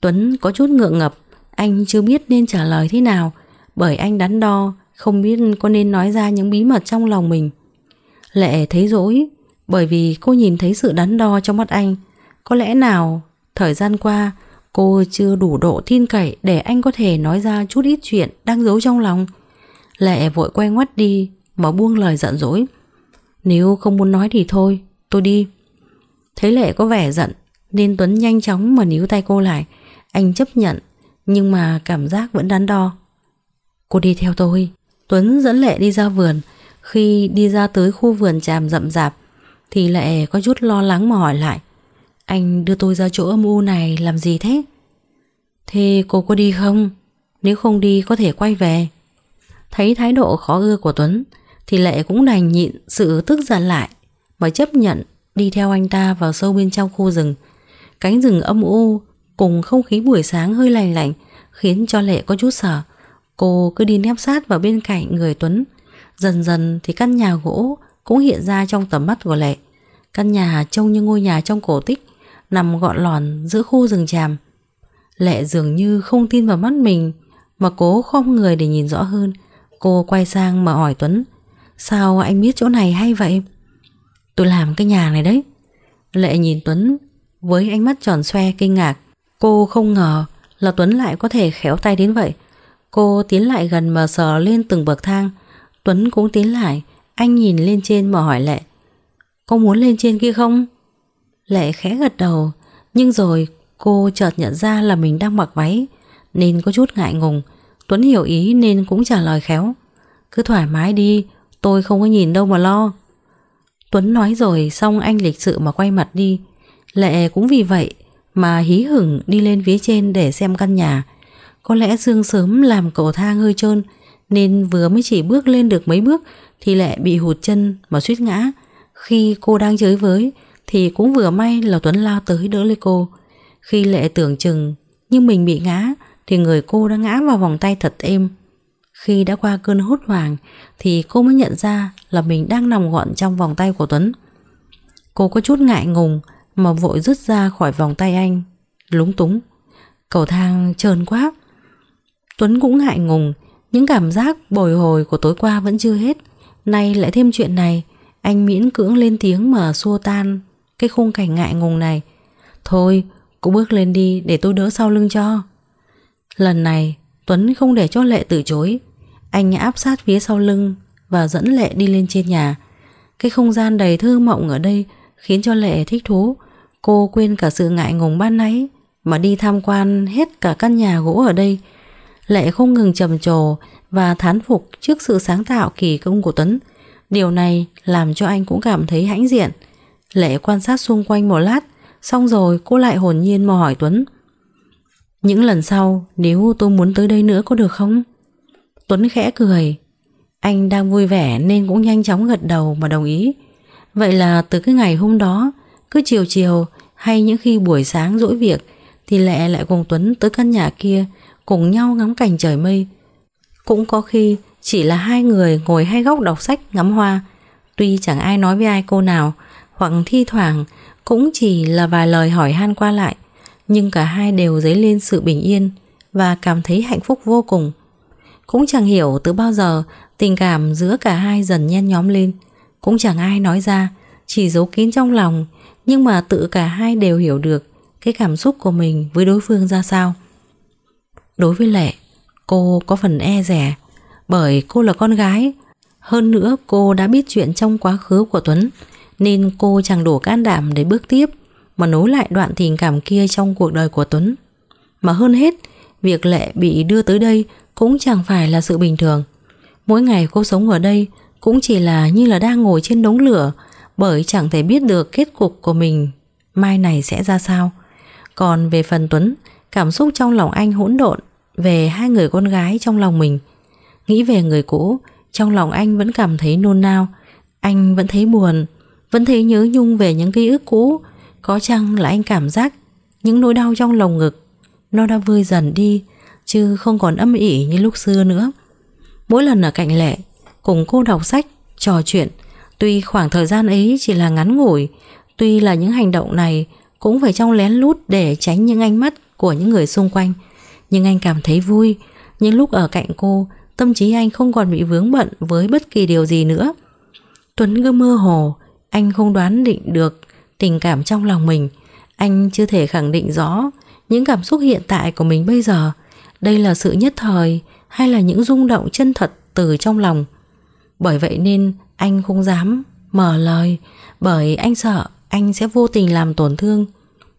Tuấn có chút ngượng ngập, anh chưa biết nên trả lời thế nào bởi anh đắn đo không biết có nên nói ra những bí mật trong lòng mình. Lệ thấy dỗi bởi vì cô nhìn thấy sự đắn đo trong mắt anh. Có lẽ nào thời gian qua cô chưa đủ độ tin cậy để anh có thể nói ra chút ít chuyện đang giấu trong lòng. Lệ vội quay ngoắt đi Mà buông lời giận dỗi Nếu không muốn nói thì thôi Tôi đi Thấy Lệ có vẻ giận Nên Tuấn nhanh chóng mà níu tay cô lại Anh chấp nhận Nhưng mà cảm giác vẫn đắn đo Cô đi theo tôi Tuấn dẫn Lệ đi ra vườn Khi đi ra tới khu vườn tràm rậm rạp Thì Lệ có chút lo lắng mà hỏi lại Anh đưa tôi ra chỗ âm u này làm gì thế? Thế cô có đi không? Nếu không đi có thể quay về Thấy thái độ khó ưa của Tuấn Thì Lệ cũng đành nhịn sự tức giận lại Và chấp nhận đi theo anh ta vào sâu bên trong khu rừng Cánh rừng âm u Cùng không khí buổi sáng hơi lành lạnh Khiến cho Lệ có chút sợ Cô cứ đi nép sát vào bên cạnh người Tuấn Dần dần thì căn nhà gỗ Cũng hiện ra trong tầm mắt của Lệ Căn nhà trông như ngôi nhà trong cổ tích Nằm gọn lòn giữa khu rừng tràm Lệ dường như không tin vào mắt mình Mà cố khom người để nhìn rõ hơn Cô quay sang mà hỏi Tuấn Sao anh biết chỗ này hay vậy? Tôi làm cái nhà này đấy Lệ nhìn Tuấn với ánh mắt tròn xoe kinh ngạc Cô không ngờ là Tuấn lại có thể khéo tay đến vậy Cô tiến lại gần mà sờ lên từng bậc thang Tuấn cũng tiến lại Anh nhìn lên trên mà hỏi Lệ Cô muốn lên trên kia không? Lệ khẽ gật đầu Nhưng rồi cô chợt nhận ra là mình đang mặc váy Nên có chút ngại ngùng Tuấn hiểu ý nên cũng trả lời khéo Cứ thoải mái đi Tôi không có nhìn đâu mà lo Tuấn nói rồi xong anh lịch sự mà quay mặt đi Lệ cũng vì vậy Mà hí hửng đi lên phía trên để xem căn nhà Có lẽ sương sớm làm cầu thang hơi trơn Nên vừa mới chỉ bước lên được mấy bước Thì Lệ bị hụt chân mà suýt ngã Khi cô đang chơi với Thì cũng vừa may là Tuấn lao tới đỡ lấy cô Khi Lệ tưởng chừng Nhưng mình bị ngã thì người cô đã ngã vào vòng tay thật êm. Khi đã qua cơn hốt hoảng thì cô mới nhận ra là mình đang nằm gọn trong vòng tay của Tuấn. Cô có chút ngại ngùng mà vội rút ra khỏi vòng tay anh. Lúng túng. Cầu thang trơn quá. Tuấn cũng ngại ngùng. Những cảm giác bồi hồi của tối qua vẫn chưa hết. Nay lại thêm chuyện này. Anh miễn cưỡng lên tiếng mà xua tan cái khung cảnh ngại ngùng này. Thôi, cô bước lên đi để tôi đỡ sau lưng cho. Lần này Tuấn không để cho Lệ từ chối Anh áp sát phía sau lưng Và dẫn Lệ đi lên trên nhà Cái không gian đầy thơ mộng ở đây Khiến cho Lệ thích thú Cô quên cả sự ngại ngùng ban nãy Mà đi tham quan hết cả căn nhà gỗ ở đây Lệ không ngừng trầm trồ Và thán phục trước sự sáng tạo kỳ công của Tuấn Điều này làm cho anh cũng cảm thấy hãnh diện Lệ quan sát xung quanh một lát Xong rồi cô lại hồn nhiên mò hỏi Tuấn những lần sau nếu tôi muốn tới đây nữa có được không? Tuấn khẽ cười Anh đang vui vẻ nên cũng nhanh chóng gật đầu mà đồng ý Vậy là từ cái ngày hôm đó Cứ chiều chiều hay những khi buổi sáng rỗi việc Thì lẹ lại cùng Tuấn tới căn nhà kia Cùng nhau ngắm cảnh trời mây Cũng có khi chỉ là hai người ngồi hai góc đọc sách ngắm hoa Tuy chẳng ai nói với ai cô nào Hoặc thi thoảng cũng chỉ là vài lời hỏi han qua lại nhưng cả hai đều dấy lên sự bình yên và cảm thấy hạnh phúc vô cùng. Cũng chẳng hiểu từ bao giờ tình cảm giữa cả hai dần nhen nhóm lên, cũng chẳng ai nói ra, chỉ giấu kín trong lòng, nhưng mà tự cả hai đều hiểu được cái cảm xúc của mình với đối phương ra sao. Đối với Lệ, cô có phần e rẻ, bởi cô là con gái, hơn nữa cô đã biết chuyện trong quá khứ của Tuấn, nên cô chẳng đủ can đảm để bước tiếp mà nối lại đoạn tình cảm kia trong cuộc đời của Tuấn. Mà hơn hết, việc Lệ bị đưa tới đây cũng chẳng phải là sự bình thường. Mỗi ngày cô sống ở đây cũng chỉ là như là đang ngồi trên đống lửa bởi chẳng thể biết được kết cục của mình mai này sẽ ra sao. Còn về phần Tuấn, cảm xúc trong lòng anh hỗn độn về hai người con gái trong lòng mình. Nghĩ về người cũ, trong lòng anh vẫn cảm thấy nôn nao, anh vẫn thấy buồn, vẫn thấy nhớ nhung về những ký ức cũ có chăng là anh cảm giác những nỗi đau trong lồng ngực nó đã vơi dần đi chứ không còn âm ỉ như lúc xưa nữa. Mỗi lần ở cạnh Lệ, cùng cô đọc sách, trò chuyện, tuy khoảng thời gian ấy chỉ là ngắn ngủi, tuy là những hành động này cũng phải trong lén lút để tránh những ánh mắt của những người xung quanh, nhưng anh cảm thấy vui, những lúc ở cạnh cô, tâm trí anh không còn bị vướng bận với bất kỳ điều gì nữa. Tuấn cứ mơ hồ, anh không đoán định được tình cảm trong lòng mình Anh chưa thể khẳng định rõ Những cảm xúc hiện tại của mình bây giờ Đây là sự nhất thời Hay là những rung động chân thật từ trong lòng Bởi vậy nên anh không dám mở lời Bởi anh sợ anh sẽ vô tình làm tổn thương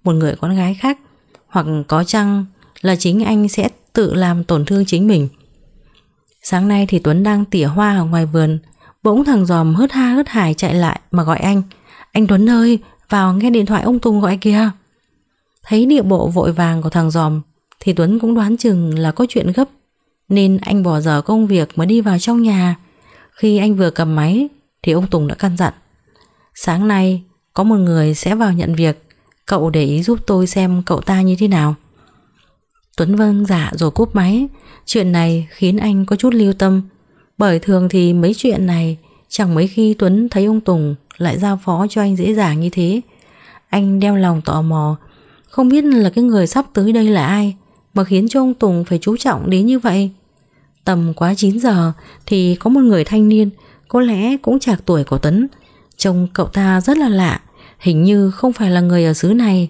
Một người con gái khác Hoặc có chăng là chính anh sẽ tự làm tổn thương chính mình Sáng nay thì Tuấn đang tỉa hoa ở ngoài vườn Bỗng thằng giòm hớt ha hớt hải chạy lại mà gọi anh Anh Tuấn ơi vào nghe điện thoại ông Tùng gọi kìa Thấy điệu bộ vội vàng của thằng giòm Thì Tuấn cũng đoán chừng là có chuyện gấp Nên anh bỏ dở công việc Mới đi vào trong nhà Khi anh vừa cầm máy Thì ông Tùng đã căn dặn Sáng nay có một người sẽ vào nhận việc Cậu để ý giúp tôi xem cậu ta như thế nào Tuấn vâng dạ rồi cúp máy Chuyện này khiến anh có chút lưu tâm Bởi thường thì mấy chuyện này Chẳng mấy khi Tuấn thấy ông Tùng lại giao phó cho anh dễ dàng như thế. Anh đeo lòng tò mò, không biết là cái người sắp tới đây là ai mà khiến cho ông Tùng phải chú trọng đến như vậy. Tầm quá 9 giờ thì có một người thanh niên, có lẽ cũng chạc tuổi của Tuấn. Trông cậu ta rất là lạ, hình như không phải là người ở xứ này.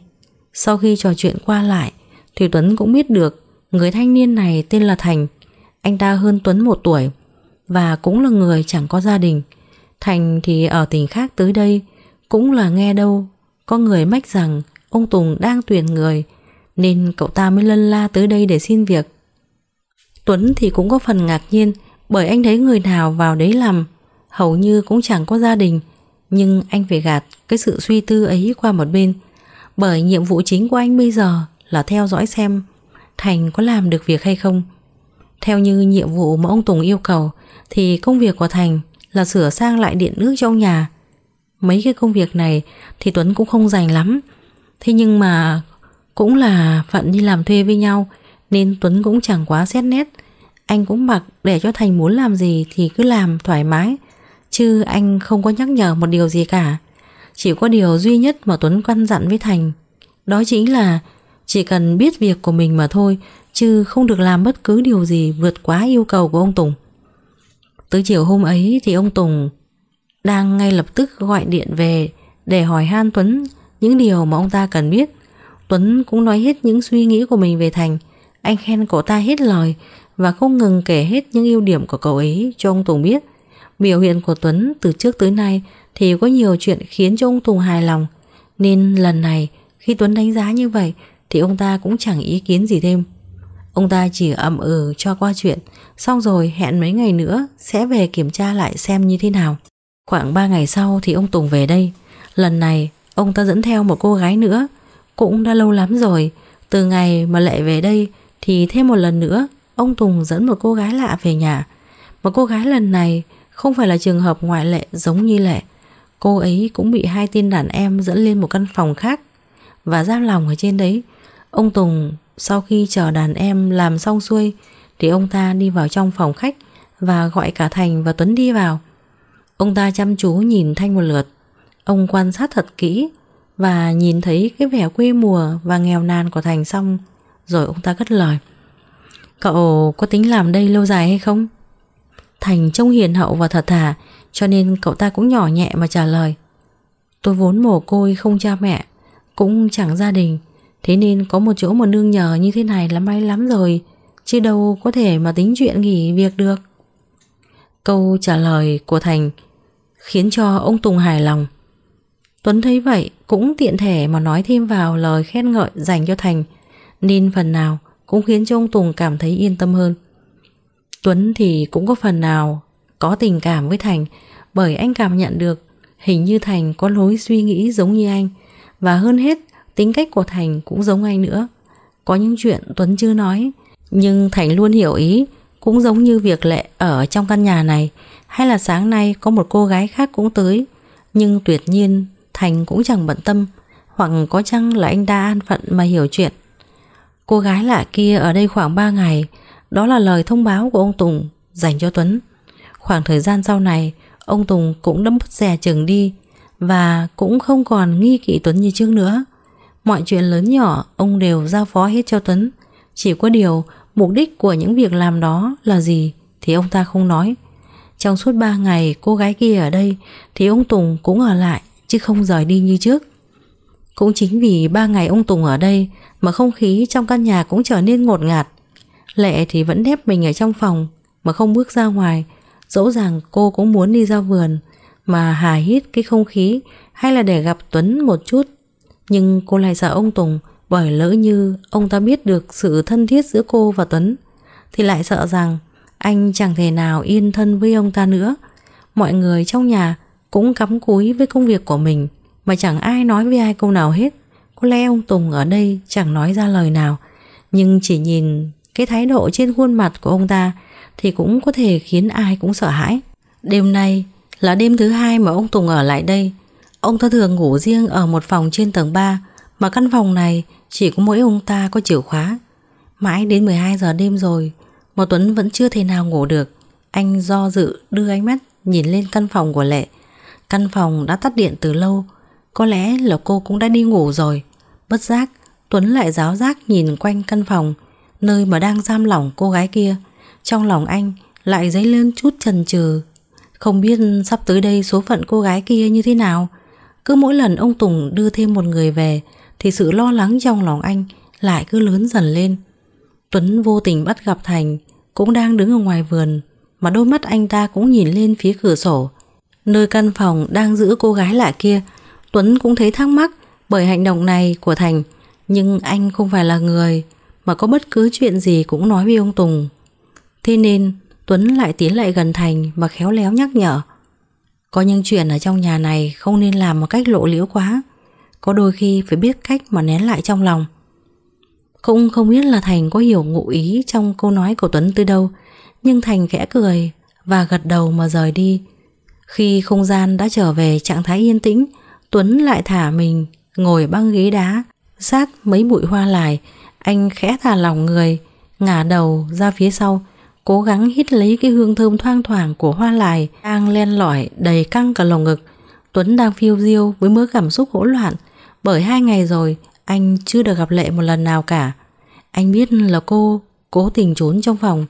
Sau khi trò chuyện qua lại, thì Tuấn cũng biết được người thanh niên này tên là Thành. Anh ta hơn Tuấn một tuổi và cũng là người chẳng có gia đình. Thành thì ở tỉnh khác tới đây cũng là nghe đâu có người mách rằng ông Tùng đang tuyển người nên cậu ta mới lân la tới đây để xin việc. Tuấn thì cũng có phần ngạc nhiên bởi anh thấy người nào vào đấy làm hầu như cũng chẳng có gia đình nhưng anh phải gạt cái sự suy tư ấy qua một bên bởi nhiệm vụ chính của anh bây giờ là theo dõi xem Thành có làm được việc hay không. Theo như nhiệm vụ mà ông Tùng yêu cầu thì công việc của Thành là sửa sang lại điện nước trong nhà. Mấy cái công việc này thì Tuấn cũng không dành lắm. Thế nhưng mà cũng là phận đi làm thuê với nhau nên Tuấn cũng chẳng quá xét nét. Anh cũng mặc để cho Thành muốn làm gì thì cứ làm thoải mái. Chứ anh không có nhắc nhở một điều gì cả. Chỉ có điều duy nhất mà Tuấn quan dặn với Thành Đó chính là chỉ cần biết việc của mình mà thôi Chứ không được làm bất cứ điều gì vượt quá yêu cầu của ông Tùng Tới chiều hôm ấy thì ông Tùng đang ngay lập tức gọi điện về để hỏi han Tuấn những điều mà ông ta cần biết. Tuấn cũng nói hết những suy nghĩ của mình về Thành. Anh khen cậu ta hết lời và không ngừng kể hết những ưu điểm của cậu ấy cho ông Tùng biết. Biểu hiện của Tuấn từ trước tới nay thì có nhiều chuyện khiến cho ông Tùng hài lòng. Nên lần này khi Tuấn đánh giá như vậy thì ông ta cũng chẳng ý kiến gì thêm. Ông ta chỉ ậm ừ cho qua chuyện Xong rồi hẹn mấy ngày nữa Sẽ về kiểm tra lại xem như thế nào Khoảng 3 ngày sau thì ông Tùng về đây Lần này ông ta dẫn theo một cô gái nữa Cũng đã lâu lắm rồi Từ ngày mà Lệ về đây Thì thêm một lần nữa Ông Tùng dẫn một cô gái lạ về nhà Một cô gái lần này Không phải là trường hợp ngoại lệ giống như Lệ Cô ấy cũng bị hai tin đàn em dẫn lên một căn phòng khác Và giam lòng ở trên đấy Ông Tùng sau khi chờ đàn em làm xong xuôi Thì ông ta đi vào trong phòng khách Và gọi cả Thành và Tuấn đi vào Ông ta chăm chú nhìn Thanh một lượt Ông quan sát thật kỹ Và nhìn thấy cái vẻ quê mùa Và nghèo nàn của Thành xong Rồi ông ta cất lời Cậu có tính làm đây lâu dài hay không? Thành trông hiền hậu và thật thà Cho nên cậu ta cũng nhỏ nhẹ mà trả lời Tôi vốn mồ côi không cha mẹ Cũng chẳng gia đình Thế nên có một chỗ mà nương nhờ như thế này là may lắm rồi Chứ đâu có thể mà tính chuyện nghỉ việc được Câu trả lời của Thành Khiến cho ông Tùng hài lòng Tuấn thấy vậy cũng tiện thể mà nói thêm vào lời khen ngợi dành cho Thành Nên phần nào cũng khiến cho ông Tùng cảm thấy yên tâm hơn Tuấn thì cũng có phần nào có tình cảm với Thành Bởi anh cảm nhận được hình như Thành có lối suy nghĩ giống như anh Và hơn hết Tính cách của Thành cũng giống anh nữa Có những chuyện Tuấn chưa nói Nhưng Thành luôn hiểu ý Cũng giống như việc Lệ ở trong căn nhà này Hay là sáng nay có một cô gái khác cũng tới Nhưng tuyệt nhiên Thành cũng chẳng bận tâm Hoặc có chăng là anh đã an phận mà hiểu chuyện Cô gái lạ kia ở đây khoảng 3 ngày Đó là lời thông báo của ông Tùng Dành cho Tuấn Khoảng thời gian sau này Ông Tùng cũng đâm bứt rè chừng đi Và cũng không còn nghi kỵ Tuấn như trước nữa Mọi chuyện lớn nhỏ ông đều giao phó hết cho Tuấn Chỉ có điều mục đích của những việc làm đó là gì thì ông ta không nói Trong suốt 3 ngày cô gái kia ở đây thì ông Tùng cũng ở lại chứ không rời đi như trước Cũng chính vì 3 ngày ông Tùng ở đây mà không khí trong căn nhà cũng trở nên ngột ngạt Lệ thì vẫn nép mình ở trong phòng mà không bước ra ngoài Dẫu rằng cô cũng muốn đi ra vườn mà hà hít cái không khí hay là để gặp Tuấn một chút nhưng cô lại sợ ông Tùng bởi lỡ như ông ta biết được sự thân thiết giữa cô và Tuấn thì lại sợ rằng anh chẳng thể nào yên thân với ông ta nữa. Mọi người trong nhà cũng cắm cúi với công việc của mình mà chẳng ai nói với ai câu nào hết. Có lẽ ông Tùng ở đây chẳng nói ra lời nào nhưng chỉ nhìn cái thái độ trên khuôn mặt của ông ta thì cũng có thể khiến ai cũng sợ hãi. Đêm nay là đêm thứ hai mà ông Tùng ở lại đây Ông ta thường ngủ riêng ở một phòng trên tầng 3 Mà căn phòng này chỉ có mỗi ông ta có chìa khóa Mãi đến 12 giờ đêm rồi Mà Tuấn vẫn chưa thể nào ngủ được Anh do dự đưa ánh mắt nhìn lên căn phòng của Lệ Căn phòng đã tắt điện từ lâu Có lẽ là cô cũng đã đi ngủ rồi Bất giác Tuấn lại giáo giác nhìn quanh căn phòng Nơi mà đang giam lỏng cô gái kia Trong lòng anh lại dấy lên chút chần chừ Không biết sắp tới đây số phận cô gái kia như thế nào cứ mỗi lần ông Tùng đưa thêm một người về Thì sự lo lắng trong lòng anh Lại cứ lớn dần lên Tuấn vô tình bắt gặp Thành Cũng đang đứng ở ngoài vườn Mà đôi mắt anh ta cũng nhìn lên phía cửa sổ Nơi căn phòng đang giữ cô gái lạ kia Tuấn cũng thấy thắc mắc Bởi hành động này của Thành Nhưng anh không phải là người Mà có bất cứ chuyện gì cũng nói với ông Tùng Thế nên Tuấn lại tiến lại gần Thành Mà khéo léo nhắc nhở có những chuyện ở trong nhà này không nên làm một cách lộ liễu quá Có đôi khi phải biết cách mà nén lại trong lòng Cũng không biết là Thành có hiểu ngụ ý trong câu nói của Tuấn từ đâu Nhưng Thành khẽ cười và gật đầu mà rời đi Khi không gian đã trở về trạng thái yên tĩnh Tuấn lại thả mình ngồi băng ghế đá sát mấy bụi hoa lại anh khẽ thả lỏng người ngả đầu ra phía sau cố gắng hít lấy cái hương thơm thoang thoảng của hoa lài đang len lỏi đầy căng cả lồng ngực. Tuấn đang phiêu diêu với mớ cảm xúc hỗn loạn bởi hai ngày rồi anh chưa được gặp Lệ một lần nào cả. Anh biết là cô cố tình trốn trong phòng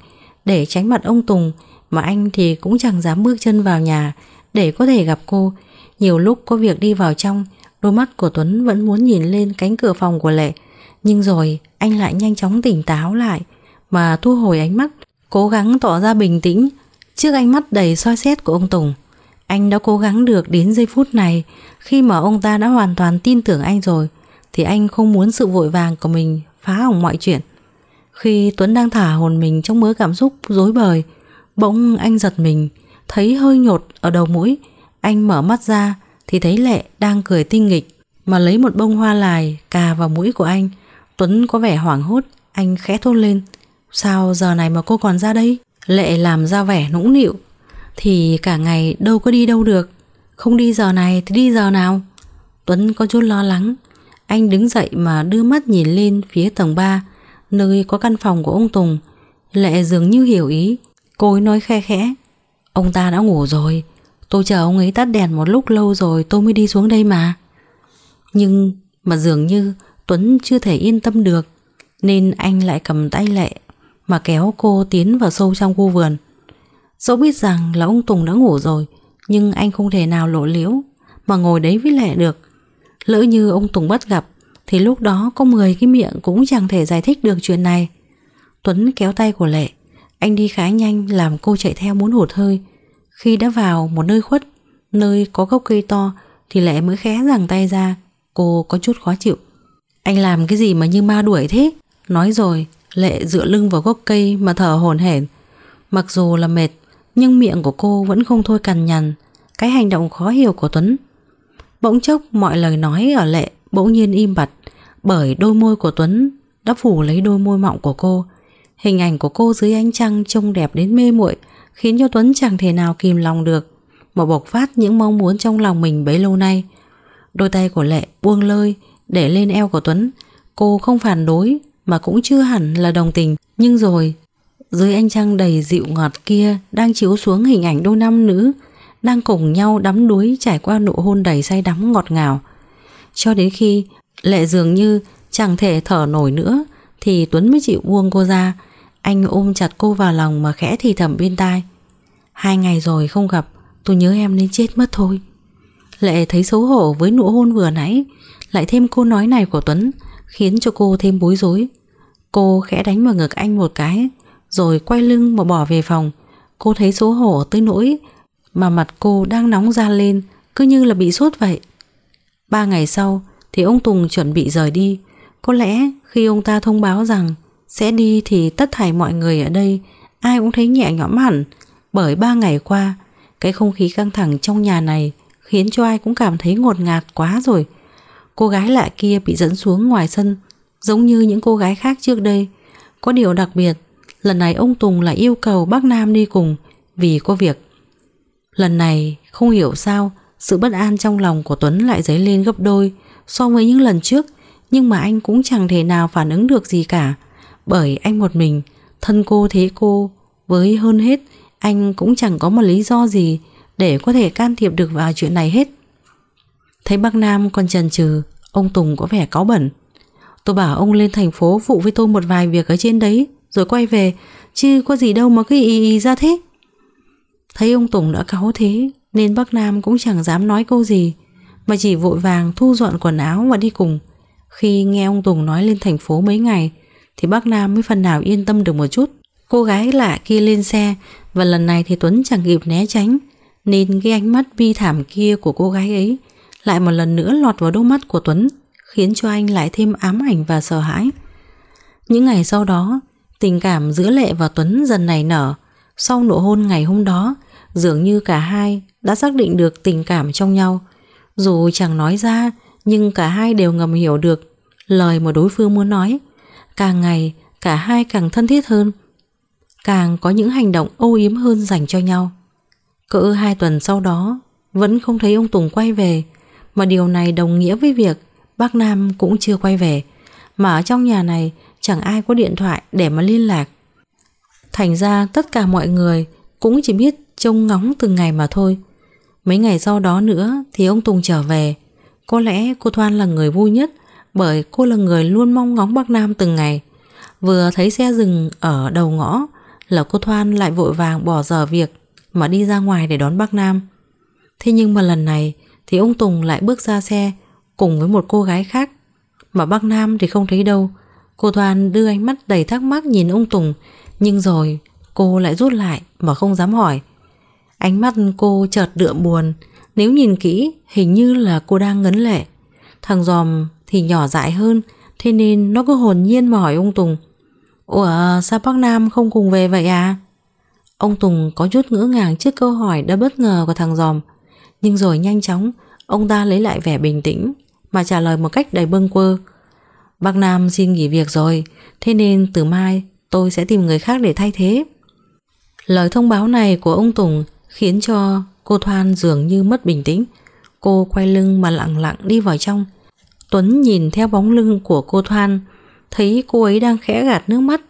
để tránh mặt ông Tùng mà anh thì cũng chẳng dám bước chân vào nhà để có thể gặp cô. Nhiều lúc có việc đi vào trong, đôi mắt của Tuấn vẫn muốn nhìn lên cánh cửa phòng của Lệ. Nhưng rồi anh lại nhanh chóng tỉnh táo lại mà thu hồi ánh mắt cố gắng tỏ ra bình tĩnh trước ánh mắt đầy soi xét của ông Tùng. Anh đã cố gắng được đến giây phút này khi mà ông ta đã hoàn toàn tin tưởng anh rồi thì anh không muốn sự vội vàng của mình phá hỏng mọi chuyện. Khi Tuấn đang thả hồn mình trong mớ cảm xúc rối bời, bỗng anh giật mình, thấy hơi nhột ở đầu mũi. Anh mở mắt ra thì thấy Lệ đang cười tinh nghịch mà lấy một bông hoa lài cà vào mũi của anh. Tuấn có vẻ hoảng hốt, anh khẽ thốt lên. Sao giờ này mà cô còn ra đây? Lệ làm ra vẻ nũng nịu Thì cả ngày đâu có đi đâu được Không đi giờ này thì đi giờ nào Tuấn có chút lo lắng Anh đứng dậy mà đưa mắt nhìn lên phía tầng 3 Nơi có căn phòng của ông Tùng Lệ dường như hiểu ý Cô ấy nói khe khẽ Ông ta đã ngủ rồi Tôi chờ ông ấy tắt đèn một lúc lâu rồi tôi mới đi xuống đây mà Nhưng mà dường như Tuấn chưa thể yên tâm được Nên anh lại cầm tay Lệ mà kéo cô tiến vào sâu trong khu vườn. Dẫu biết rằng là ông Tùng đã ngủ rồi, nhưng anh không thể nào lộ liễu mà ngồi đấy với lệ được. Lỡ như ông Tùng bắt gặp thì lúc đó có 10 cái miệng cũng chẳng thể giải thích được chuyện này. Tuấn kéo tay của Lệ, anh đi khá nhanh làm cô chạy theo muốn hụt hơi. Khi đã vào một nơi khuất, nơi có gốc cây to thì Lệ mới khẽ rằng tay ra, cô có chút khó chịu. Anh làm cái gì mà như ma đuổi thế? Nói rồi Lệ dựa lưng vào gốc cây mà thở hổn hển. Mặc dù là mệt, nhưng miệng của cô vẫn không thôi cằn nhằn cái hành động khó hiểu của Tuấn. Bỗng chốc mọi lời nói ở Lệ bỗng nhiên im bặt bởi đôi môi của Tuấn đã phủ lấy đôi môi mọng của cô. Hình ảnh của cô dưới ánh trăng trông đẹp đến mê muội khiến cho Tuấn chẳng thể nào kìm lòng được mà bộc phát những mong muốn trong lòng mình bấy lâu nay. Đôi tay của Lệ buông lơi để lên eo của Tuấn. Cô không phản đối mà cũng chưa hẳn là đồng tình. Nhưng rồi, dưới ánh trăng đầy dịu ngọt kia đang chiếu xuống hình ảnh đôi nam nữ đang cùng nhau đắm đuối trải qua nụ hôn đầy say đắm ngọt ngào. Cho đến khi Lệ dường như chẳng thể thở nổi nữa thì Tuấn mới chịu buông cô ra. Anh ôm chặt cô vào lòng mà khẽ thì thầm bên tai. Hai ngày rồi không gặp, tôi nhớ em đến chết mất thôi. Lệ thấy xấu hổ với nụ hôn vừa nãy, lại thêm cô nói này của Tuấn khiến cho cô thêm bối rối. Cô khẽ đánh vào ngực anh một cái Rồi quay lưng mà bỏ về phòng Cô thấy xấu hổ tới nỗi Mà mặt cô đang nóng ra lên Cứ như là bị sốt vậy Ba ngày sau thì ông Tùng chuẩn bị rời đi Có lẽ khi ông ta thông báo rằng Sẽ đi thì tất thảy mọi người ở đây Ai cũng thấy nhẹ nhõm hẳn Bởi ba ngày qua Cái không khí căng thẳng trong nhà này Khiến cho ai cũng cảm thấy ngột ngạt quá rồi Cô gái lạ kia bị dẫn xuống ngoài sân Giống như những cô gái khác trước đây Có điều đặc biệt Lần này ông Tùng lại yêu cầu bác Nam đi cùng Vì có việc Lần này không hiểu sao Sự bất an trong lòng của Tuấn lại dấy lên gấp đôi So với những lần trước Nhưng mà anh cũng chẳng thể nào phản ứng được gì cả Bởi anh một mình Thân cô thế cô Với hơn hết Anh cũng chẳng có một lý do gì Để có thể can thiệp được vào chuyện này hết Thấy bác Nam còn chần chừ Ông Tùng có vẻ cáu bẩn Tôi bảo ông lên thành phố phụ với tôi một vài việc ở trên đấy Rồi quay về Chứ có gì đâu mà cứ ý ý ra thế Thấy ông Tùng đã cáu thế Nên bác Nam cũng chẳng dám nói câu gì Mà chỉ vội vàng thu dọn quần áo và đi cùng Khi nghe ông Tùng nói lên thành phố mấy ngày Thì bác Nam mới phần nào yên tâm được một chút Cô gái lạ kia lên xe Và lần này thì Tuấn chẳng kịp né tránh Nên cái ánh mắt bi thảm kia của cô gái ấy Lại một lần nữa lọt vào đôi mắt của Tuấn khiến cho anh lại thêm ám ảnh và sợ hãi. Những ngày sau đó, tình cảm giữa Lệ và Tuấn dần nảy nở. Sau nụ hôn ngày hôm đó, dường như cả hai đã xác định được tình cảm trong nhau. Dù chẳng nói ra, nhưng cả hai đều ngầm hiểu được lời mà đối phương muốn nói. Càng ngày, cả hai càng thân thiết hơn, càng có những hành động ô yếm hơn dành cho nhau. Cỡ hai tuần sau đó, vẫn không thấy ông Tùng quay về, mà điều này đồng nghĩa với việc Bác Nam cũng chưa quay về Mà ở trong nhà này chẳng ai có điện thoại để mà liên lạc Thành ra tất cả mọi người cũng chỉ biết trông ngóng từng ngày mà thôi Mấy ngày sau đó nữa thì ông Tùng trở về Có lẽ cô Thoan là người vui nhất Bởi cô là người luôn mong ngóng bác Nam từng ngày Vừa thấy xe dừng ở đầu ngõ Là cô Thoan lại vội vàng bỏ giờ việc Mà đi ra ngoài để đón bác Nam Thế nhưng mà lần này Thì ông Tùng lại bước ra xe cùng với một cô gái khác Mà bác Nam thì không thấy đâu Cô Thoan đưa ánh mắt đầy thắc mắc nhìn ông Tùng Nhưng rồi cô lại rút lại mà không dám hỏi Ánh mắt cô chợt đượm buồn Nếu nhìn kỹ hình như là cô đang ngấn lệ Thằng giòm thì nhỏ dại hơn Thế nên nó cứ hồn nhiên mà hỏi ông Tùng Ủa sao bác Nam không cùng về vậy à? Ông Tùng có chút ngỡ ngàng trước câu hỏi đã bất ngờ của thằng giòm Nhưng rồi nhanh chóng Ông ta lấy lại vẻ bình tĩnh mà trả lời một cách đầy bâng quơ Bác Nam xin nghỉ việc rồi Thế nên từ mai tôi sẽ tìm người khác để thay thế Lời thông báo này của ông Tùng Khiến cho cô Thoan dường như mất bình tĩnh Cô quay lưng mà lặng lặng đi vào trong Tuấn nhìn theo bóng lưng của cô Thoan Thấy cô ấy đang khẽ gạt nước mắt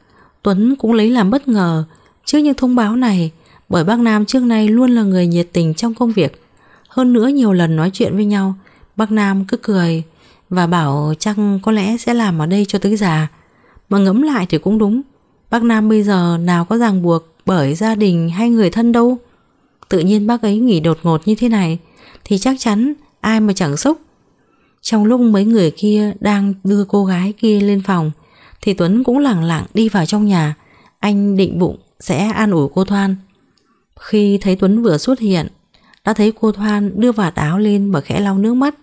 Tuấn cũng lấy làm bất ngờ Trước những thông báo này Bởi bác Nam trước nay luôn là người nhiệt tình trong công việc Hơn nữa nhiều lần nói chuyện với nhau Bác Nam cứ cười và bảo chắc có lẽ sẽ làm ở đây cho tới già. Mà ngẫm lại thì cũng đúng. Bác Nam bây giờ nào có ràng buộc bởi gia đình hay người thân đâu. Tự nhiên bác ấy nghỉ đột ngột như thế này thì chắc chắn ai mà chẳng xúc Trong lúc mấy người kia đang đưa cô gái kia lên phòng thì Tuấn cũng lặng lặng đi vào trong nhà. Anh định bụng sẽ an ủi cô Thoan. Khi thấy Tuấn vừa xuất hiện đã thấy cô Thoan đưa vạt áo lên và khẽ lau nước mắt.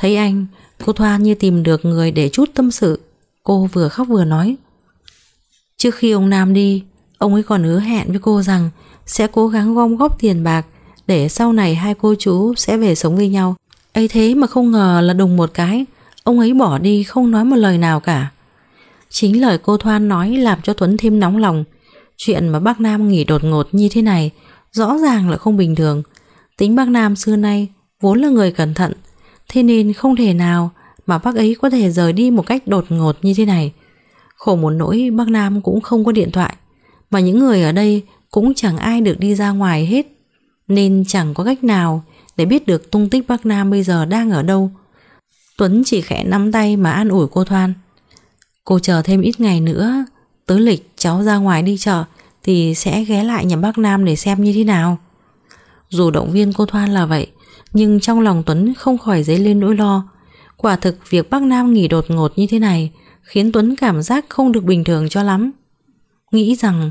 Thấy anh, cô Thoa như tìm được người để chút tâm sự. Cô vừa khóc vừa nói. Trước khi ông Nam đi, ông ấy còn hứa hẹn với cô rằng sẽ cố gắng gom góp tiền bạc để sau này hai cô chú sẽ về sống với nhau. ấy thế mà không ngờ là đùng một cái, ông ấy bỏ đi không nói một lời nào cả. Chính lời cô Thoan nói làm cho Tuấn thêm nóng lòng. Chuyện mà bác Nam nghỉ đột ngột như thế này rõ ràng là không bình thường. Tính bác Nam xưa nay vốn là người cẩn thận, Thế nên không thể nào mà bác ấy có thể rời đi một cách đột ngột như thế này. Khổ một nỗi bác Nam cũng không có điện thoại mà những người ở đây cũng chẳng ai được đi ra ngoài hết nên chẳng có cách nào để biết được tung tích bác Nam bây giờ đang ở đâu. Tuấn chỉ khẽ nắm tay mà an ủi cô Thoan. Cô chờ thêm ít ngày nữa, tới lịch cháu ra ngoài đi chợ thì sẽ ghé lại nhà bác Nam để xem như thế nào. Dù động viên cô Thoan là vậy, nhưng trong lòng Tuấn không khỏi dấy lên nỗi lo. Quả thực việc Bắc Nam nghỉ đột ngột như thế này khiến Tuấn cảm giác không được bình thường cho lắm. Nghĩ rằng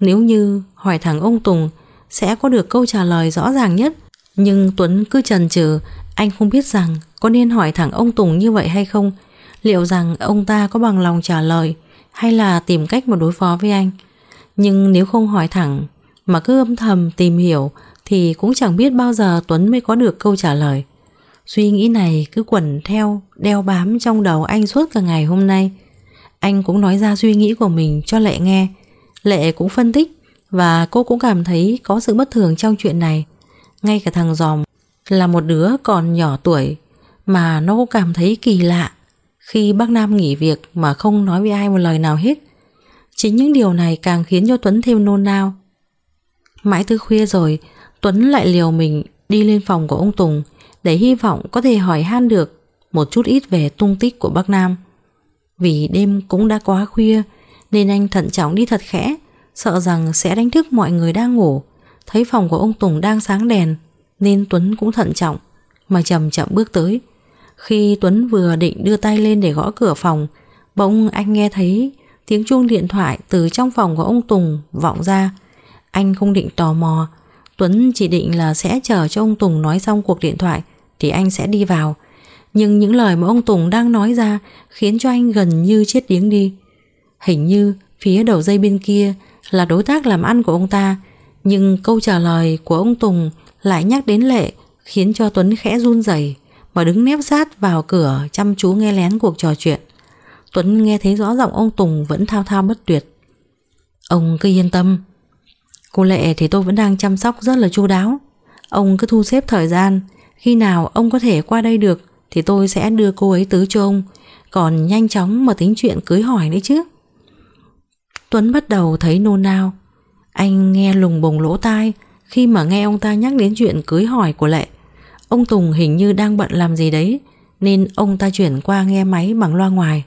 nếu như hỏi thẳng ông Tùng sẽ có được câu trả lời rõ ràng nhất, nhưng Tuấn cứ chần chừ, anh không biết rằng có nên hỏi thẳng ông Tùng như vậy hay không, liệu rằng ông ta có bằng lòng trả lời hay là tìm cách mà đối phó với anh. Nhưng nếu không hỏi thẳng mà cứ âm thầm tìm hiểu thì cũng chẳng biết bao giờ Tuấn mới có được câu trả lời. Suy nghĩ này cứ quẩn theo, đeo bám trong đầu anh suốt cả ngày hôm nay. Anh cũng nói ra suy nghĩ của mình cho Lệ nghe. Lệ cũng phân tích và cô cũng cảm thấy có sự bất thường trong chuyện này. Ngay cả thằng Giòm là một đứa còn nhỏ tuổi mà nó cũng cảm thấy kỳ lạ khi bác Nam nghỉ việc mà không nói với ai một lời nào hết. Chính những điều này càng khiến cho Tuấn thêm nôn nao. Mãi tới khuya rồi, Tuấn lại liều mình đi lên phòng của ông Tùng để hy vọng có thể hỏi han được một chút ít về tung tích của Bắc Nam. Vì đêm cũng đã quá khuya nên anh thận trọng đi thật khẽ, sợ rằng sẽ đánh thức mọi người đang ngủ. Thấy phòng của ông Tùng đang sáng đèn nên Tuấn cũng thận trọng mà chậm chậm bước tới. Khi Tuấn vừa định đưa tay lên để gõ cửa phòng, bỗng anh nghe thấy tiếng chuông điện thoại từ trong phòng của ông Tùng vọng ra. Anh không định tò mò Tuấn chỉ định là sẽ chờ cho ông Tùng nói xong cuộc điện thoại Thì anh sẽ đi vào Nhưng những lời mà ông Tùng đang nói ra Khiến cho anh gần như chết điếng đi Hình như phía đầu dây bên kia Là đối tác làm ăn của ông ta Nhưng câu trả lời của ông Tùng Lại nhắc đến lệ Khiến cho Tuấn khẽ run rẩy Mà đứng nép sát vào cửa Chăm chú nghe lén cuộc trò chuyện Tuấn nghe thấy rõ giọng ông Tùng Vẫn thao thao bất tuyệt Ông cứ yên tâm Cô Lệ thì tôi vẫn đang chăm sóc rất là chu đáo. Ông cứ thu xếp thời gian, khi nào ông có thể qua đây được thì tôi sẽ đưa cô ấy tứ cho ông, còn nhanh chóng mà tính chuyện cưới hỏi nữa chứ. Tuấn bắt đầu thấy nôn nao. Anh nghe lùng bùng lỗ tai khi mà nghe ông ta nhắc đến chuyện cưới hỏi của Lệ. Ông Tùng hình như đang bận làm gì đấy, nên ông ta chuyển qua nghe máy bằng loa ngoài.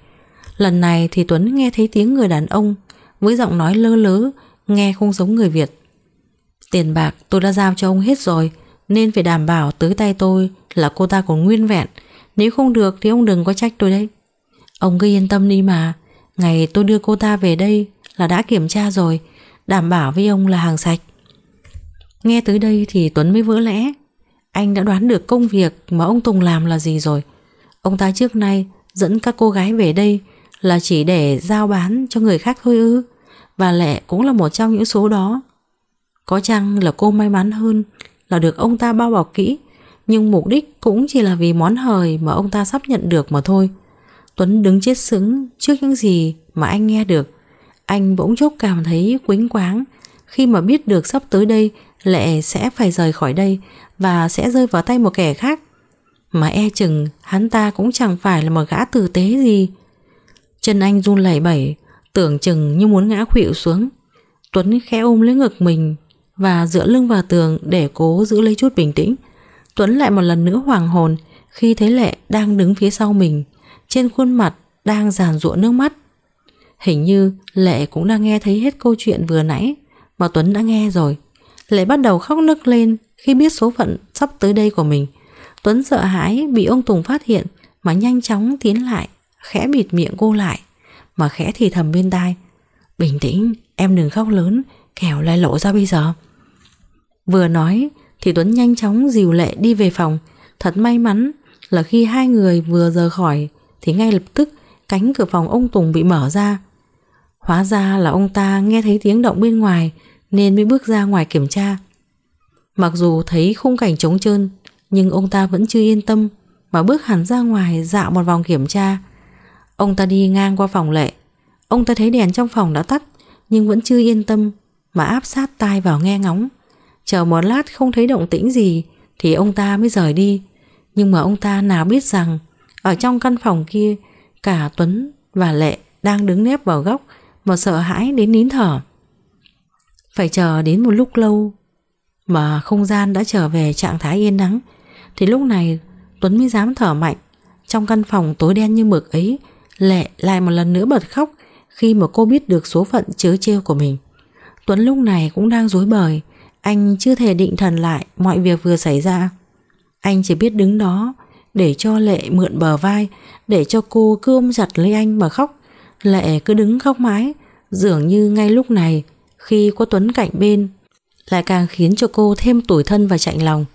Lần này thì Tuấn nghe thấy tiếng người đàn ông với giọng nói lơ lớ nghe không giống người Việt. Tiền bạc tôi đã giao cho ông hết rồi, nên phải đảm bảo tới tay tôi là cô ta còn nguyên vẹn. Nếu không được thì ông đừng có trách tôi đấy. Ông cứ yên tâm đi mà, ngày tôi đưa cô ta về đây là đã kiểm tra rồi, đảm bảo với ông là hàng sạch. Nghe tới đây thì Tuấn mới vỡ lẽ. Anh đã đoán được công việc mà ông Tùng làm là gì rồi. Ông ta trước nay dẫn các cô gái về đây là chỉ để giao bán cho người khác thôi ư và Lệ cũng là một trong những số đó. Có chăng là cô may mắn hơn là được ông ta bao bọc kỹ, nhưng mục đích cũng chỉ là vì món hời mà ông ta sắp nhận được mà thôi. Tuấn đứng chết sững trước những gì mà anh nghe được. Anh bỗng chốc cảm thấy quính quáng khi mà biết được sắp tới đây Lệ sẽ phải rời khỏi đây và sẽ rơi vào tay một kẻ khác. Mà e chừng hắn ta cũng chẳng phải là một gã tử tế gì. Chân anh run lẩy bẩy Tưởng chừng như muốn ngã khuỵu xuống Tuấn khẽ ôm lấy ngực mình Và dựa lưng vào tường để cố giữ lấy chút bình tĩnh Tuấn lại một lần nữa hoàng hồn Khi thấy Lệ đang đứng phía sau mình Trên khuôn mặt đang giàn ruộng nước mắt Hình như Lệ cũng đang nghe thấy hết câu chuyện vừa nãy Mà Tuấn đã nghe rồi Lệ bắt đầu khóc nức lên Khi biết số phận sắp tới đây của mình Tuấn sợ hãi bị ông Tùng phát hiện Mà nhanh chóng tiến lại Khẽ bịt miệng cô lại mà khẽ thì thầm bên tai. Bình tĩnh, em đừng khóc lớn, kẻo lại lộ ra bây giờ. Vừa nói thì Tuấn nhanh chóng dìu lệ đi về phòng. Thật may mắn là khi hai người vừa rời khỏi thì ngay lập tức cánh cửa phòng ông Tùng bị mở ra. Hóa ra là ông ta nghe thấy tiếng động bên ngoài nên mới bước ra ngoài kiểm tra. Mặc dù thấy khung cảnh trống trơn nhưng ông ta vẫn chưa yên tâm mà bước hẳn ra ngoài dạo một vòng kiểm tra Ông ta đi ngang qua phòng lệ Ông ta thấy đèn trong phòng đã tắt Nhưng vẫn chưa yên tâm Mà áp sát tai vào nghe ngóng Chờ một lát không thấy động tĩnh gì Thì ông ta mới rời đi Nhưng mà ông ta nào biết rằng Ở trong căn phòng kia Cả Tuấn và Lệ đang đứng nép vào góc Mà sợ hãi đến nín thở Phải chờ đến một lúc lâu Mà không gian đã trở về trạng thái yên nắng Thì lúc này Tuấn mới dám thở mạnh Trong căn phòng tối đen như mực ấy Lệ lại một lần nữa bật khóc khi mà cô biết được số phận chớ trêu của mình. Tuấn lúc này cũng đang dối bời, anh chưa thể định thần lại mọi việc vừa xảy ra. Anh chỉ biết đứng đó để cho Lệ mượn bờ vai, để cho cô cứ ôm chặt lấy anh mà khóc. Lệ cứ đứng khóc mãi, dường như ngay lúc này khi có Tuấn cạnh bên lại càng khiến cho cô thêm tủi thân và chạnh lòng.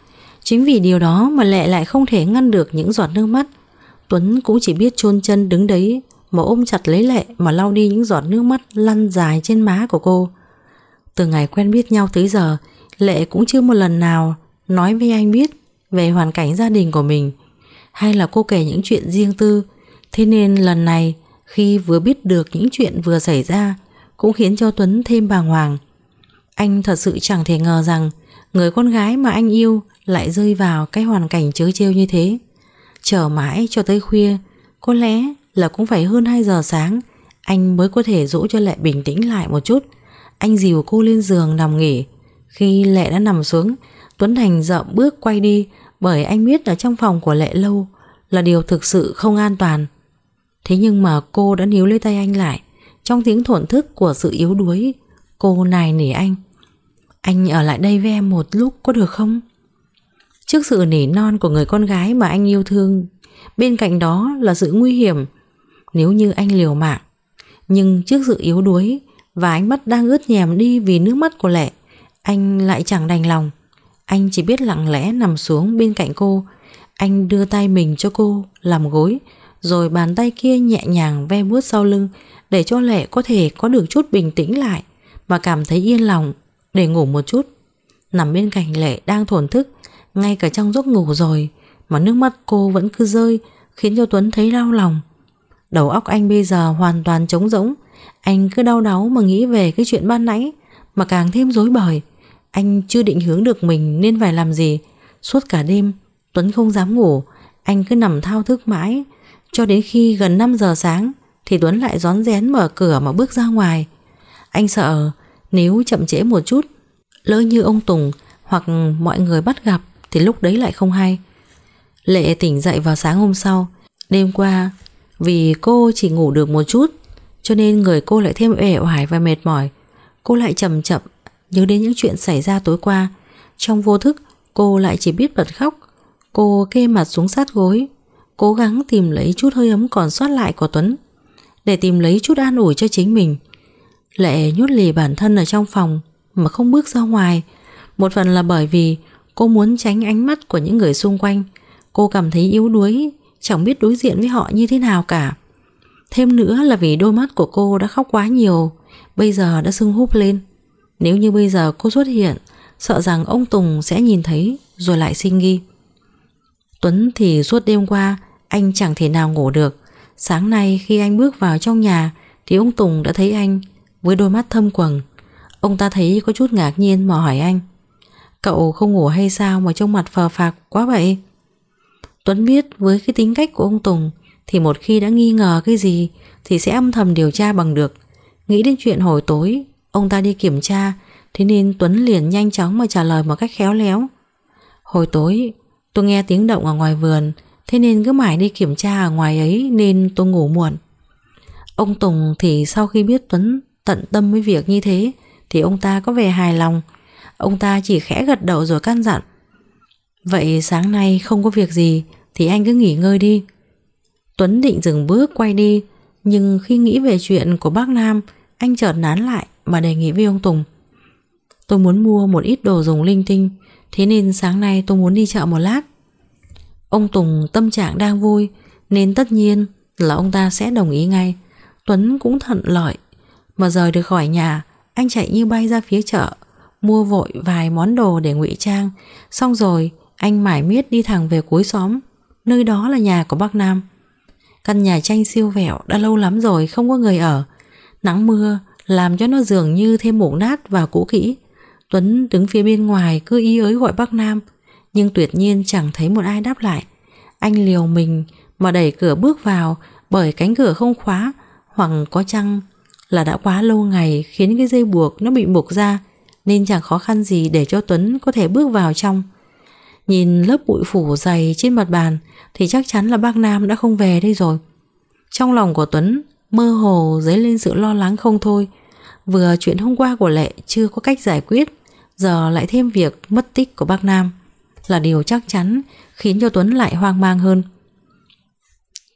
Chính vì điều đó mà Lệ lại không thể ngăn được những giọt nước mắt. Tuấn cũng chỉ biết chôn chân đứng đấy mà ôm chặt lấy lệ mà lau đi những giọt nước mắt lăn dài trên má của cô. Từ ngày quen biết nhau tới giờ, Lệ cũng chưa một lần nào nói với anh biết về hoàn cảnh gia đình của mình hay là cô kể những chuyện riêng tư. Thế nên lần này khi vừa biết được những chuyện vừa xảy ra cũng khiến cho Tuấn thêm bàng hoàng. Anh thật sự chẳng thể ngờ rằng người con gái mà anh yêu lại rơi vào cái hoàn cảnh chớ trêu như thế. Chờ mãi cho tới khuya Có lẽ là cũng phải hơn 2 giờ sáng Anh mới có thể dỗ cho Lệ bình tĩnh lại một chút Anh dìu cô lên giường nằm nghỉ Khi Lệ đã nằm xuống Tuấn Thành dậm bước quay đi Bởi anh biết ở trong phòng của Lệ lâu Là điều thực sự không an toàn Thế nhưng mà cô đã níu lấy tay anh lại Trong tiếng thổn thức của sự yếu đuối Cô nài nỉ anh Anh ở lại đây với em một lúc có được không? Trước sự nỉ non của người con gái mà anh yêu thương Bên cạnh đó là sự nguy hiểm Nếu như anh liều mạng Nhưng trước sự yếu đuối Và ánh mắt đang ướt nhèm đi vì nước mắt của Lệ Anh lại chẳng đành lòng Anh chỉ biết lặng lẽ nằm xuống bên cạnh cô Anh đưa tay mình cho cô Làm gối Rồi bàn tay kia nhẹ nhàng ve vuốt sau lưng Để cho Lệ có thể có được chút bình tĩnh lại Và cảm thấy yên lòng Để ngủ một chút Nằm bên cạnh Lệ đang thổn thức ngay cả trong giấc ngủ rồi Mà nước mắt cô vẫn cứ rơi Khiến cho Tuấn thấy đau lòng Đầu óc anh bây giờ hoàn toàn trống rỗng Anh cứ đau đáu mà nghĩ về cái chuyện ban nãy Mà càng thêm rối bời Anh chưa định hướng được mình nên phải làm gì Suốt cả đêm Tuấn không dám ngủ Anh cứ nằm thao thức mãi Cho đến khi gần 5 giờ sáng Thì Tuấn lại rón rén mở cửa mà bước ra ngoài Anh sợ nếu chậm trễ một chút Lỡ như ông Tùng hoặc mọi người bắt gặp thì lúc đấy lại không hay. Lệ tỉnh dậy vào sáng hôm sau, đêm qua vì cô chỉ ngủ được một chút cho nên người cô lại thêm uể oải và mệt mỏi. Cô lại chậm chậm nhớ đến những chuyện xảy ra tối qua. Trong vô thức, cô lại chỉ biết bật khóc. Cô kê mặt xuống sát gối, cố gắng tìm lấy chút hơi ấm còn sót lại của Tuấn để tìm lấy chút an ủi cho chính mình. Lệ nhốt lì bản thân ở trong phòng mà không bước ra ngoài. Một phần là bởi vì Cô muốn tránh ánh mắt của những người xung quanh Cô cảm thấy yếu đuối Chẳng biết đối diện với họ như thế nào cả Thêm nữa là vì đôi mắt của cô đã khóc quá nhiều Bây giờ đã sưng húp lên Nếu như bây giờ cô xuất hiện Sợ rằng ông Tùng sẽ nhìn thấy Rồi lại sinh nghi Tuấn thì suốt đêm qua Anh chẳng thể nào ngủ được Sáng nay khi anh bước vào trong nhà Thì ông Tùng đã thấy anh Với đôi mắt thâm quầng Ông ta thấy có chút ngạc nhiên mà hỏi anh Cậu không ngủ hay sao mà trông mặt phờ phạc quá vậy? Tuấn biết với cái tính cách của ông Tùng thì một khi đã nghi ngờ cái gì thì sẽ âm thầm điều tra bằng được. Nghĩ đến chuyện hồi tối, ông ta đi kiểm tra, thế nên Tuấn liền nhanh chóng mà trả lời một cách khéo léo. Hồi tối, tôi nghe tiếng động ở ngoài vườn, thế nên cứ mãi đi kiểm tra ở ngoài ấy nên tôi ngủ muộn. Ông Tùng thì sau khi biết Tuấn tận tâm với việc như thế thì ông ta có vẻ hài lòng Ông ta chỉ khẽ gật đầu rồi căn dặn Vậy sáng nay không có việc gì Thì anh cứ nghỉ ngơi đi Tuấn định dừng bước quay đi Nhưng khi nghĩ về chuyện của bác Nam Anh chợt nán lại Mà đề nghị với ông Tùng Tôi muốn mua một ít đồ dùng linh tinh Thế nên sáng nay tôi muốn đi chợ một lát Ông Tùng tâm trạng đang vui Nên tất nhiên là ông ta sẽ đồng ý ngay Tuấn cũng thận lợi Mà rời được khỏi nhà Anh chạy như bay ra phía chợ mua vội vài món đồ để ngụy trang, xong rồi anh mải miết đi thẳng về cuối xóm, nơi đó là nhà của bác Nam. Căn nhà tranh siêu vẹo đã lâu lắm rồi không có người ở. Nắng mưa làm cho nó dường như thêm mục nát và cũ kỹ. Tuấn đứng phía bên ngoài cứ ý ới gọi bác Nam, nhưng tuyệt nhiên chẳng thấy một ai đáp lại. Anh liều mình mà đẩy cửa bước vào bởi cánh cửa không khóa hoặc có chăng là đã quá lâu ngày khiến cái dây buộc nó bị buộc ra nên chẳng khó khăn gì để cho Tuấn có thể bước vào trong. Nhìn lớp bụi phủ dày trên mặt bàn thì chắc chắn là bác Nam đã không về đây rồi. Trong lòng của Tuấn mơ hồ dấy lên sự lo lắng không thôi. Vừa chuyện hôm qua của Lệ chưa có cách giải quyết, giờ lại thêm việc mất tích của bác Nam là điều chắc chắn khiến cho Tuấn lại hoang mang hơn.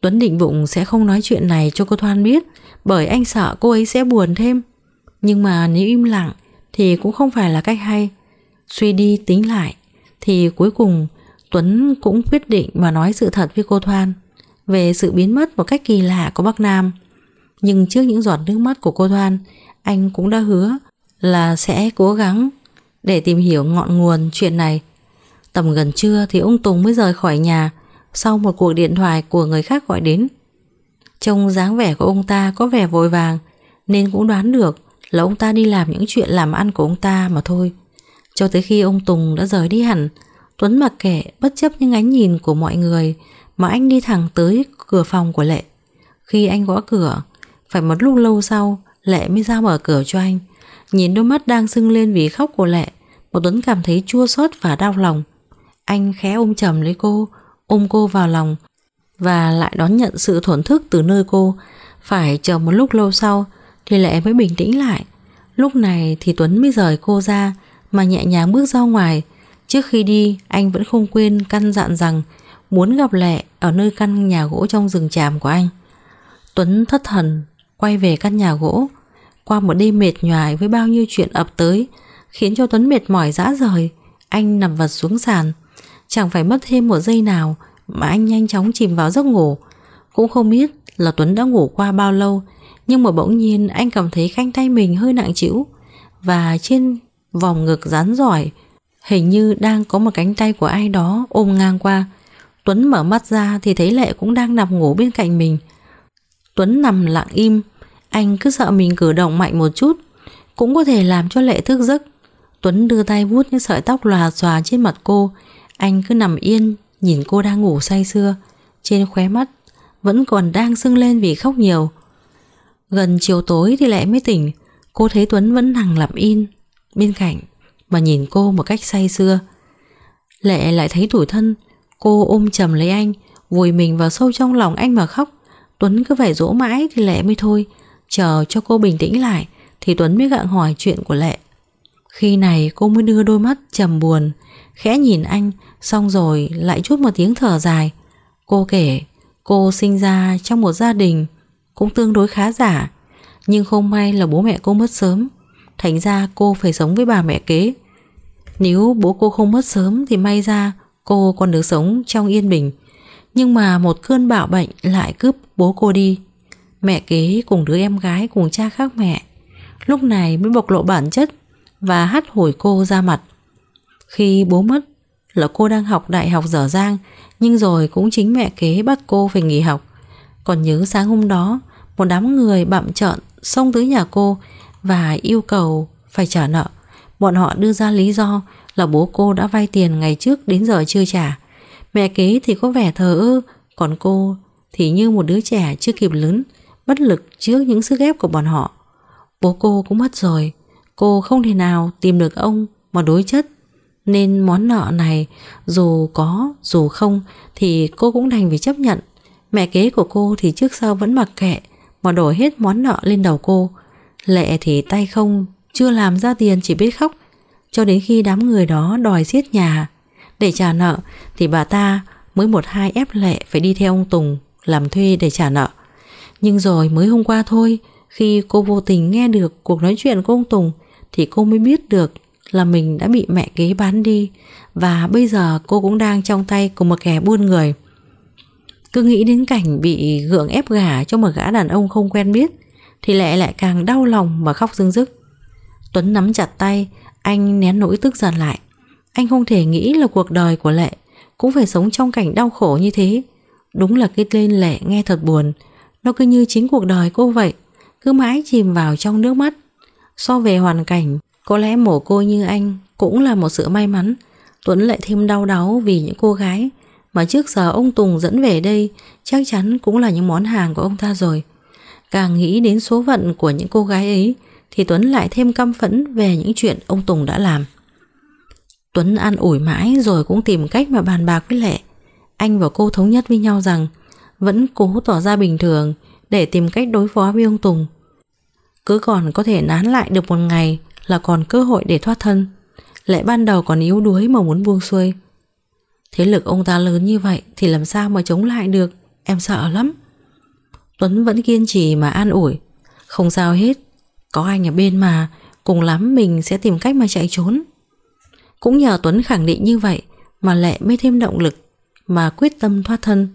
Tuấn định bụng sẽ không nói chuyện này cho cô Thoan biết bởi anh sợ cô ấy sẽ buồn thêm. Nhưng mà nếu im lặng thì cũng không phải là cách hay. Suy đi tính lại thì cuối cùng Tuấn cũng quyết định mà nói sự thật với cô Thoan về sự biến mất một cách kỳ lạ của Bắc Nam. Nhưng trước những giọt nước mắt của cô Thoan, anh cũng đã hứa là sẽ cố gắng để tìm hiểu ngọn nguồn chuyện này. Tầm gần trưa thì ông Tùng mới rời khỏi nhà sau một cuộc điện thoại của người khác gọi đến. Trông dáng vẻ của ông ta có vẻ vội vàng nên cũng đoán được là ông ta đi làm những chuyện làm ăn của ông ta mà thôi. Cho tới khi ông Tùng đã rời đi hẳn, Tuấn mặc kệ bất chấp những ánh nhìn của mọi người mà anh đi thẳng tới cửa phòng của Lệ. Khi anh gõ cửa, phải một lúc lâu sau Lệ mới ra mở cửa cho anh. Nhìn đôi mắt đang sưng lên vì khóc của Lệ, một Tuấn cảm thấy chua xót và đau lòng. Anh khẽ ôm chầm lấy cô, ôm cô vào lòng và lại đón nhận sự thổn thức từ nơi cô. Phải chờ một lúc lâu sau thì Lệ mới bình tĩnh lại Lúc này thì Tuấn mới rời cô ra Mà nhẹ nhàng bước ra ngoài Trước khi đi anh vẫn không quên căn dặn rằng Muốn gặp Lệ Ở nơi căn nhà gỗ trong rừng tràm của anh Tuấn thất thần Quay về căn nhà gỗ Qua một đêm mệt nhoài với bao nhiêu chuyện ập tới Khiến cho Tuấn mệt mỏi dã rời Anh nằm vật xuống sàn Chẳng phải mất thêm một giây nào Mà anh nhanh chóng chìm vào giấc ngủ Cũng không biết là Tuấn đã ngủ qua bao lâu nhưng mà bỗng nhiên anh cảm thấy khanh tay mình hơi nặng chịu Và trên vòng ngực rắn giỏi Hình như đang có một cánh tay của ai đó ôm ngang qua Tuấn mở mắt ra thì thấy Lệ cũng đang nằm ngủ bên cạnh mình Tuấn nằm lặng im Anh cứ sợ mình cử động mạnh một chút Cũng có thể làm cho Lệ thức giấc Tuấn đưa tay vuốt những sợi tóc lòa xòa trên mặt cô Anh cứ nằm yên Nhìn cô đang ngủ say sưa Trên khóe mắt Vẫn còn đang sưng lên vì khóc nhiều Gần chiều tối thì Lệ mới tỉnh Cô thấy Tuấn vẫn nằm lặp in Bên cạnh và nhìn cô một cách say xưa. Lệ lại thấy tủi thân Cô ôm chầm lấy anh Vùi mình vào sâu trong lòng anh mà khóc Tuấn cứ phải dỗ mãi thì Lệ mới thôi Chờ cho cô bình tĩnh lại Thì Tuấn mới gặng hỏi chuyện của Lệ Khi này cô mới đưa đôi mắt trầm buồn Khẽ nhìn anh Xong rồi lại chút một tiếng thở dài Cô kể Cô sinh ra trong một gia đình cũng tương đối khá giả Nhưng không may là bố mẹ cô mất sớm Thành ra cô phải sống với bà mẹ kế Nếu bố cô không mất sớm Thì may ra cô còn được sống trong yên bình Nhưng mà một cơn bạo bệnh lại cướp bố cô đi Mẹ kế cùng đứa em gái cùng cha khác mẹ Lúc này mới bộc lộ bản chất Và hắt hồi cô ra mặt Khi bố mất là cô đang học đại học dở dang Nhưng rồi cũng chính mẹ kế bắt cô phải nghỉ học còn nhớ sáng hôm đó Một đám người bạm trợn xông tới nhà cô Và yêu cầu phải trả nợ Bọn họ đưa ra lý do là bố cô đã vay tiền ngày trước đến giờ chưa trả Mẹ kế thì có vẻ thờ ơ Còn cô thì như một đứa trẻ chưa kịp lớn Bất lực trước những sức ép của bọn họ Bố cô cũng mất rồi Cô không thể nào tìm được ông mà đối chất Nên món nợ này dù có dù không thì cô cũng đành phải chấp nhận Mẹ kế của cô thì trước sau vẫn mặc kệ Mà đổ hết món nợ lên đầu cô Lệ thì tay không Chưa làm ra tiền chỉ biết khóc Cho đến khi đám người đó đòi giết nhà Để trả nợ Thì bà ta mới một hai ép Lệ Phải đi theo ông Tùng làm thuê để trả nợ Nhưng rồi mới hôm qua thôi Khi cô vô tình nghe được cuộc nói chuyện của ông Tùng Thì cô mới biết được là mình đã bị mẹ kế bán đi Và bây giờ cô cũng đang trong tay của một kẻ buôn người cứ nghĩ đến cảnh bị gượng ép gả cho một gã đàn ông không quen biết thì Lệ lại càng đau lòng mà khóc dưng dứt. Tuấn nắm chặt tay, anh nén nỗi tức giận lại. Anh không thể nghĩ là cuộc đời của Lệ cũng phải sống trong cảnh đau khổ như thế. Đúng là cái tên Lệ nghe thật buồn, nó cứ như chính cuộc đời cô vậy, cứ mãi chìm vào trong nước mắt. So về hoàn cảnh, có lẽ mổ cô như anh cũng là một sự may mắn. Tuấn lại thêm đau đáu vì những cô gái mà trước giờ ông Tùng dẫn về đây chắc chắn cũng là những món hàng của ông ta rồi. Càng nghĩ đến số phận của những cô gái ấy thì Tuấn lại thêm căm phẫn về những chuyện ông Tùng đã làm. Tuấn an ủi mãi rồi cũng tìm cách mà bàn bạc với Lệ. Anh và cô thống nhất với nhau rằng vẫn cố tỏ ra bình thường để tìm cách đối phó với ông Tùng. Cứ còn có thể nán lại được một ngày là còn cơ hội để thoát thân. Lệ ban đầu còn yếu đuối mà muốn buông xuôi. Thế lực ông ta lớn như vậy Thì làm sao mà chống lại được Em sợ lắm Tuấn vẫn kiên trì mà an ủi Không sao hết Có anh ở bên mà Cùng lắm mình sẽ tìm cách mà chạy trốn Cũng nhờ Tuấn khẳng định như vậy Mà Lệ mới thêm động lực Mà quyết tâm thoát thân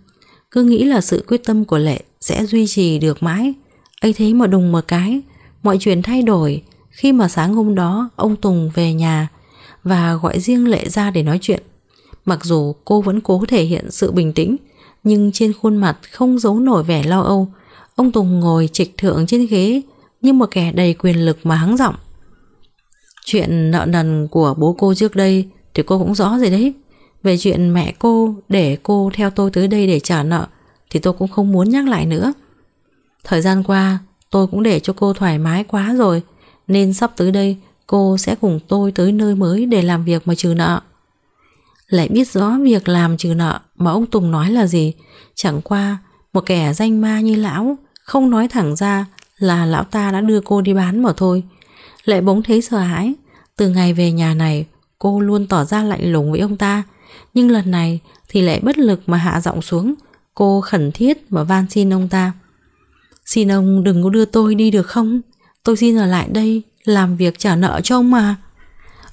Cứ nghĩ là sự quyết tâm của Lệ Sẽ duy trì được mãi ấy thế mà đùng một cái Mọi chuyện thay đổi Khi mà sáng hôm đó Ông Tùng về nhà Và gọi riêng Lệ ra để nói chuyện Mặc dù cô vẫn cố thể hiện sự bình tĩnh Nhưng trên khuôn mặt không giấu nổi vẻ lo âu Ông Tùng ngồi trịch thượng trên ghế Như một kẻ đầy quyền lực mà hắng giọng Chuyện nợ nần của bố cô trước đây Thì cô cũng rõ rồi đấy Về chuyện mẹ cô để cô theo tôi tới đây để trả nợ Thì tôi cũng không muốn nhắc lại nữa Thời gian qua tôi cũng để cho cô thoải mái quá rồi Nên sắp tới đây cô sẽ cùng tôi tới nơi mới để làm việc mà trừ nợ lại biết rõ việc làm trừ nợ mà ông Tùng nói là gì. Chẳng qua, một kẻ danh ma như lão, không nói thẳng ra là lão ta đã đưa cô đi bán mà thôi. Lệ bỗng thấy sợ hãi, từ ngày về nhà này, cô luôn tỏ ra lạnh lùng với ông ta. Nhưng lần này thì lại bất lực mà hạ giọng xuống, cô khẩn thiết mà van xin ông ta. Xin ông đừng có đưa tôi đi được không? Tôi xin ở lại đây làm việc trả nợ cho ông mà.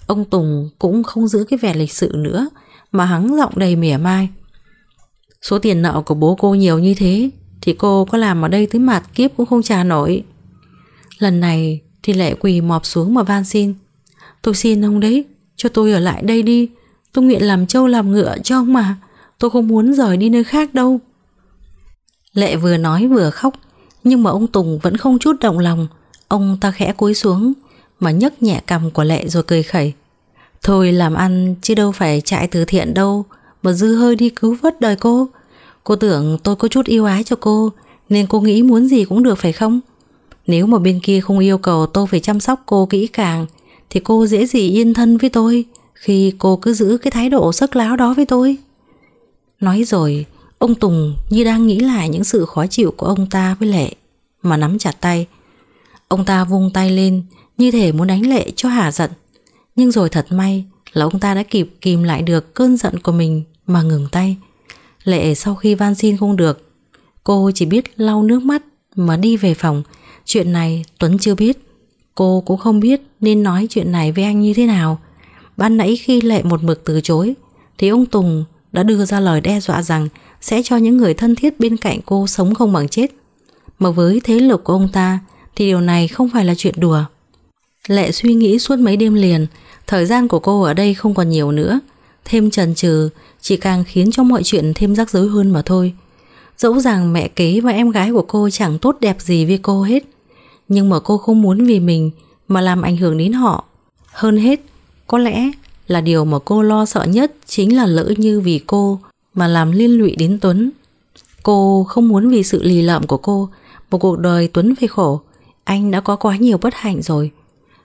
Ông Tùng cũng không giữ cái vẻ lịch sự nữa mà hắn giọng đầy mỉa mai. Số tiền nợ của bố cô nhiều như thế thì cô có làm ở đây tới mặt kiếp cũng không trả nổi. Lần này thì lệ quỳ mọp xuống mà van xin. Tôi xin ông đấy, cho tôi ở lại đây đi. Tôi nguyện làm trâu làm ngựa cho ông mà. Tôi không muốn rời đi nơi khác đâu. Lệ vừa nói vừa khóc, nhưng mà ông Tùng vẫn không chút động lòng. Ông ta khẽ cúi xuống mà nhấc nhẹ cầm của Lệ rồi cười khẩy. Thôi làm ăn chứ đâu phải chạy từ thiện đâu Mà dư hơi đi cứu vớt đời cô Cô tưởng tôi có chút yêu ái cho cô Nên cô nghĩ muốn gì cũng được phải không Nếu mà bên kia không yêu cầu tôi phải chăm sóc cô kỹ càng Thì cô dễ gì yên thân với tôi Khi cô cứ giữ cái thái độ sức láo đó với tôi Nói rồi Ông Tùng như đang nghĩ lại những sự khó chịu của ông ta với Lệ Mà nắm chặt tay Ông ta vung tay lên Như thể muốn đánh Lệ cho hả giận nhưng rồi thật may là ông ta đã kịp kìm lại được cơn giận của mình mà ngừng tay. Lệ sau khi van xin không được, cô chỉ biết lau nước mắt mà đi về phòng. Chuyện này Tuấn chưa biết. Cô cũng không biết nên nói chuyện này với anh như thế nào. Ban nãy khi Lệ một mực từ chối, thì ông Tùng đã đưa ra lời đe dọa rằng sẽ cho những người thân thiết bên cạnh cô sống không bằng chết. Mà với thế lực của ông ta thì điều này không phải là chuyện đùa. Lệ suy nghĩ suốt mấy đêm liền, Thời gian của cô ở đây không còn nhiều nữa Thêm trần trừ Chỉ càng khiến cho mọi chuyện thêm rắc rối hơn mà thôi Dẫu rằng mẹ kế và em gái của cô chẳng tốt đẹp gì với cô hết Nhưng mà cô không muốn vì mình Mà làm ảnh hưởng đến họ Hơn hết Có lẽ là điều mà cô lo sợ nhất Chính là lỡ như vì cô Mà làm liên lụy đến Tuấn Cô không muốn vì sự lì lợm của cô Một cuộc đời Tuấn phải khổ Anh đã có quá nhiều bất hạnh rồi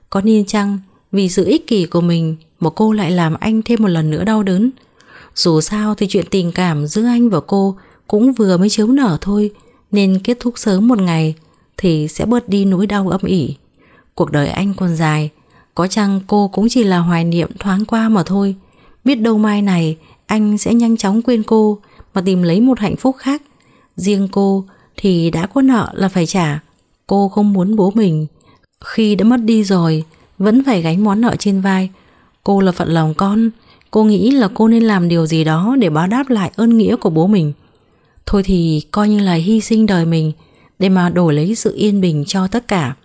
Có nên chăng vì sự ích kỷ của mình mà cô lại làm anh thêm một lần nữa đau đớn. Dù sao thì chuyện tình cảm giữa anh và cô cũng vừa mới chiếu nở thôi nên kết thúc sớm một ngày thì sẽ bớt đi nỗi đau âm ỉ. Cuộc đời anh còn dài, có chăng cô cũng chỉ là hoài niệm thoáng qua mà thôi. Biết đâu mai này anh sẽ nhanh chóng quên cô mà tìm lấy một hạnh phúc khác. Riêng cô thì đã có nợ là phải trả. Cô không muốn bố mình. Khi đã mất đi rồi vẫn phải gánh món nợ trên vai. Cô là phận lòng con, cô nghĩ là cô nên làm điều gì đó để báo đáp lại ơn nghĩa của bố mình. Thôi thì coi như là hy sinh đời mình để mà đổi lấy sự yên bình cho tất cả.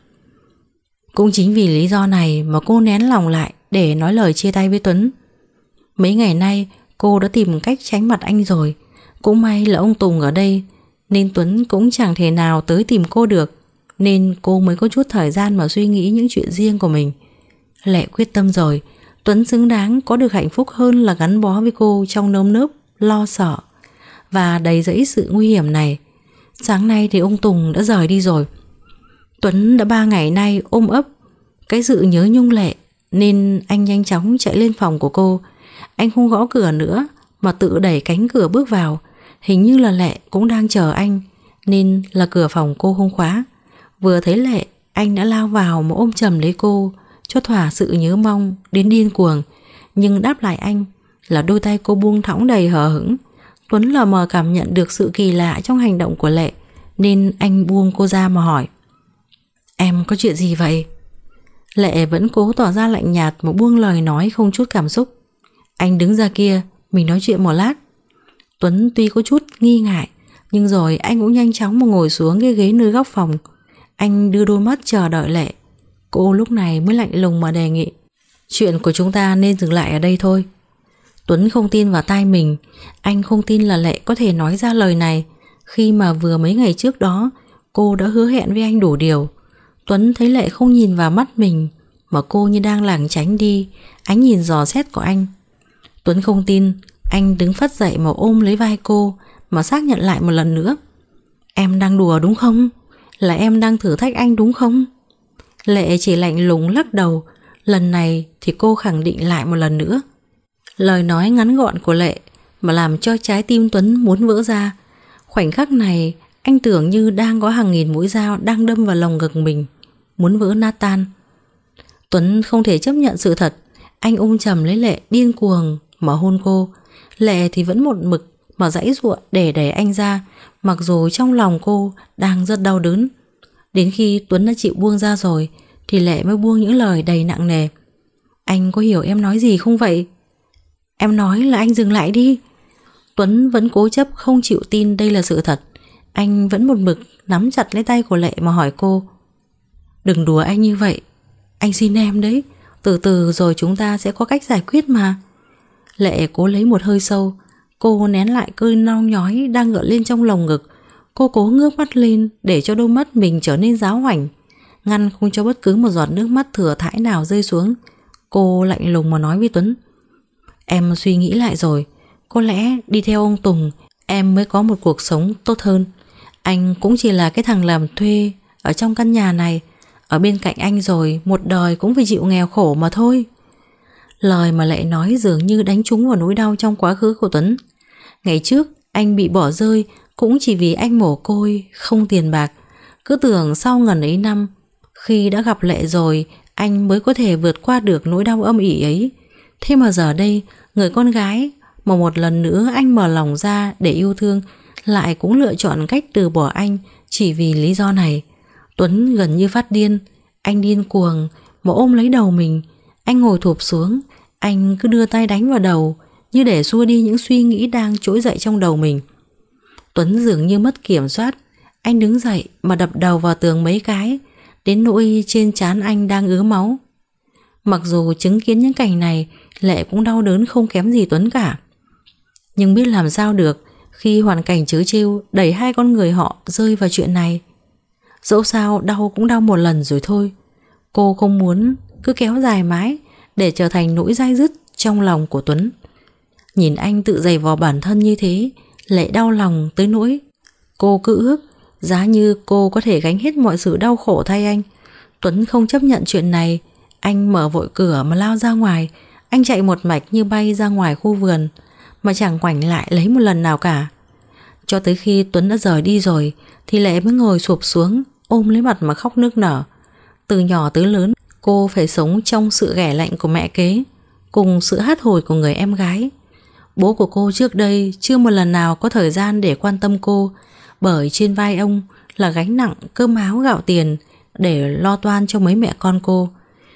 Cũng chính vì lý do này mà cô nén lòng lại để nói lời chia tay với Tuấn. Mấy ngày nay cô đã tìm cách tránh mặt anh rồi, cũng may là ông Tùng ở đây nên Tuấn cũng chẳng thể nào tới tìm cô được. Nên cô mới có chút thời gian mà suy nghĩ những chuyện riêng của mình Lệ quyết tâm rồi Tuấn xứng đáng có được hạnh phúc hơn là gắn bó với cô trong nơm nớp, lo sợ Và đầy dẫy sự nguy hiểm này Sáng nay thì ông Tùng đã rời đi rồi Tuấn đã ba ngày nay ôm ấp Cái sự nhớ nhung lệ Nên anh nhanh chóng chạy lên phòng của cô Anh không gõ cửa nữa Mà tự đẩy cánh cửa bước vào Hình như là lệ cũng đang chờ anh Nên là cửa phòng cô không khóa Vừa thấy Lệ, anh đã lao vào mà ôm chầm lấy cô, cho thỏa sự nhớ mong đến điên cuồng. Nhưng đáp lại anh là đôi tay cô buông thõng đầy hờ hững. Tuấn lờ mờ cảm nhận được sự kỳ lạ trong hành động của Lệ, nên anh buông cô ra mà hỏi. Em có chuyện gì vậy? Lệ vẫn cố tỏ ra lạnh nhạt mà buông lời nói không chút cảm xúc. Anh đứng ra kia, mình nói chuyện một lát. Tuấn tuy có chút nghi ngại, nhưng rồi anh cũng nhanh chóng mà ngồi xuống cái ghế nơi góc phòng, anh đưa đôi mắt chờ đợi lệ Cô lúc này mới lạnh lùng mà đề nghị Chuyện của chúng ta nên dừng lại ở đây thôi Tuấn không tin vào tai mình Anh không tin là Lệ có thể nói ra lời này Khi mà vừa mấy ngày trước đó Cô đã hứa hẹn với anh đủ điều Tuấn thấy Lệ không nhìn vào mắt mình Mà cô như đang lảng tránh đi Ánh nhìn dò xét của anh Tuấn không tin Anh đứng phát dậy mà ôm lấy vai cô Mà xác nhận lại một lần nữa Em đang đùa đúng không? Là em đang thử thách anh đúng không? Lệ chỉ lạnh lùng lắc đầu Lần này thì cô khẳng định lại một lần nữa Lời nói ngắn gọn của Lệ Mà làm cho trái tim Tuấn muốn vỡ ra Khoảnh khắc này Anh tưởng như đang có hàng nghìn mũi dao Đang đâm vào lồng ngực mình Muốn vỡ nát tan Tuấn không thể chấp nhận sự thật Anh ôm chầm lấy Lệ điên cuồng Mà hôn cô Lệ thì vẫn một mực Mà dãy ruộng để đẩy anh ra mặc dù trong lòng cô đang rất đau đớn. Đến khi Tuấn đã chịu buông ra rồi thì Lệ mới buông những lời đầy nặng nề. Anh có hiểu em nói gì không vậy? Em nói là anh dừng lại đi. Tuấn vẫn cố chấp không chịu tin đây là sự thật. Anh vẫn một mực nắm chặt lấy tay của Lệ mà hỏi cô. Đừng đùa anh như vậy. Anh xin em đấy. Từ từ rồi chúng ta sẽ có cách giải quyết mà. Lệ cố lấy một hơi sâu Cô nén lại cơn nao nhói đang ngựa lên trong lồng ngực. Cô cố ngước mắt lên để cho đôi mắt mình trở nên giáo hoành Ngăn không cho bất cứ một giọt nước mắt thừa thải nào rơi xuống. Cô lạnh lùng mà nói với Tuấn. Em suy nghĩ lại rồi. Có lẽ đi theo ông Tùng em mới có một cuộc sống tốt hơn. Anh cũng chỉ là cái thằng làm thuê ở trong căn nhà này. Ở bên cạnh anh rồi một đời cũng phải chịu nghèo khổ mà thôi. Lời mà lại nói dường như đánh trúng vào nỗi đau trong quá khứ của Tuấn. Ngày trước, anh bị bỏ rơi cũng chỉ vì anh mồ côi, không tiền bạc. Cứ tưởng sau ngần ấy năm, khi đã gặp lệ rồi, anh mới có thể vượt qua được nỗi đau âm ỉ ấy. Thế mà giờ đây, người con gái mà một lần nữa anh mở lòng ra để yêu thương lại cũng lựa chọn cách từ bỏ anh chỉ vì lý do này. Tuấn gần như phát điên, anh điên cuồng mà ôm lấy đầu mình, anh ngồi thụp xuống, anh cứ đưa tay đánh vào đầu, như để xua đi những suy nghĩ đang trỗi dậy trong đầu mình. Tuấn dường như mất kiểm soát, anh đứng dậy mà đập đầu vào tường mấy cái, đến nỗi trên trán anh đang ứa máu. Mặc dù chứng kiến những cảnh này, Lệ cũng đau đớn không kém gì Tuấn cả. Nhưng biết làm sao được khi hoàn cảnh chớ trêu đẩy hai con người họ rơi vào chuyện này. Dẫu sao đau cũng đau một lần rồi thôi. Cô không muốn cứ kéo dài mãi để trở thành nỗi dai dứt trong lòng của Tuấn. Nhìn anh tự giày vò bản thân như thế, Lệ đau lòng tới nỗi cô cứ ước giá như cô có thể gánh hết mọi sự đau khổ thay anh. Tuấn không chấp nhận chuyện này, anh mở vội cửa mà lao ra ngoài, anh chạy một mạch như bay ra ngoài khu vườn mà chẳng quảnh lại lấy một lần nào cả. Cho tới khi Tuấn đã rời đi rồi thì Lệ mới ngồi sụp xuống ôm lấy mặt mà khóc nước nở. Từ nhỏ tới lớn Cô phải sống trong sự ghẻ lạnh của mẹ kế Cùng sự hát hồi của người em gái Bố của cô trước đây chưa một lần nào có thời gian để quan tâm cô Bởi trên vai ông là gánh nặng cơm áo gạo tiền Để lo toan cho mấy mẹ con cô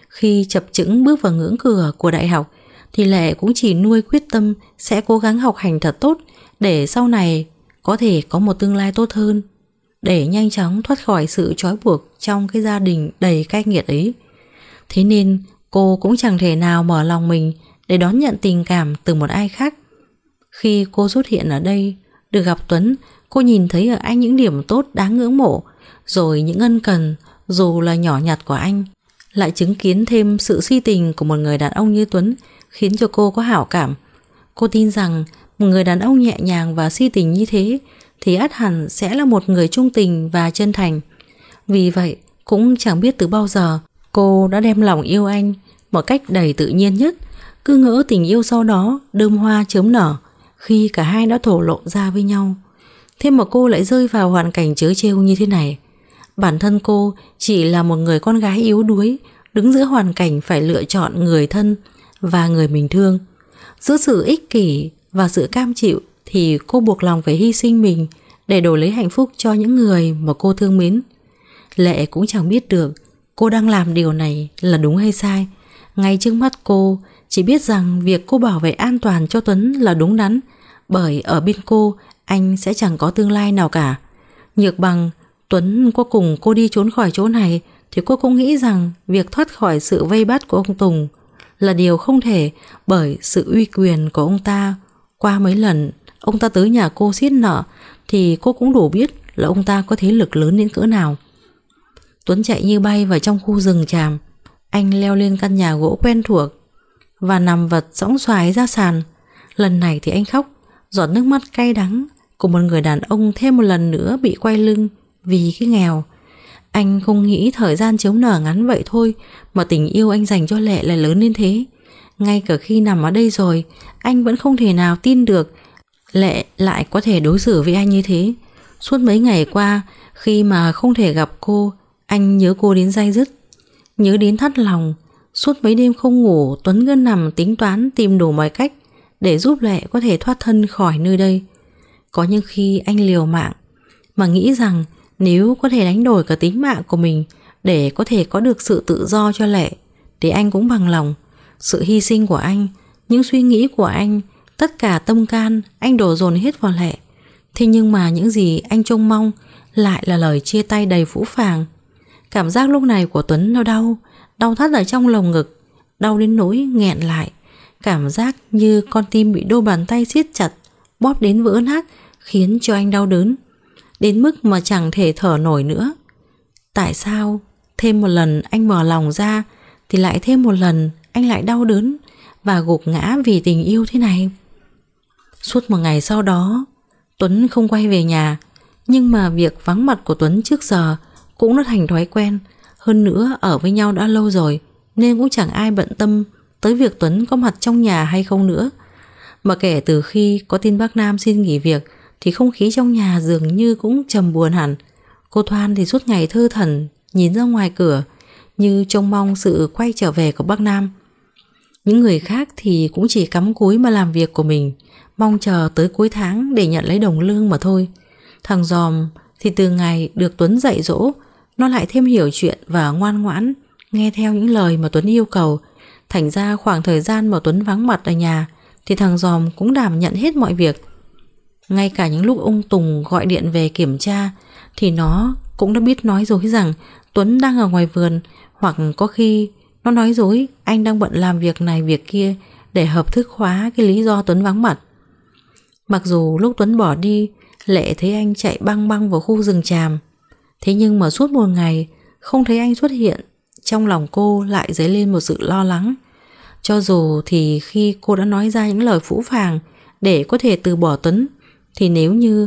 Khi chập chững bước vào ngưỡng cửa của đại học Thì Lệ cũng chỉ nuôi quyết tâm sẽ cố gắng học hành thật tốt Để sau này có thể có một tương lai tốt hơn để nhanh chóng thoát khỏi sự trói buộc trong cái gia đình đầy cay nghiệt ấy. Thế nên cô cũng chẳng thể nào mở lòng mình để đón nhận tình cảm từ một ai khác. Khi cô xuất hiện ở đây, được gặp Tuấn, cô nhìn thấy ở anh những điểm tốt đáng ngưỡng mộ, rồi những ân cần, dù là nhỏ nhặt của anh. Lại chứng kiến thêm sự si tình của một người đàn ông như Tuấn khiến cho cô có hảo cảm. Cô tin rằng một người đàn ông nhẹ nhàng và si tình như thế thì ắt hẳn sẽ là một người trung tình và chân thành. Vì vậy, cũng chẳng biết từ bao giờ Cô đã đem lòng yêu anh một cách đầy tự nhiên nhất, cứ ngỡ tình yêu sau đó đơm hoa chớm nở khi cả hai đã thổ lộ ra với nhau. Thế mà cô lại rơi vào hoàn cảnh chớ trêu như thế này. Bản thân cô chỉ là một người con gái yếu đuối, đứng giữa hoàn cảnh phải lựa chọn người thân và người mình thương. Giữa sự ích kỷ và sự cam chịu thì cô buộc lòng phải hy sinh mình để đổi lấy hạnh phúc cho những người mà cô thương mến. Lệ cũng chẳng biết được cô đang làm điều này là đúng hay sai. Ngay trước mắt cô, chỉ biết rằng việc cô bảo vệ an toàn cho Tuấn là đúng đắn, bởi ở bên cô, anh sẽ chẳng có tương lai nào cả. Nhược bằng, Tuấn có cùng cô đi trốn khỏi chỗ này, thì cô cũng nghĩ rằng việc thoát khỏi sự vây bắt của ông Tùng là điều không thể bởi sự uy quyền của ông ta. Qua mấy lần, ông ta tới nhà cô xiết nợ, thì cô cũng đủ biết là ông ta có thế lực lớn đến cỡ nào. Tuấn chạy như bay vào trong khu rừng tràm Anh leo lên căn nhà gỗ quen thuộc Và nằm vật sõng xoài ra sàn Lần này thì anh khóc Giọt nước mắt cay đắng Của một người đàn ông thêm một lần nữa bị quay lưng Vì cái nghèo Anh không nghĩ thời gian chiếu nở ngắn vậy thôi Mà tình yêu anh dành cho Lệ là lớn đến thế Ngay cả khi nằm ở đây rồi Anh vẫn không thể nào tin được Lệ lại có thể đối xử với anh như thế Suốt mấy ngày qua Khi mà không thể gặp cô anh nhớ cô đến dai dứt Nhớ đến thắt lòng Suốt mấy đêm không ngủ Tuấn cứ nằm tính toán tìm đủ mọi cách Để giúp Lệ có thể thoát thân khỏi nơi đây Có những khi anh liều mạng Mà nghĩ rằng Nếu có thể đánh đổi cả tính mạng của mình Để có thể có được sự tự do cho Lệ Thì anh cũng bằng lòng Sự hy sinh của anh Những suy nghĩ của anh Tất cả tâm can anh đổ dồn hết vào Lệ Thế nhưng mà những gì anh trông mong Lại là lời chia tay đầy phũ phàng Cảm giác lúc này của Tuấn đau đau Đau thắt ở trong lồng ngực Đau đến nỗi nghẹn lại Cảm giác như con tim bị đôi bàn tay siết chặt Bóp đến vỡ nát Khiến cho anh đau đớn Đến mức mà chẳng thể thở nổi nữa Tại sao Thêm một lần anh mở lòng ra Thì lại thêm một lần anh lại đau đớn Và gục ngã vì tình yêu thế này Suốt một ngày sau đó Tuấn không quay về nhà Nhưng mà việc vắng mặt của Tuấn trước giờ cũng đã thành thói quen hơn nữa ở với nhau đã lâu rồi nên cũng chẳng ai bận tâm tới việc Tuấn có mặt trong nhà hay không nữa mà kể từ khi có tin bác Nam xin nghỉ việc thì không khí trong nhà dường như cũng trầm buồn hẳn cô Thoan thì suốt ngày thơ thần nhìn ra ngoài cửa như trông mong sự quay trở về của bác Nam những người khác thì cũng chỉ cắm cúi mà làm việc của mình mong chờ tới cuối tháng để nhận lấy đồng lương mà thôi thằng giòm thì từ ngày được Tuấn dạy dỗ nó lại thêm hiểu chuyện và ngoan ngoãn Nghe theo những lời mà Tuấn yêu cầu Thành ra khoảng thời gian mà Tuấn vắng mặt ở nhà Thì thằng Giòm cũng đảm nhận hết mọi việc Ngay cả những lúc ông Tùng gọi điện về kiểm tra Thì nó cũng đã biết nói dối rằng Tuấn đang ở ngoài vườn Hoặc có khi nó nói dối Anh đang bận làm việc này việc kia Để hợp thức hóa cái lý do Tuấn vắng mặt Mặc dù lúc Tuấn bỏ đi Lệ thấy anh chạy băng băng vào khu rừng tràm Thế nhưng mà suốt một ngày Không thấy anh xuất hiện Trong lòng cô lại dấy lên một sự lo lắng Cho dù thì khi cô đã nói ra những lời phũ phàng Để có thể từ bỏ Tuấn Thì nếu như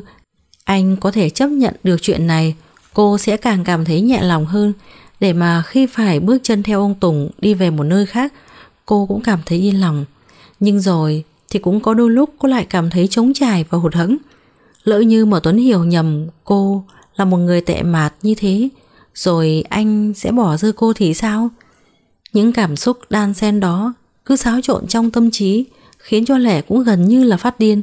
anh có thể chấp nhận được chuyện này Cô sẽ càng cảm thấy nhẹ lòng hơn Để mà khi phải bước chân theo ông Tùng Đi về một nơi khác Cô cũng cảm thấy yên lòng Nhưng rồi thì cũng có đôi lúc cô lại cảm thấy trống trải và hụt hẫng Lỡ như mà Tuấn hiểu nhầm cô là một người tệ mạt như thế Rồi anh sẽ bỏ rơi cô thì sao Những cảm xúc đan xen đó Cứ xáo trộn trong tâm trí Khiến cho Lẻ cũng gần như là phát điên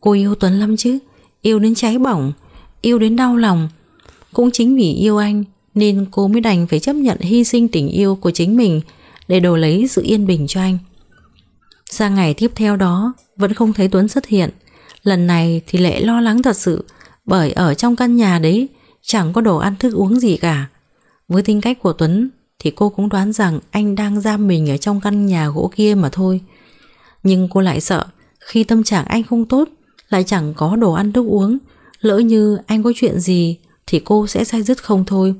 Cô yêu Tuấn lắm chứ Yêu đến cháy bỏng Yêu đến đau lòng Cũng chính vì yêu anh Nên cô mới đành phải chấp nhận hy sinh tình yêu của chính mình Để đổi lấy sự yên bình cho anh Sang ngày tiếp theo đó Vẫn không thấy Tuấn xuất hiện Lần này thì Lệ lo lắng thật sự bởi ở trong căn nhà đấy chẳng có đồ ăn thức uống gì cả. Với tính cách của Tuấn thì cô cũng đoán rằng anh đang giam mình ở trong căn nhà gỗ kia mà thôi. Nhưng cô lại sợ khi tâm trạng anh không tốt lại chẳng có đồ ăn thức uống, lỡ như anh có chuyện gì thì cô sẽ say dứt không thôi.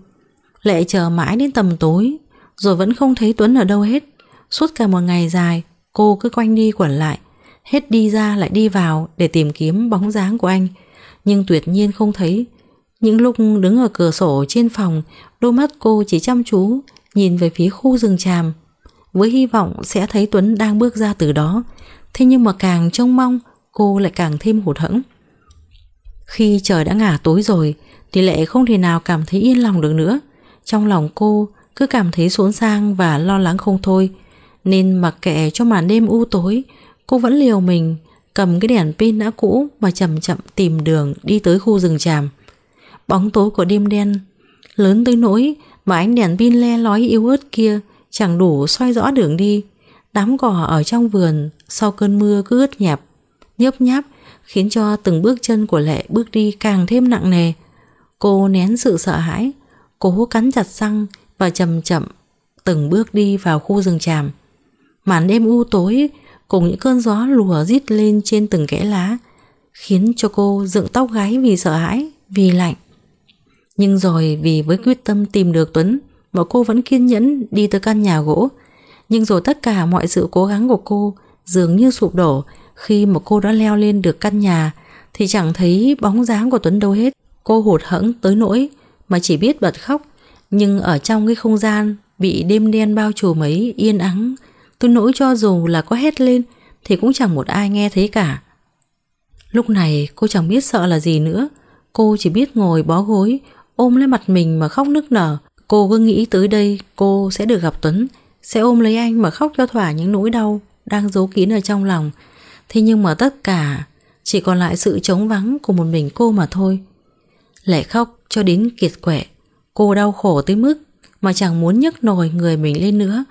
Lệ chờ mãi đến tầm tối rồi vẫn không thấy Tuấn ở đâu hết. Suốt cả một ngày dài cô cứ quanh đi quẩn lại, hết đi ra lại đi vào để tìm kiếm bóng dáng của anh nhưng tuyệt nhiên không thấy. Những lúc đứng ở cửa sổ trên phòng, đôi mắt cô chỉ chăm chú, nhìn về phía khu rừng tràm, với hy vọng sẽ thấy Tuấn đang bước ra từ đó. Thế nhưng mà càng trông mong, cô lại càng thêm hụt hẫng. Khi trời đã ngả tối rồi, thì Lệ không thể nào cảm thấy yên lòng được nữa. Trong lòng cô cứ cảm thấy xốn sang và lo lắng không thôi, nên mặc kệ cho màn đêm u tối, cô vẫn liều mình cầm cái đèn pin đã cũ và chậm chậm tìm đường đi tới khu rừng tràm. Bóng tối của đêm đen lớn tới nỗi mà ánh đèn pin le lói yếu ớt kia chẳng đủ xoay rõ đường đi. Đám cỏ ở trong vườn sau cơn mưa cứ ướt nhẹp, nhấp nháp khiến cho từng bước chân của Lệ bước đi càng thêm nặng nề. Cô nén sự sợ hãi, cố cắn chặt răng và chậm chậm từng bước đi vào khu rừng tràm. Màn đêm u tối cùng những cơn gió lùa rít lên trên từng kẽ lá, khiến cho cô dựng tóc gáy vì sợ hãi, vì lạnh. Nhưng rồi vì với quyết tâm tìm được Tuấn, mà cô vẫn kiên nhẫn đi tới căn nhà gỗ. Nhưng rồi tất cả mọi sự cố gắng của cô dường như sụp đổ khi mà cô đã leo lên được căn nhà thì chẳng thấy bóng dáng của Tuấn đâu hết. Cô hụt hẫng tới nỗi mà chỉ biết bật khóc nhưng ở trong cái không gian bị đêm đen bao trùm ấy yên ắng Tôi nỗi cho dù là có hét lên Thì cũng chẳng một ai nghe thấy cả Lúc này cô chẳng biết sợ là gì nữa Cô chỉ biết ngồi bó gối Ôm lấy mặt mình mà khóc nức nở Cô cứ nghĩ tới đây cô sẽ được gặp Tuấn Sẽ ôm lấy anh mà khóc cho thỏa những nỗi đau Đang giấu kín ở trong lòng Thế nhưng mà tất cả Chỉ còn lại sự trống vắng của một mình cô mà thôi Lệ khóc cho đến kiệt quệ Cô đau khổ tới mức Mà chẳng muốn nhấc nổi người mình lên nữa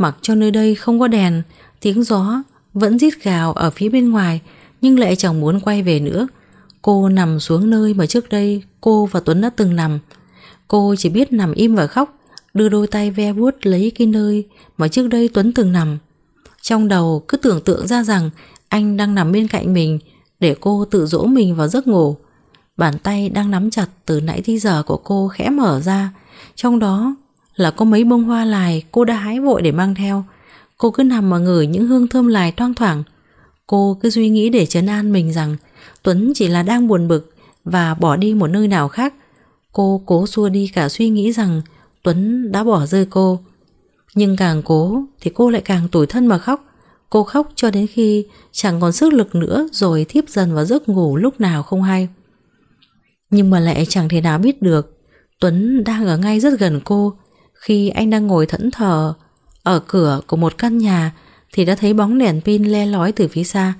Mặc cho nơi đây không có đèn, tiếng gió vẫn rít gào ở phía bên ngoài nhưng lại chẳng muốn quay về nữa. Cô nằm xuống nơi mà trước đây cô và Tuấn đã từng nằm. Cô chỉ biết nằm im và khóc, đưa đôi tay ve vuốt lấy cái nơi mà trước đây Tuấn từng nằm. Trong đầu cứ tưởng tượng ra rằng anh đang nằm bên cạnh mình để cô tự dỗ mình vào giấc ngủ. Bàn tay đang nắm chặt từ nãy tới giờ của cô khẽ mở ra, trong đó là có mấy bông hoa lài cô đã hái vội để mang theo. Cô cứ nằm mà ngửi những hương thơm lài thoang thoảng. Cô cứ suy nghĩ để chấn an mình rằng Tuấn chỉ là đang buồn bực và bỏ đi một nơi nào khác. Cô cố xua đi cả suy nghĩ rằng Tuấn đã bỏ rơi cô. Nhưng càng cố thì cô lại càng tủi thân mà khóc. Cô khóc cho đến khi chẳng còn sức lực nữa rồi thiếp dần vào giấc ngủ lúc nào không hay. Nhưng mà lại chẳng thể nào biết được Tuấn đang ở ngay rất gần cô khi anh đang ngồi thẫn thờ ở cửa của một căn nhà thì đã thấy bóng đèn pin le lói từ phía xa.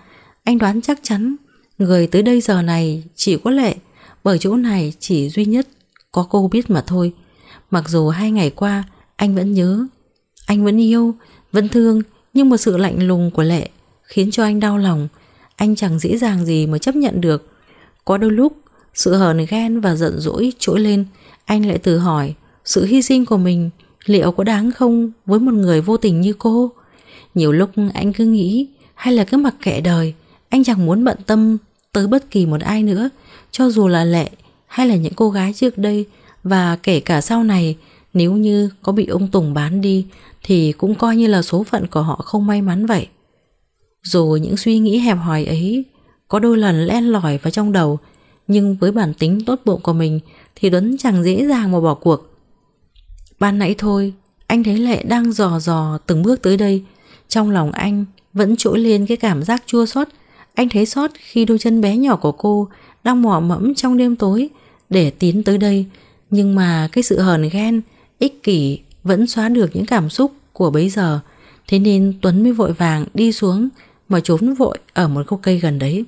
Anh đoán chắc chắn người tới đây giờ này chỉ có Lệ bởi chỗ này chỉ duy nhất có cô biết mà thôi. Mặc dù hai ngày qua anh vẫn nhớ, anh vẫn yêu, vẫn thương nhưng một sự lạnh lùng của Lệ khiến cho anh đau lòng. Anh chẳng dễ dàng gì mà chấp nhận được. Có đôi lúc sự hờn ghen và giận dỗi trỗi lên anh lại tự hỏi sự hy sinh của mình liệu có đáng không với một người vô tình như cô? Nhiều lúc anh cứ nghĩ hay là cứ mặc kệ đời, anh chẳng muốn bận tâm tới bất kỳ một ai nữa, cho dù là Lệ hay là những cô gái trước đây và kể cả sau này nếu như có bị ông Tùng bán đi thì cũng coi như là số phận của họ không may mắn vậy. Rồi những suy nghĩ hẹp hòi ấy có đôi lần len lỏi vào trong đầu nhưng với bản tính tốt bụng của mình thì Tuấn chẳng dễ dàng mà bỏ cuộc. Ban nãy thôi, anh thấy Lệ đang dò dò từng bước tới đây. Trong lòng anh vẫn trỗi lên cái cảm giác chua xót. Anh thấy xót khi đôi chân bé nhỏ của cô đang mò mẫm trong đêm tối để tiến tới đây. Nhưng mà cái sự hờn ghen, ích kỷ vẫn xóa được những cảm xúc của bấy giờ. Thế nên Tuấn mới vội vàng đi xuống mà trốn vội ở một gốc cây gần đấy.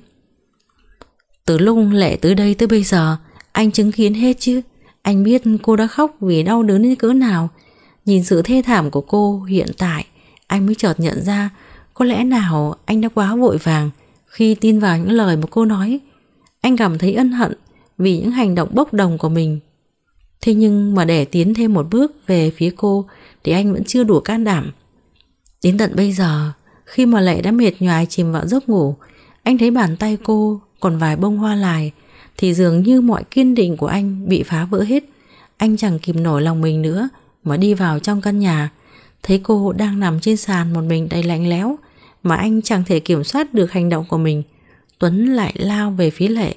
Từ lúc lệ tới đây tới bây giờ, anh chứng kiến hết chứ. Anh biết cô đã khóc vì đau đớn đến cỡ nào Nhìn sự thê thảm của cô hiện tại Anh mới chợt nhận ra Có lẽ nào anh đã quá vội vàng Khi tin vào những lời mà cô nói Anh cảm thấy ân hận Vì những hành động bốc đồng của mình Thế nhưng mà để tiến thêm một bước Về phía cô Thì anh vẫn chưa đủ can đảm Đến tận bây giờ Khi mà Lệ đã mệt nhoài chìm vào giấc ngủ Anh thấy bàn tay cô còn vài bông hoa lại thì dường như mọi kiên định của anh bị phá vỡ hết. Anh chẳng kìm nổi lòng mình nữa mà đi vào trong căn nhà. Thấy cô đang nằm trên sàn một mình đầy lạnh lẽo mà anh chẳng thể kiểm soát được hành động của mình. Tuấn lại lao về phía Lệ.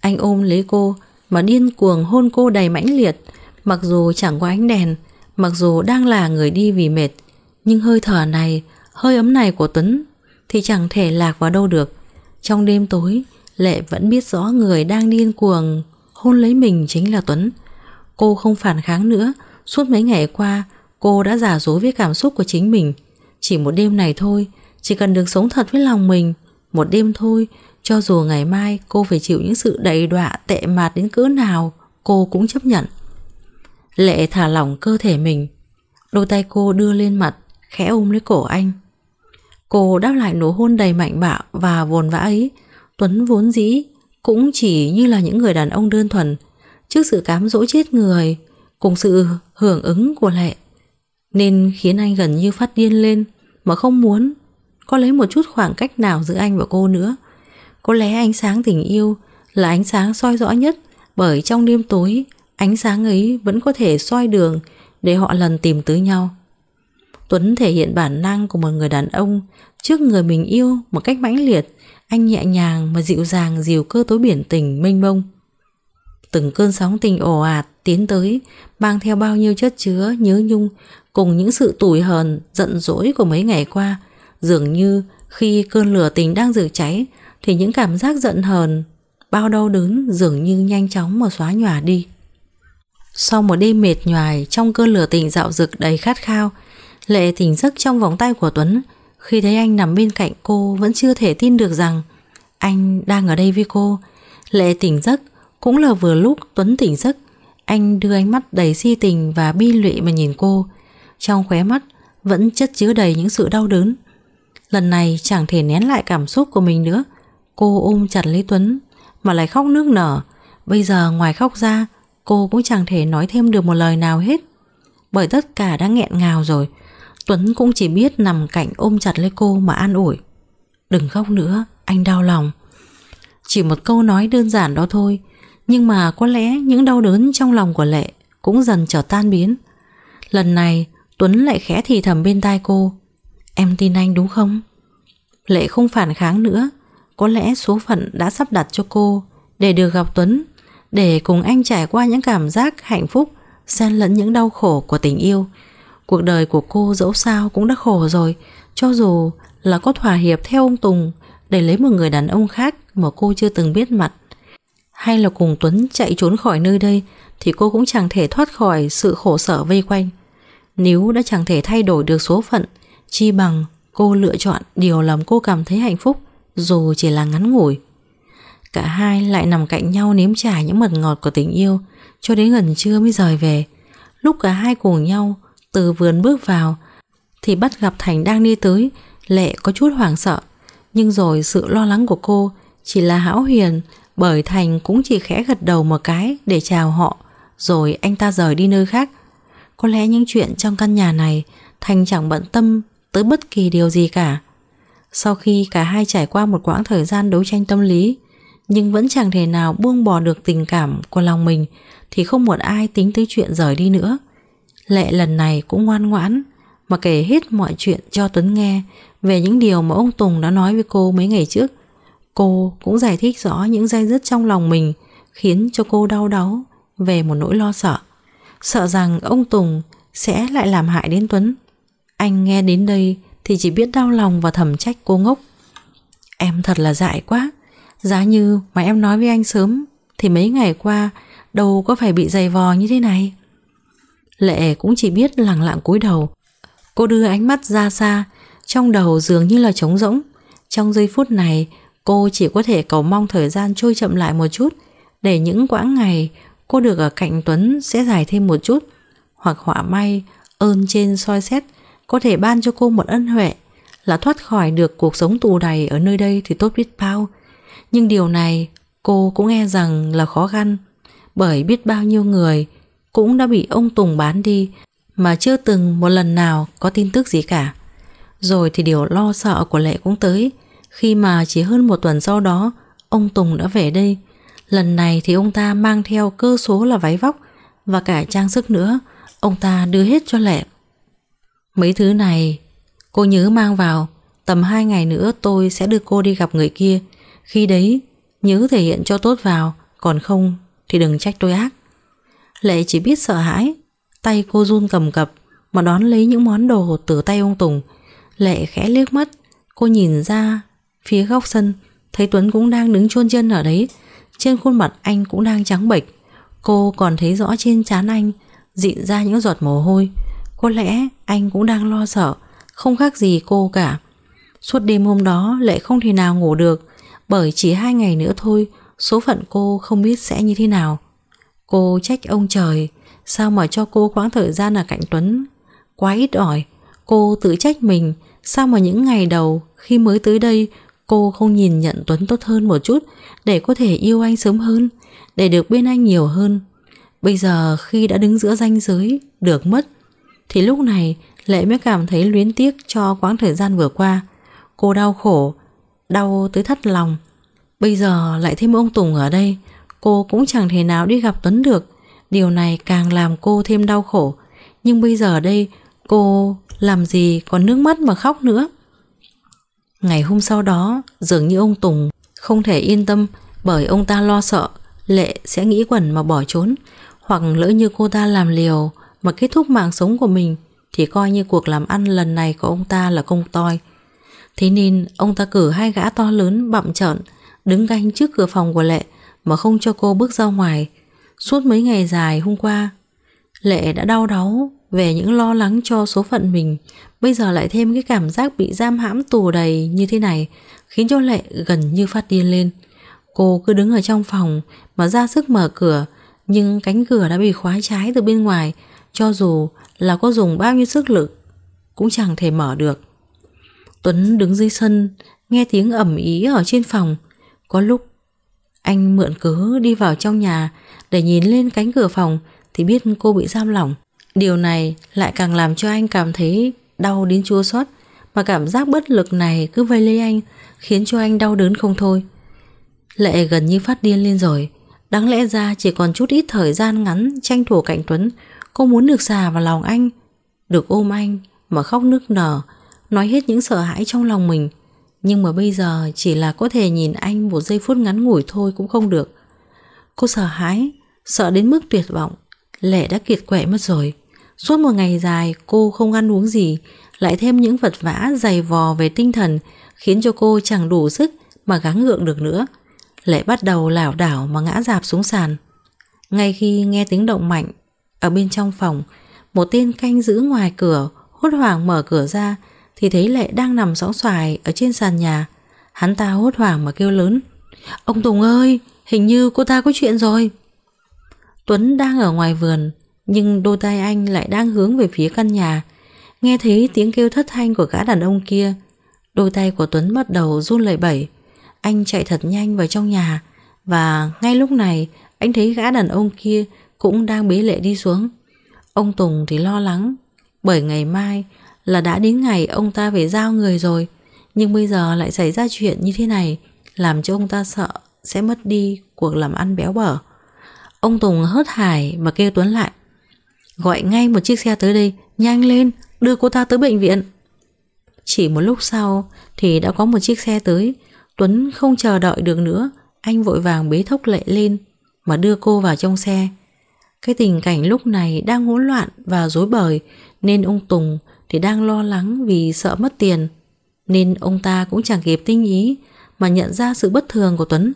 Anh ôm lấy cô mà điên cuồng hôn cô đầy mãnh liệt. Mặc dù chẳng có ánh đèn, mặc dù đang là người đi vì mệt, nhưng hơi thở này, hơi ấm này của Tuấn thì chẳng thể lạc vào đâu được. Trong đêm tối, Lệ vẫn biết rõ người đang điên cuồng Hôn lấy mình chính là Tuấn Cô không phản kháng nữa Suốt mấy ngày qua Cô đã giả dối với cảm xúc của chính mình Chỉ một đêm này thôi Chỉ cần được sống thật với lòng mình Một đêm thôi Cho dù ngày mai cô phải chịu những sự đầy đọa tệ mạt đến cỡ nào Cô cũng chấp nhận Lệ thả lỏng cơ thể mình Đôi tay cô đưa lên mặt Khẽ ôm lấy cổ anh Cô đáp lại nụ hôn đầy mạnh bạo và vồn vã ấy Tuấn vốn dĩ cũng chỉ như là những người đàn ông đơn thuần trước sự cám dỗ chết người cùng sự hưởng ứng của Lệ nên khiến anh gần như phát điên lên mà không muốn có lấy một chút khoảng cách nào giữa anh và cô nữa. Có lẽ ánh sáng tình yêu là ánh sáng soi rõ nhất bởi trong đêm tối ánh sáng ấy vẫn có thể soi đường để họ lần tìm tới nhau. Tuấn thể hiện bản năng của một người đàn ông trước người mình yêu một cách mãnh liệt anh nhẹ nhàng mà dịu dàng dìu cơ tối biển tình mênh mông. Từng cơn sóng tình ồ ạt tiến tới, mang theo bao nhiêu chất chứa, nhớ nhung, cùng những sự tủi hờn, giận dỗi của mấy ngày qua. Dường như khi cơn lửa tình đang rực cháy, thì những cảm giác giận hờn, bao đau đớn dường như nhanh chóng mà xóa nhòa đi. Sau một đêm mệt nhoài trong cơn lửa tình dạo rực đầy khát khao, Lệ tỉnh giấc trong vòng tay của Tuấn, khi thấy anh nằm bên cạnh cô vẫn chưa thể tin được rằng anh đang ở đây với cô. Lệ tỉnh giấc, cũng là vừa lúc Tuấn tỉnh giấc, anh đưa ánh mắt đầy si tình và bi lụy mà nhìn cô. Trong khóe mắt vẫn chất chứa đầy những sự đau đớn. Lần này chẳng thể nén lại cảm xúc của mình nữa. Cô ôm chặt lấy Tuấn mà lại khóc nước nở. Bây giờ ngoài khóc ra, cô cũng chẳng thể nói thêm được một lời nào hết. Bởi tất cả đã nghẹn ngào rồi, Tuấn cũng chỉ biết nằm cạnh ôm chặt lấy cô mà an ủi Đừng khóc nữa, anh đau lòng Chỉ một câu nói đơn giản đó thôi Nhưng mà có lẽ những đau đớn trong lòng của Lệ Cũng dần trở tan biến Lần này Tuấn lại khẽ thì thầm bên tai cô Em tin anh đúng không? Lệ không phản kháng nữa Có lẽ số phận đã sắp đặt cho cô Để được gặp Tuấn Để cùng anh trải qua những cảm giác hạnh phúc xen lẫn những đau khổ của tình yêu Cuộc đời của cô dẫu sao cũng đã khổ rồi Cho dù là có thỏa hiệp theo ông Tùng Để lấy một người đàn ông khác mà cô chưa từng biết mặt Hay là cùng Tuấn chạy trốn khỏi nơi đây Thì cô cũng chẳng thể thoát khỏi sự khổ sở vây quanh Nếu đã chẳng thể thay đổi được số phận Chi bằng cô lựa chọn điều làm cô cảm thấy hạnh phúc Dù chỉ là ngắn ngủi Cả hai lại nằm cạnh nhau nếm trải những mật ngọt của tình yêu Cho đến gần trưa mới rời về Lúc cả hai cùng nhau từ vườn bước vào Thì bắt gặp Thành đang đi tới Lệ có chút hoảng sợ Nhưng rồi sự lo lắng của cô Chỉ là hão huyền Bởi Thành cũng chỉ khẽ gật đầu một cái Để chào họ Rồi anh ta rời đi nơi khác Có lẽ những chuyện trong căn nhà này Thành chẳng bận tâm tới bất kỳ điều gì cả Sau khi cả hai trải qua một quãng thời gian đấu tranh tâm lý Nhưng vẫn chẳng thể nào buông bỏ được tình cảm của lòng mình Thì không một ai tính tới chuyện rời đi nữa Lệ lần này cũng ngoan ngoãn mà kể hết mọi chuyện cho Tuấn nghe về những điều mà ông Tùng đã nói với cô mấy ngày trước. Cô cũng giải thích rõ những dây dứt trong lòng mình khiến cho cô đau đáu về một nỗi lo sợ. Sợ rằng ông Tùng sẽ lại làm hại đến Tuấn. Anh nghe đến đây thì chỉ biết đau lòng và thầm trách cô ngốc. Em thật là dại quá. Giá như mà em nói với anh sớm thì mấy ngày qua đâu có phải bị dày vò như thế này. Lệ cũng chỉ biết lẳng lặng cúi đầu. Cô đưa ánh mắt ra xa, trong đầu dường như là trống rỗng. Trong giây phút này, cô chỉ có thể cầu mong thời gian trôi chậm lại một chút, để những quãng ngày cô được ở cạnh Tuấn sẽ dài thêm một chút, hoặc họa may, ơn trên soi xét, có thể ban cho cô một ân huệ, là thoát khỏi được cuộc sống tù đầy ở nơi đây thì tốt biết bao. Nhưng điều này cô cũng nghe rằng là khó khăn, bởi biết bao nhiêu người cũng đã bị ông Tùng bán đi mà chưa từng một lần nào có tin tức gì cả. Rồi thì điều lo sợ của Lệ cũng tới khi mà chỉ hơn một tuần sau đó ông Tùng đã về đây. Lần này thì ông ta mang theo cơ số là váy vóc và cả trang sức nữa. Ông ta đưa hết cho Lệ. Mấy thứ này cô nhớ mang vào tầm hai ngày nữa tôi sẽ đưa cô đi gặp người kia. Khi đấy nhớ thể hiện cho tốt vào còn không thì đừng trách tôi ác. Lệ chỉ biết sợ hãi Tay cô run cầm cập Mà đón lấy những món đồ từ tay ông Tùng Lệ khẽ liếc mắt Cô nhìn ra phía góc sân Thấy Tuấn cũng đang đứng chôn chân ở đấy Trên khuôn mặt anh cũng đang trắng bệch Cô còn thấy rõ trên trán anh Dịn ra những giọt mồ hôi Có lẽ anh cũng đang lo sợ Không khác gì cô cả Suốt đêm hôm đó Lệ không thể nào ngủ được Bởi chỉ hai ngày nữa thôi Số phận cô không biết sẽ như thế nào Cô trách ông trời Sao mà cho cô quãng thời gian ở cạnh Tuấn Quá ít ỏi Cô tự trách mình Sao mà những ngày đầu khi mới tới đây Cô không nhìn nhận Tuấn tốt hơn một chút Để có thể yêu anh sớm hơn Để được bên anh nhiều hơn Bây giờ khi đã đứng giữa ranh giới Được mất Thì lúc này Lệ mới cảm thấy luyến tiếc cho quãng thời gian vừa qua Cô đau khổ Đau tới thất lòng Bây giờ lại thêm ông Tùng ở đây cô cũng chẳng thể nào đi gặp Tuấn được. Điều này càng làm cô thêm đau khổ. Nhưng bây giờ đây, cô làm gì còn nước mắt mà khóc nữa. Ngày hôm sau đó, dường như ông Tùng không thể yên tâm bởi ông ta lo sợ Lệ sẽ nghĩ quẩn mà bỏ trốn hoặc lỡ như cô ta làm liều mà kết thúc mạng sống của mình thì coi như cuộc làm ăn lần này của ông ta là công toi. Thế nên ông ta cử hai gã to lớn bậm trợn đứng canh trước cửa phòng của Lệ mà không cho cô bước ra ngoài. Suốt mấy ngày dài hôm qua, Lệ đã đau đáu về những lo lắng cho số phận mình, bây giờ lại thêm cái cảm giác bị giam hãm tù đầy như thế này, khiến cho Lệ gần như phát điên lên. Cô cứ đứng ở trong phòng mà ra sức mở cửa, nhưng cánh cửa đã bị khóa trái từ bên ngoài, cho dù là có dùng bao nhiêu sức lực cũng chẳng thể mở được. Tuấn đứng dưới sân, nghe tiếng ầm ý ở trên phòng, có lúc anh mượn cớ đi vào trong nhà để nhìn lên cánh cửa phòng thì biết cô bị giam lỏng. Điều này lại càng làm cho anh cảm thấy đau đến chua xót mà cảm giác bất lực này cứ vây lấy anh khiến cho anh đau đớn không thôi. Lệ gần như phát điên lên rồi. Đáng lẽ ra chỉ còn chút ít thời gian ngắn tranh thủ cạnh Tuấn Cô muốn được xà vào lòng anh Được ôm anh Mà khóc nức nở Nói hết những sợ hãi trong lòng mình nhưng mà bây giờ chỉ là có thể nhìn anh một giây phút ngắn ngủi thôi cũng không được. Cô sợ hãi, sợ đến mức tuyệt vọng. Lệ đã kiệt quệ mất rồi. Suốt một ngày dài cô không ăn uống gì, lại thêm những vật vã dày vò về tinh thần khiến cho cô chẳng đủ sức mà gắng gượng được nữa. Lệ bắt đầu lảo đảo mà ngã dạp xuống sàn. Ngay khi nghe tiếng động mạnh, ở bên trong phòng, một tên canh giữ ngoài cửa hốt hoảng mở cửa ra thì thấy Lệ đang nằm sóng xoài ở trên sàn nhà. Hắn ta hốt hoảng mà kêu lớn. Ông Tùng ơi, hình như cô ta có chuyện rồi. Tuấn đang ở ngoài vườn, nhưng đôi tay anh lại đang hướng về phía căn nhà. Nghe thấy tiếng kêu thất thanh của gã đàn ông kia, đôi tay của Tuấn bắt đầu run lẩy bẩy. Anh chạy thật nhanh vào trong nhà, và ngay lúc này anh thấy gã đàn ông kia cũng đang bế lệ đi xuống. Ông Tùng thì lo lắng, bởi ngày mai là đã đến ngày ông ta phải giao người rồi Nhưng bây giờ lại xảy ra chuyện như thế này Làm cho ông ta sợ sẽ mất đi cuộc làm ăn béo bở Ông Tùng hớt hải mà kêu Tuấn lại Gọi ngay một chiếc xe tới đây Nhanh lên đưa cô ta tới bệnh viện Chỉ một lúc sau Thì đã có một chiếc xe tới Tuấn không chờ đợi được nữa Anh vội vàng bế thốc lệ lên Mà đưa cô vào trong xe Cái tình cảnh lúc này đang hỗn loạn và rối bời Nên ông Tùng thì đang lo lắng vì sợ mất tiền nên ông ta cũng chẳng kịp tinh ý mà nhận ra sự bất thường của Tuấn.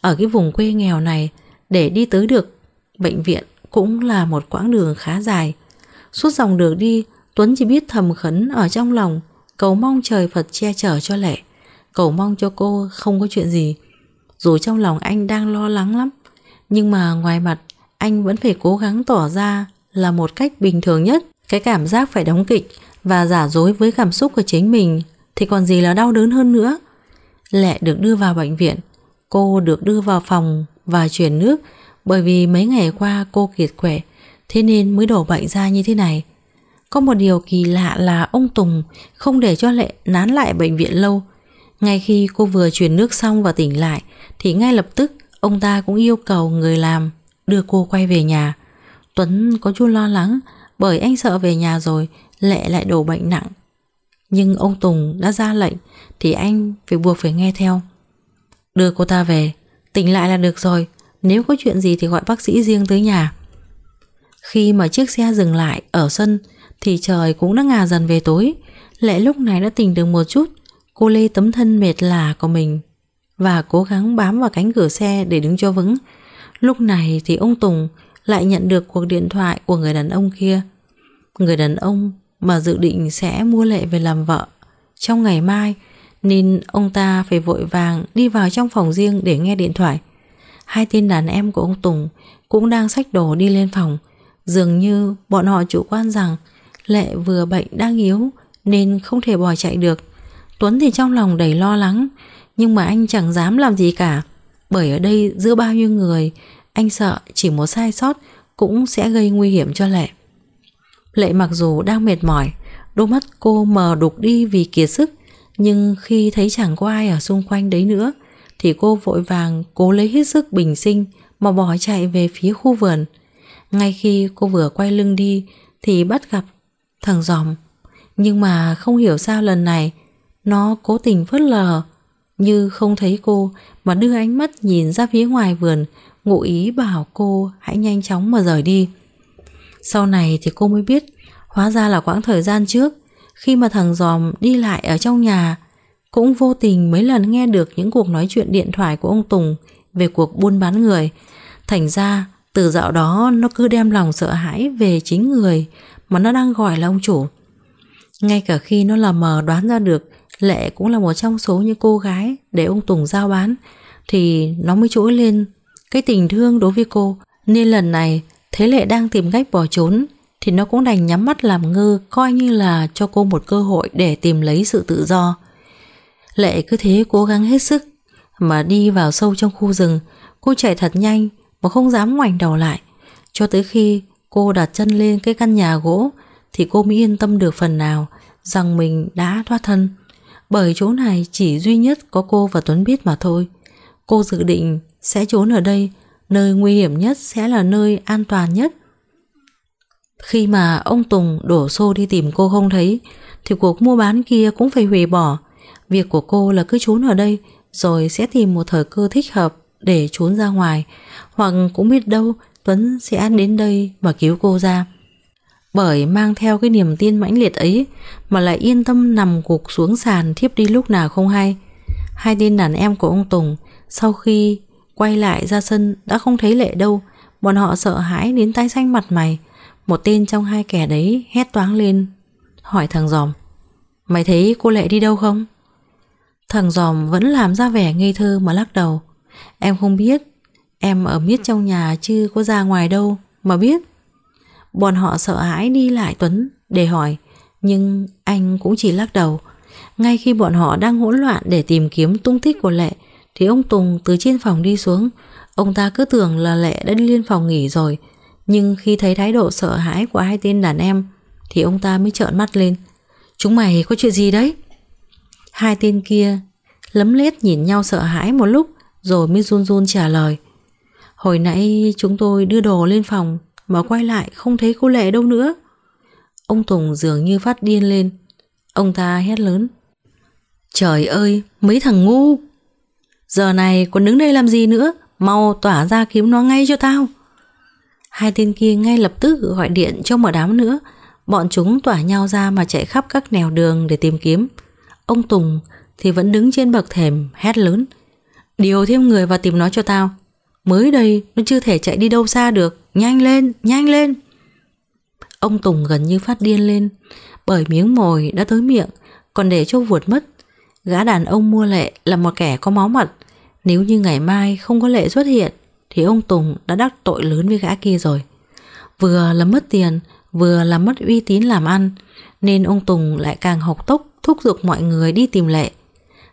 Ở cái vùng quê nghèo này để đi tới được bệnh viện cũng là một quãng đường khá dài. Suốt dòng đường đi, Tuấn chỉ biết thầm khấn ở trong lòng, cầu mong trời Phật che chở cho Lệ, cầu mong cho cô không có chuyện gì. Dù trong lòng anh đang lo lắng lắm, nhưng mà ngoài mặt anh vẫn phải cố gắng tỏ ra là một cách bình thường nhất. Cái cảm giác phải đóng kịch và giả dối với cảm xúc của chính mình thì còn gì là đau đớn hơn nữa. Lệ được đưa vào bệnh viện, cô được đưa vào phòng và chuyển nước bởi vì mấy ngày qua cô kiệt quệ thế nên mới đổ bệnh ra như thế này. Có một điều kỳ lạ là ông Tùng không để cho Lệ nán lại bệnh viện lâu. Ngay khi cô vừa truyền nước xong và tỉnh lại thì ngay lập tức ông ta cũng yêu cầu người làm đưa cô quay về nhà. Tuấn có chút lo lắng bởi anh sợ về nhà rồi Lệ lại đổ bệnh nặng Nhưng ông Tùng đã ra lệnh Thì anh phải buộc phải nghe theo Đưa cô ta về Tỉnh lại là được rồi Nếu có chuyện gì thì gọi bác sĩ riêng tới nhà Khi mà chiếc xe dừng lại Ở sân thì trời cũng đã ngả dần về tối Lệ lúc này đã tỉnh được một chút Cô lê tấm thân mệt lả của mình Và cố gắng bám vào cánh cửa xe Để đứng cho vững Lúc này thì ông Tùng lại nhận được cuộc điện thoại của người đàn ông kia Người đàn ông mà dự định sẽ mua lệ về làm vợ trong ngày mai nên ông ta phải vội vàng đi vào trong phòng riêng để nghe điện thoại. Hai tên đàn em của ông Tùng cũng đang xách đồ đi lên phòng. Dường như bọn họ chủ quan rằng Lệ vừa bệnh đang yếu nên không thể bỏ chạy được. Tuấn thì trong lòng đầy lo lắng nhưng mà anh chẳng dám làm gì cả. Bởi ở đây giữa bao nhiêu người anh sợ chỉ một sai sót cũng sẽ gây nguy hiểm cho Lệ. Lệ mặc dù đang mệt mỏi Đôi mắt cô mờ đục đi vì kiệt sức Nhưng khi thấy chẳng có ai ở xung quanh đấy nữa Thì cô vội vàng cố lấy hết sức bình sinh Mà bỏ chạy về phía khu vườn Ngay khi cô vừa quay lưng đi Thì bắt gặp thằng giòm Nhưng mà không hiểu sao lần này Nó cố tình phớt lờ Như không thấy cô Mà đưa ánh mắt nhìn ra phía ngoài vườn Ngụ ý bảo cô hãy nhanh chóng mà rời đi sau này thì cô mới biết Hóa ra là quãng thời gian trước Khi mà thằng Giòm đi lại ở trong nhà Cũng vô tình mấy lần nghe được Những cuộc nói chuyện điện thoại của ông Tùng Về cuộc buôn bán người Thành ra từ dạo đó Nó cứ đem lòng sợ hãi về chính người Mà nó đang gọi là ông chủ Ngay cả khi nó là mờ đoán ra được Lệ cũng là một trong số những cô gái Để ông Tùng giao bán Thì nó mới trỗi lên Cái tình thương đối với cô Nên lần này Thế Lệ đang tìm cách bỏ trốn thì nó cũng đành nhắm mắt làm ngơ coi như là cho cô một cơ hội để tìm lấy sự tự do. Lệ cứ thế cố gắng hết sức mà đi vào sâu trong khu rừng cô chạy thật nhanh mà không dám ngoảnh đầu lại cho tới khi cô đặt chân lên cái căn nhà gỗ thì cô mới yên tâm được phần nào rằng mình đã thoát thân bởi chỗ này chỉ duy nhất có cô và Tuấn biết mà thôi. Cô dự định sẽ trốn ở đây nơi nguy hiểm nhất sẽ là nơi an toàn nhất. Khi mà ông Tùng đổ xô đi tìm cô không thấy, thì cuộc mua bán kia cũng phải hủy bỏ. Việc của cô là cứ trốn ở đây, rồi sẽ tìm một thời cơ thích hợp để trốn ra ngoài, hoặc cũng biết đâu Tuấn sẽ đến đây và cứu cô ra. Bởi mang theo cái niềm tin mãnh liệt ấy mà lại yên tâm nằm gục xuống sàn thiếp đi lúc nào không hay. Hai tên đàn em của ông Tùng sau khi Quay lại ra sân đã không thấy lệ đâu Bọn họ sợ hãi đến tay xanh mặt mày Một tên trong hai kẻ đấy hét toáng lên Hỏi thằng giòm Mày thấy cô lệ đi đâu không? Thằng giòm vẫn làm ra vẻ ngây thơ mà lắc đầu Em không biết Em ở miết trong nhà chứ có ra ngoài đâu Mà biết Bọn họ sợ hãi đi lại Tuấn để hỏi Nhưng anh cũng chỉ lắc đầu Ngay khi bọn họ đang hỗn loạn để tìm kiếm tung tích của Lệ thì ông Tùng từ trên phòng đi xuống Ông ta cứ tưởng là Lệ đã đi lên phòng nghỉ rồi Nhưng khi thấy thái độ sợ hãi của hai tên đàn em Thì ông ta mới trợn mắt lên Chúng mày có chuyện gì đấy Hai tên kia Lấm lét nhìn nhau sợ hãi một lúc Rồi mới run run trả lời Hồi nãy chúng tôi đưa đồ lên phòng Mà quay lại không thấy cô Lệ đâu nữa Ông Tùng dường như phát điên lên Ông ta hét lớn Trời ơi mấy thằng ngu Giờ này còn đứng đây làm gì nữa Mau tỏa ra kiếm nó ngay cho tao Hai tên kia ngay lập tức gọi điện cho một đám nữa Bọn chúng tỏa nhau ra mà chạy khắp các nẻo đường để tìm kiếm Ông Tùng thì vẫn đứng trên bậc thềm hét lớn Điều thêm người vào tìm nó cho tao Mới đây nó chưa thể chạy đi đâu xa được Nhanh lên, nhanh lên Ông Tùng gần như phát điên lên Bởi miếng mồi đã tới miệng Còn để cho vuột mất Gã đàn ông mua lệ là một kẻ có máu mặt Nếu như ngày mai không có lệ xuất hiện Thì ông Tùng đã đắc tội lớn với gã kia rồi Vừa là mất tiền Vừa là mất uy tín làm ăn Nên ông Tùng lại càng học tốc Thúc giục mọi người đi tìm lệ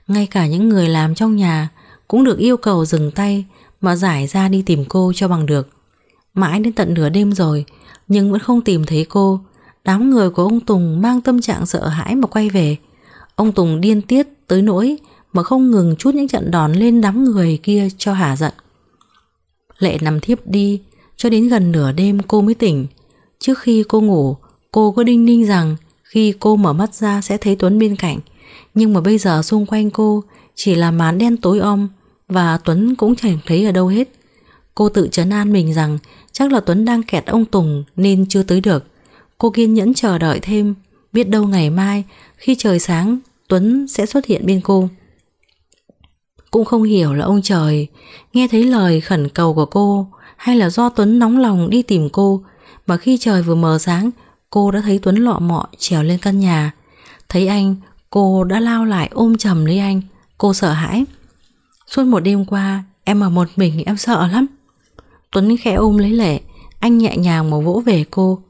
Ngay cả những người làm trong nhà Cũng được yêu cầu dừng tay Mà giải ra đi tìm cô cho bằng được Mãi đến tận nửa đêm rồi Nhưng vẫn không tìm thấy cô Đám người của ông Tùng mang tâm trạng sợ hãi mà quay về Ông Tùng điên tiết tới nỗi mà không ngừng chút những trận đòn lên đám người kia cho hà giận. Lệ nằm thiếp đi cho đến gần nửa đêm cô mới tỉnh. Trước khi cô ngủ, cô có đinh ninh rằng khi cô mở mắt ra sẽ thấy Tuấn bên cạnh. Nhưng mà bây giờ xung quanh cô chỉ là màn đen tối om và Tuấn cũng chẳng thấy ở đâu hết. Cô tự trấn an mình rằng chắc là Tuấn đang kẹt ông Tùng nên chưa tới được. Cô kiên nhẫn chờ đợi thêm, biết đâu ngày mai khi trời sáng Tuấn sẽ xuất hiện bên cô. Cũng không hiểu là ông trời nghe thấy lời khẩn cầu của cô hay là do Tuấn nóng lòng đi tìm cô mà khi trời vừa mờ sáng cô đã thấy Tuấn lọ mọ trèo lên căn nhà. Thấy anh, cô đã lao lại ôm chầm lấy anh. Cô sợ hãi. Suốt một đêm qua, em ở một mình em sợ lắm. Tuấn khẽ ôm lấy lệ, anh nhẹ nhàng mà vỗ về cô.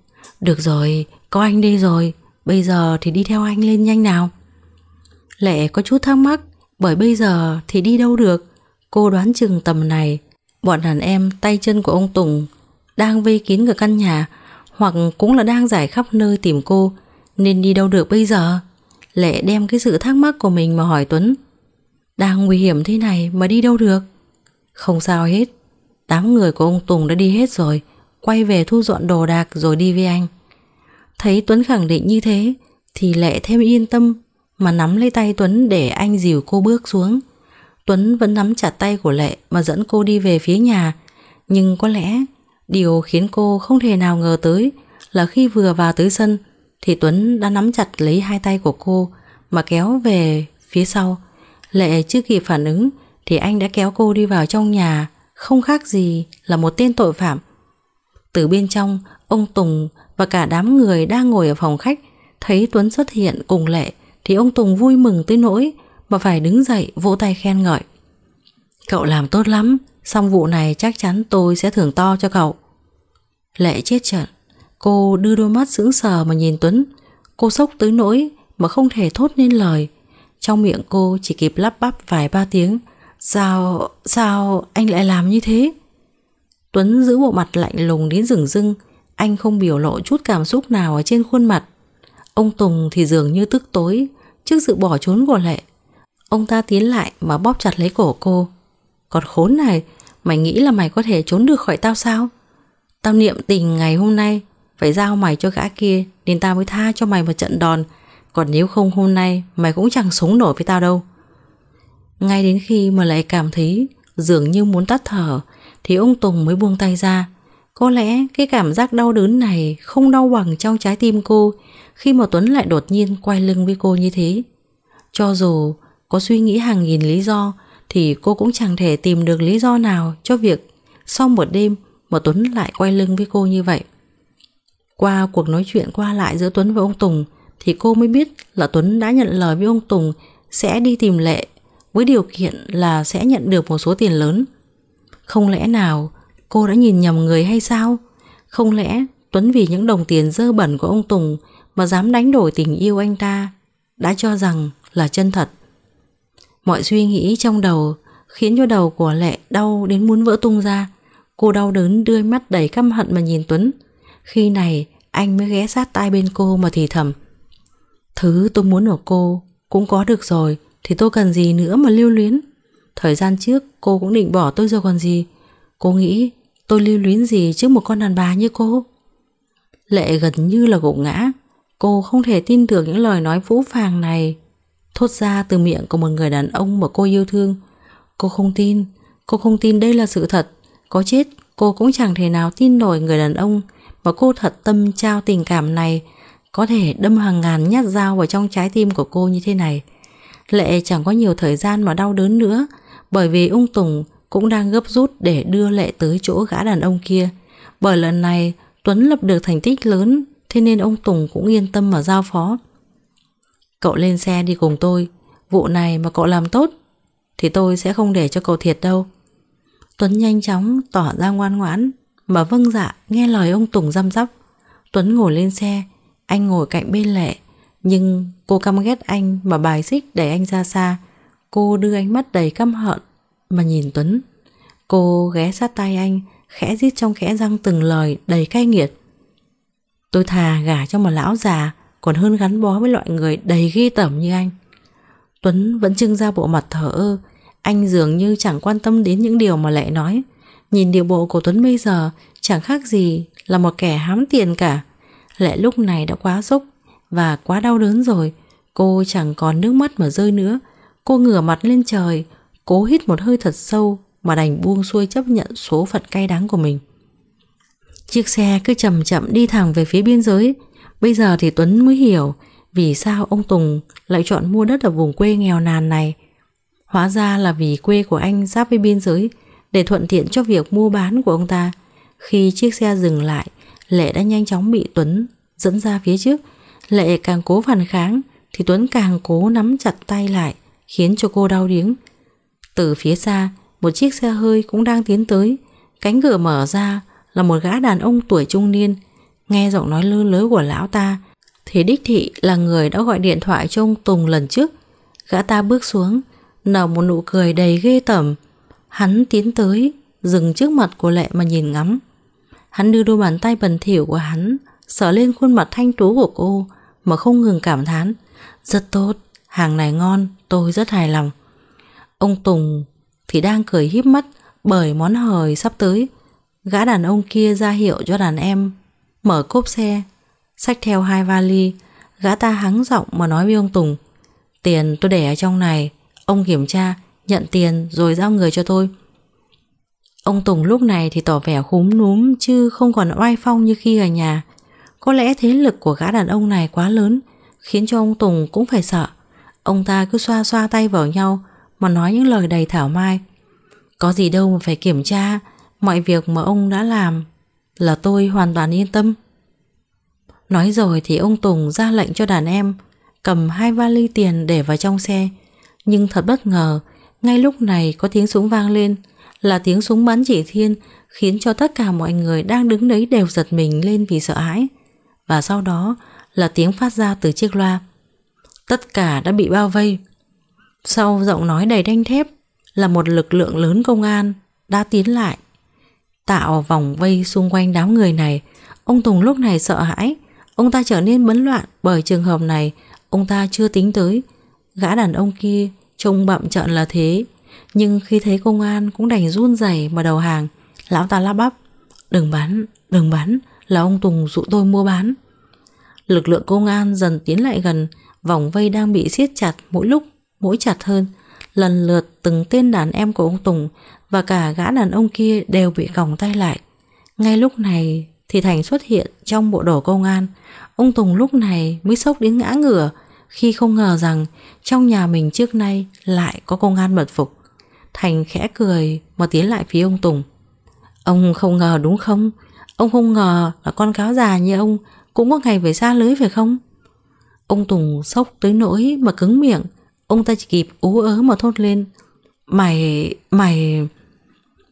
Được rồi, có anh đi rồi, bây giờ thì đi theo anh lên nhanh nào. Lệ có chút thắc mắc bởi bây giờ thì đi đâu được. Cô đoán chừng tầm này, bọn đàn em tay chân của ông Tùng đang vây kín cả căn nhà hoặc cũng là đang giải khắp nơi tìm cô nên đi đâu được bây giờ. Lệ đem cái sự thắc mắc của mình mà hỏi Tuấn. Đang nguy hiểm thế này mà đi đâu được? Không sao hết. Đám người của ông Tùng đã đi hết rồi, quay về thu dọn đồ đạc rồi đi với anh. Thấy Tuấn khẳng định như thế thì Lệ thêm yên tâm mà nắm lấy tay Tuấn để anh dìu cô bước xuống. Tuấn vẫn nắm chặt tay của Lệ mà dẫn cô đi về phía nhà. Nhưng có lẽ điều khiến cô không thể nào ngờ tới là khi vừa vào tới sân thì Tuấn đã nắm chặt lấy hai tay của cô mà kéo về phía sau. Lệ chưa kịp phản ứng thì anh đã kéo cô đi vào trong nhà không khác gì là một tên tội phạm. Từ bên trong, ông Tùng và cả đám người đang ngồi ở phòng khách thấy Tuấn xuất hiện cùng Lệ thì ông Tùng vui mừng tới nỗi mà phải đứng dậy vỗ tay khen ngợi. Cậu làm tốt lắm, xong vụ này chắc chắn tôi sẽ thưởng to cho cậu. Lệ chết trận, cô đưa đôi mắt sững sờ mà nhìn Tuấn. Cô sốc tới nỗi mà không thể thốt nên lời. Trong miệng cô chỉ kịp lắp bắp vài ba tiếng. Sao, sao anh lại làm như thế? Tuấn giữ bộ mặt lạnh lùng đến rừng rưng. Anh không biểu lộ chút cảm xúc nào ở trên khuôn mặt. Ông Tùng thì dường như tức tối trước sự bỏ trốn của Lệ. Ông ta tiến lại mà bóp chặt lấy cổ cô. Còn khốn này, mày nghĩ là mày có thể trốn được khỏi tao sao? Tao niệm tình ngày hôm nay, phải giao mày cho gã kia nên tao mới tha cho mày một trận đòn. Còn nếu không hôm nay, mày cũng chẳng sống nổi với tao đâu. Ngay đến khi mà lại cảm thấy dường như muốn tắt thở thì ông Tùng mới buông tay ra. Có lẽ cái cảm giác đau đớn này không đau bằng trong trái tim cô khi mà Tuấn lại đột nhiên quay lưng với cô như thế. Cho dù có suy nghĩ hàng nghìn lý do thì cô cũng chẳng thể tìm được lý do nào cho việc sau một đêm mà Tuấn lại quay lưng với cô như vậy. Qua cuộc nói chuyện qua lại giữa Tuấn với ông Tùng thì cô mới biết là Tuấn đã nhận lời với ông Tùng sẽ đi tìm Lệ với điều kiện là sẽ nhận được một số tiền lớn. Không lẽ nào cô đã nhìn nhầm người hay sao? Không lẽ Tuấn vì những đồng tiền dơ bẩn của ông Tùng mà dám đánh đổi tình yêu anh ta đã cho rằng là chân thật. Mọi suy nghĩ trong đầu khiến cho đầu của Lệ đau đến muốn vỡ tung ra. Cô đau đớn đưa mắt đầy căm hận mà nhìn Tuấn. Khi này anh mới ghé sát tai bên cô mà thì thầm. Thứ tôi muốn ở cô cũng có được rồi thì tôi cần gì nữa mà lưu luyến. Thời gian trước cô cũng định bỏ tôi rồi còn gì. Cô nghĩ tôi lưu luyến gì trước một con đàn bà như cô. Lệ gần như là gục ngã Cô không thể tin tưởng những lời nói vũ phàng này Thốt ra từ miệng của một người đàn ông mà cô yêu thương Cô không tin Cô không tin đây là sự thật Có chết cô cũng chẳng thể nào tin nổi người đàn ông Mà cô thật tâm trao tình cảm này Có thể đâm hàng ngàn nhát dao vào trong trái tim của cô như thế này Lệ chẳng có nhiều thời gian mà đau đớn nữa Bởi vì ung tùng cũng đang gấp rút để đưa Lệ tới chỗ gã đàn ông kia Bởi lần này Tuấn lập được thành tích lớn Thế nên ông Tùng cũng yên tâm mà giao phó Cậu lên xe đi cùng tôi Vụ này mà cậu làm tốt Thì tôi sẽ không để cho cậu thiệt đâu Tuấn nhanh chóng tỏ ra ngoan ngoãn Mà vâng dạ nghe lời ông Tùng răm rắp Tuấn ngồi lên xe Anh ngồi cạnh bên Lệ Nhưng cô căm ghét anh mà bài xích đẩy anh ra xa Cô đưa ánh mắt đầy căm hận Mà nhìn Tuấn Cô ghé sát tay anh Khẽ rít trong khẽ răng từng lời đầy cay nghiệt Tôi thà gả cho một lão già còn hơn gắn bó với loại người đầy ghi tẩm như anh. Tuấn vẫn trưng ra bộ mặt thở ơ, anh dường như chẳng quan tâm đến những điều mà Lệ nói. Nhìn điệu bộ của Tuấn bây giờ chẳng khác gì là một kẻ hám tiền cả. Lệ lúc này đã quá sốc và quá đau đớn rồi, cô chẳng còn nước mắt mà rơi nữa. Cô ngửa mặt lên trời, cố hít một hơi thật sâu mà đành buông xuôi chấp nhận số phận cay đắng của mình. Chiếc xe cứ chậm chậm đi thẳng về phía biên giới. Bây giờ thì Tuấn mới hiểu vì sao ông Tùng lại chọn mua đất ở vùng quê nghèo nàn này. Hóa ra là vì quê của anh giáp với biên giới để thuận tiện cho việc mua bán của ông ta. Khi chiếc xe dừng lại, Lệ đã nhanh chóng bị Tuấn dẫn ra phía trước. Lệ càng cố phản kháng thì Tuấn càng cố nắm chặt tay lại khiến cho cô đau điếng. Từ phía xa, một chiếc xe hơi cũng đang tiến tới. Cánh cửa mở ra, là một gã đàn ông tuổi trung niên Nghe giọng nói lư lớ của lão ta Thì đích thị là người đã gọi điện thoại cho ông Tùng lần trước Gã ta bước xuống Nở một nụ cười đầy ghê tởm Hắn tiến tới Dừng trước mặt của Lệ mà nhìn ngắm Hắn đưa đôi bàn tay bẩn thỉu của hắn sờ lên khuôn mặt thanh tú của cô Mà không ngừng cảm thán Rất tốt, hàng này ngon Tôi rất hài lòng Ông Tùng thì đang cười híp mắt Bởi món hời sắp tới Gã đàn ông kia ra hiệu cho đàn em Mở cốp xe Xách theo hai vali Gã ta hắng giọng mà nói với ông Tùng Tiền tôi để ở trong này Ông kiểm tra, nhận tiền rồi giao người cho tôi Ông Tùng lúc này thì tỏ vẻ khúm núm Chứ không còn oai phong như khi ở nhà Có lẽ thế lực của gã đàn ông này quá lớn Khiến cho ông Tùng cũng phải sợ Ông ta cứ xoa xoa tay vào nhau Mà nói những lời đầy thảo mai Có gì đâu mà phải kiểm tra mọi việc mà ông đã làm là tôi hoàn toàn yên tâm. Nói rồi thì ông Tùng ra lệnh cho đàn em cầm hai vali tiền để vào trong xe. Nhưng thật bất ngờ, ngay lúc này có tiếng súng vang lên là tiếng súng bắn chỉ thiên khiến cho tất cả mọi người đang đứng đấy đều giật mình lên vì sợ hãi. Và sau đó là tiếng phát ra từ chiếc loa. Tất cả đã bị bao vây. Sau giọng nói đầy đanh thép là một lực lượng lớn công an đã tiến lại tạo vòng vây xung quanh đám người này. Ông Tùng lúc này sợ hãi, ông ta trở nên bấn loạn bởi trường hợp này ông ta chưa tính tới. Gã đàn ông kia trông bậm trợn là thế, nhưng khi thấy công an cũng đành run rẩy mà đầu hàng. Lão ta lắp bắp, đừng bắn, đừng bắn, là ông Tùng dụ tôi mua bán. Lực lượng công an dần tiến lại gần, vòng vây đang bị siết chặt mỗi lúc, mỗi chặt hơn – Lần lượt từng tên đàn em của ông Tùng và cả gã đàn ông kia đều bị còng tay lại. Ngay lúc này thì Thành xuất hiện trong bộ đồ công an. Ông Tùng lúc này mới sốc đến ngã ngửa khi không ngờ rằng trong nhà mình trước nay lại có công an mật phục. Thành khẽ cười mà tiến lại phía ông Tùng. Ông không ngờ đúng không? Ông không ngờ là con cáo già như ông cũng có ngày phải xa lưới phải không? Ông Tùng sốc tới nỗi mà cứng miệng Ông ta chỉ kịp ú ớ mà thốt lên Mày, mày